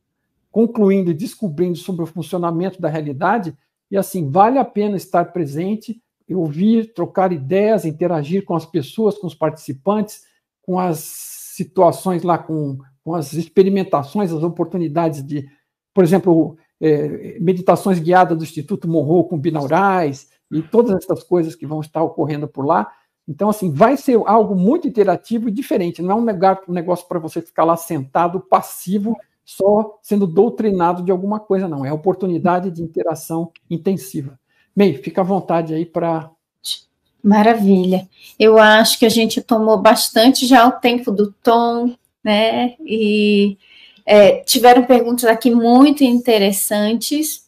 concluindo e descobrindo sobre o funcionamento da realidade, e assim, vale a pena estar presente, ouvir, trocar ideias, interagir com as pessoas, com os participantes, com as situações lá com, com as experimentações, as oportunidades de, por exemplo, é, meditações guiadas do Instituto Monroe com binaurais e todas essas coisas que vão estar ocorrendo por lá. Então, assim, vai ser algo muito interativo e diferente. Não é um um negócio para você ficar lá sentado, passivo, só sendo doutrinado de alguma coisa, não. É oportunidade de interação intensiva. Bem, fica à vontade aí para Maravilha. Eu acho que a gente tomou bastante já o tempo do tom, né? E é, tiveram perguntas aqui muito interessantes.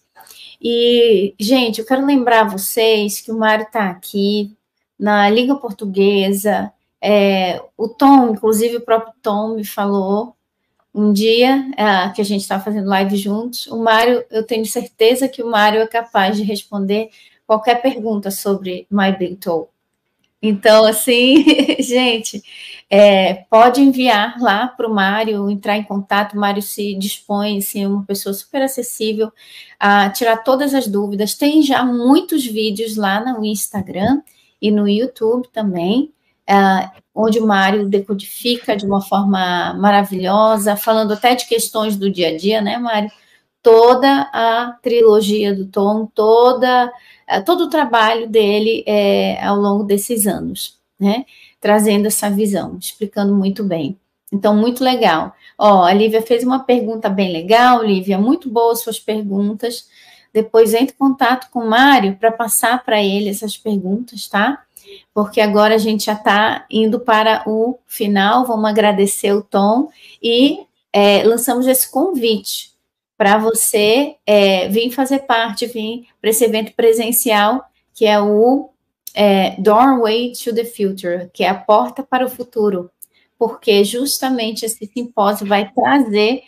E, gente, eu quero lembrar vocês que o Mário está aqui na Liga Portuguesa. É, o Tom, inclusive o próprio Tom me falou um dia é, que a gente estava tá fazendo live juntos. O Mário, eu tenho certeza que o Mário é capaz de responder qualquer pergunta sobre My Big Toe. Então, assim, gente, é, pode enviar lá para o Mário, entrar em contato. O Mário se dispõe, assim, é uma pessoa super acessível a tirar todas as dúvidas. Tem já muitos vídeos lá no Instagram e no YouTube também, é, onde o Mário decodifica de uma forma maravilhosa, falando até de questões do dia a dia, né, Mário? Toda a trilogia do Tom, toda eh, todo o trabalho dele é, ao longo desses anos, né? Trazendo essa visão, explicando muito bem. Então, muito legal. Ó, a Lívia fez uma pergunta bem legal, Lívia, muito boas suas perguntas. Depois entre em contato com o Mário para passar para ele essas perguntas, tá? Porque agora a gente já está indo para o final. Vamos agradecer o Tom e é, lançamos esse convite para você é, vir fazer parte, vir para esse evento presencial, que é o é, Doorway to the Future, que é a porta para o futuro, porque justamente esse simpósio vai trazer,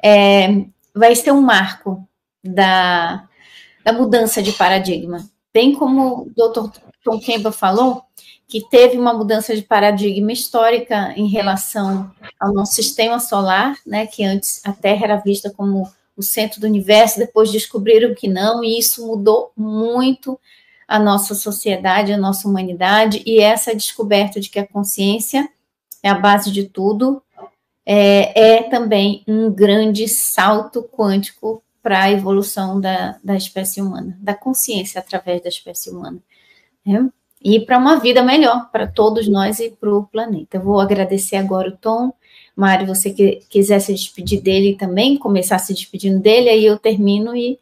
é, vai ser um marco da, da mudança de paradigma. Bem como o Dr. Tom Kemba falou, que teve uma mudança de paradigma histórica em relação ao nosso sistema solar, né, que antes a Terra era vista como o centro do universo, depois descobriram que não, e isso mudou muito a nossa sociedade, a nossa humanidade, e essa descoberta de que a consciência é a base de tudo, é, é também um grande salto quântico para a evolução da, da espécie humana, da consciência através da espécie humana. Né? E para uma vida melhor para todos nós e para o planeta. Eu vou agradecer agora o Tom Mário, você que, quiser se despedir dele também, começar se despedindo dele, aí eu termino e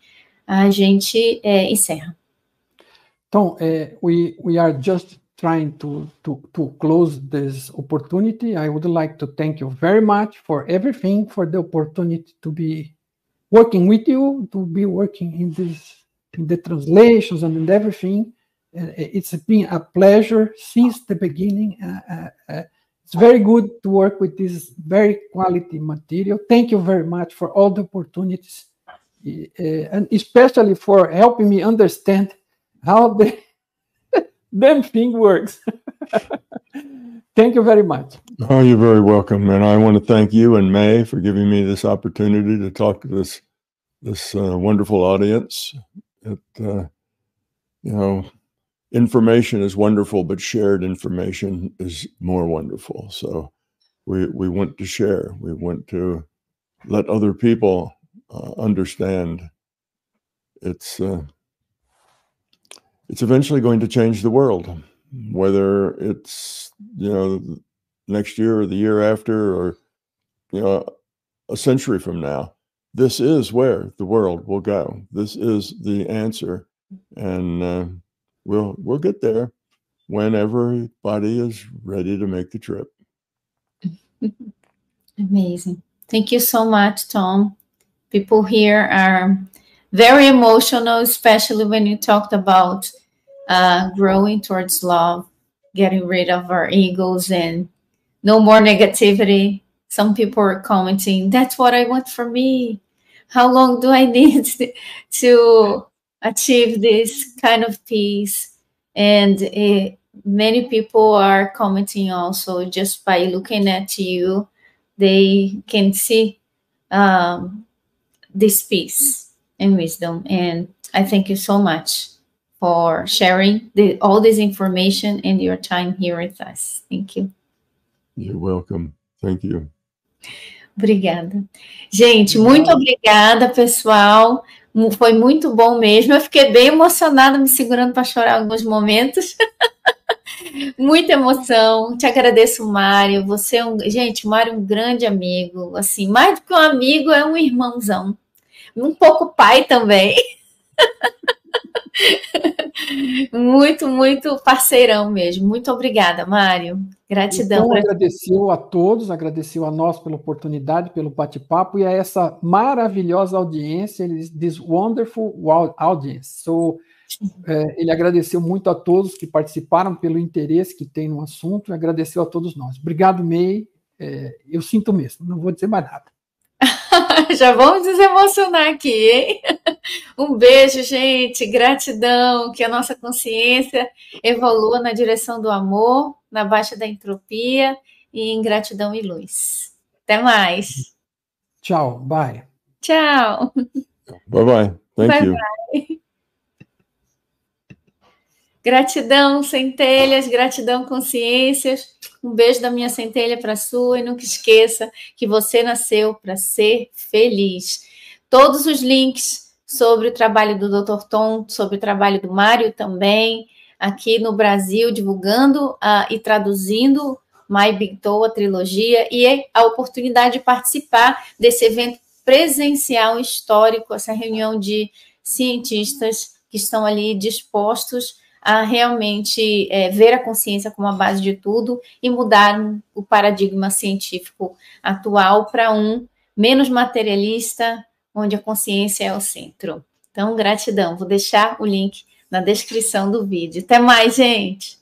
a gente é, encerra. Então, é, we, we are just trying to, to, to close this opportunity. I would like to thank you very much for everything, for the opportunity to be working with you, to be working in this in the translations and in everything. É, é, it's been a pleasure since the beginning. Uh, uh, uh It's very good to work with this very quality material. Thank you very much for all the opportunities, uh, and especially for helping me understand how the damn thing works. thank you very much. Oh, you're very welcome, and I want to thank you and May for giving me this opportunity to talk to this this uh, wonderful audience. It, uh, you know, information is wonderful, but shared information is more wonderful. So we we want to share. We want to let other people uh, understand. It's uh, it's eventually going to change the world, whether it's you know next year or the year after or you know a century from now. This is where the world will go. This is the answer, and. Uh, we'll we'll get there when everybody is ready to make the trip. Amazing. Thank you so much, Tom. People here are very emotional, especially when you talked about uh, growing towards love, getting rid of our egos, and no more negativity. Some people are commenting, That's what I want for me. How long do I need to achieve this kind of peace. And uh, many people are commenting also just by looking at you, they can see um, this peace and wisdom. And I thank you so much for sharing the, all this information and your time here with us. Thank you. You're welcome. Thank you. Obrigada. Gente, muito obrigada, pessoal. Foi muito bom mesmo. Eu fiquei bem emocionada, me segurando para chorar alguns momentos. Muita emoção. Te agradeço, Mário. Você é um. Gente, Mário é um grande amigo. Assim, mais do que um amigo, é um irmãozão. Um pouco pai também. muito, muito parceirão mesmo. Muito obrigada, Mário. Gratidão. Então, agradeceu a todos, agradeceu a nós pela oportunidade, pelo bate-papo e a essa maravilhosa audiência, this wonderful audience. So, é, ele agradeceu muito a todos que participaram pelo interesse que tem no assunto e agradeceu a todos nós. Obrigado, May. É, eu sinto mesmo, não vou dizer mais nada. Já vamos desemocionar aqui, hein? Um beijo, gente. Gratidão. Que a nossa consciência evolua na direção do amor, na baixa da entropia e em gratidão e luz. Até mais. Tchau. Bye. Tchau. Bye bye. Thank bye, you. Bye. Gratidão, centelhas. Gratidão, consciências. Um beijo da minha centelha para a sua e nunca esqueça que você nasceu para ser feliz. Todos os links sobre o trabalho do Dr. Tom, sobre o trabalho do Mário também, aqui no Brasil, divulgando uh, e traduzindo My Big Toe, a trilogia, e é a oportunidade de participar desse evento presencial histórico, essa reunião de cientistas que estão ali dispostos a realmente é, ver a consciência como a base de tudo e mudar o paradigma científico atual para um menos materialista, onde a consciência é o centro. Então, gratidão. Vou deixar o link na descrição do vídeo. Até mais, gente!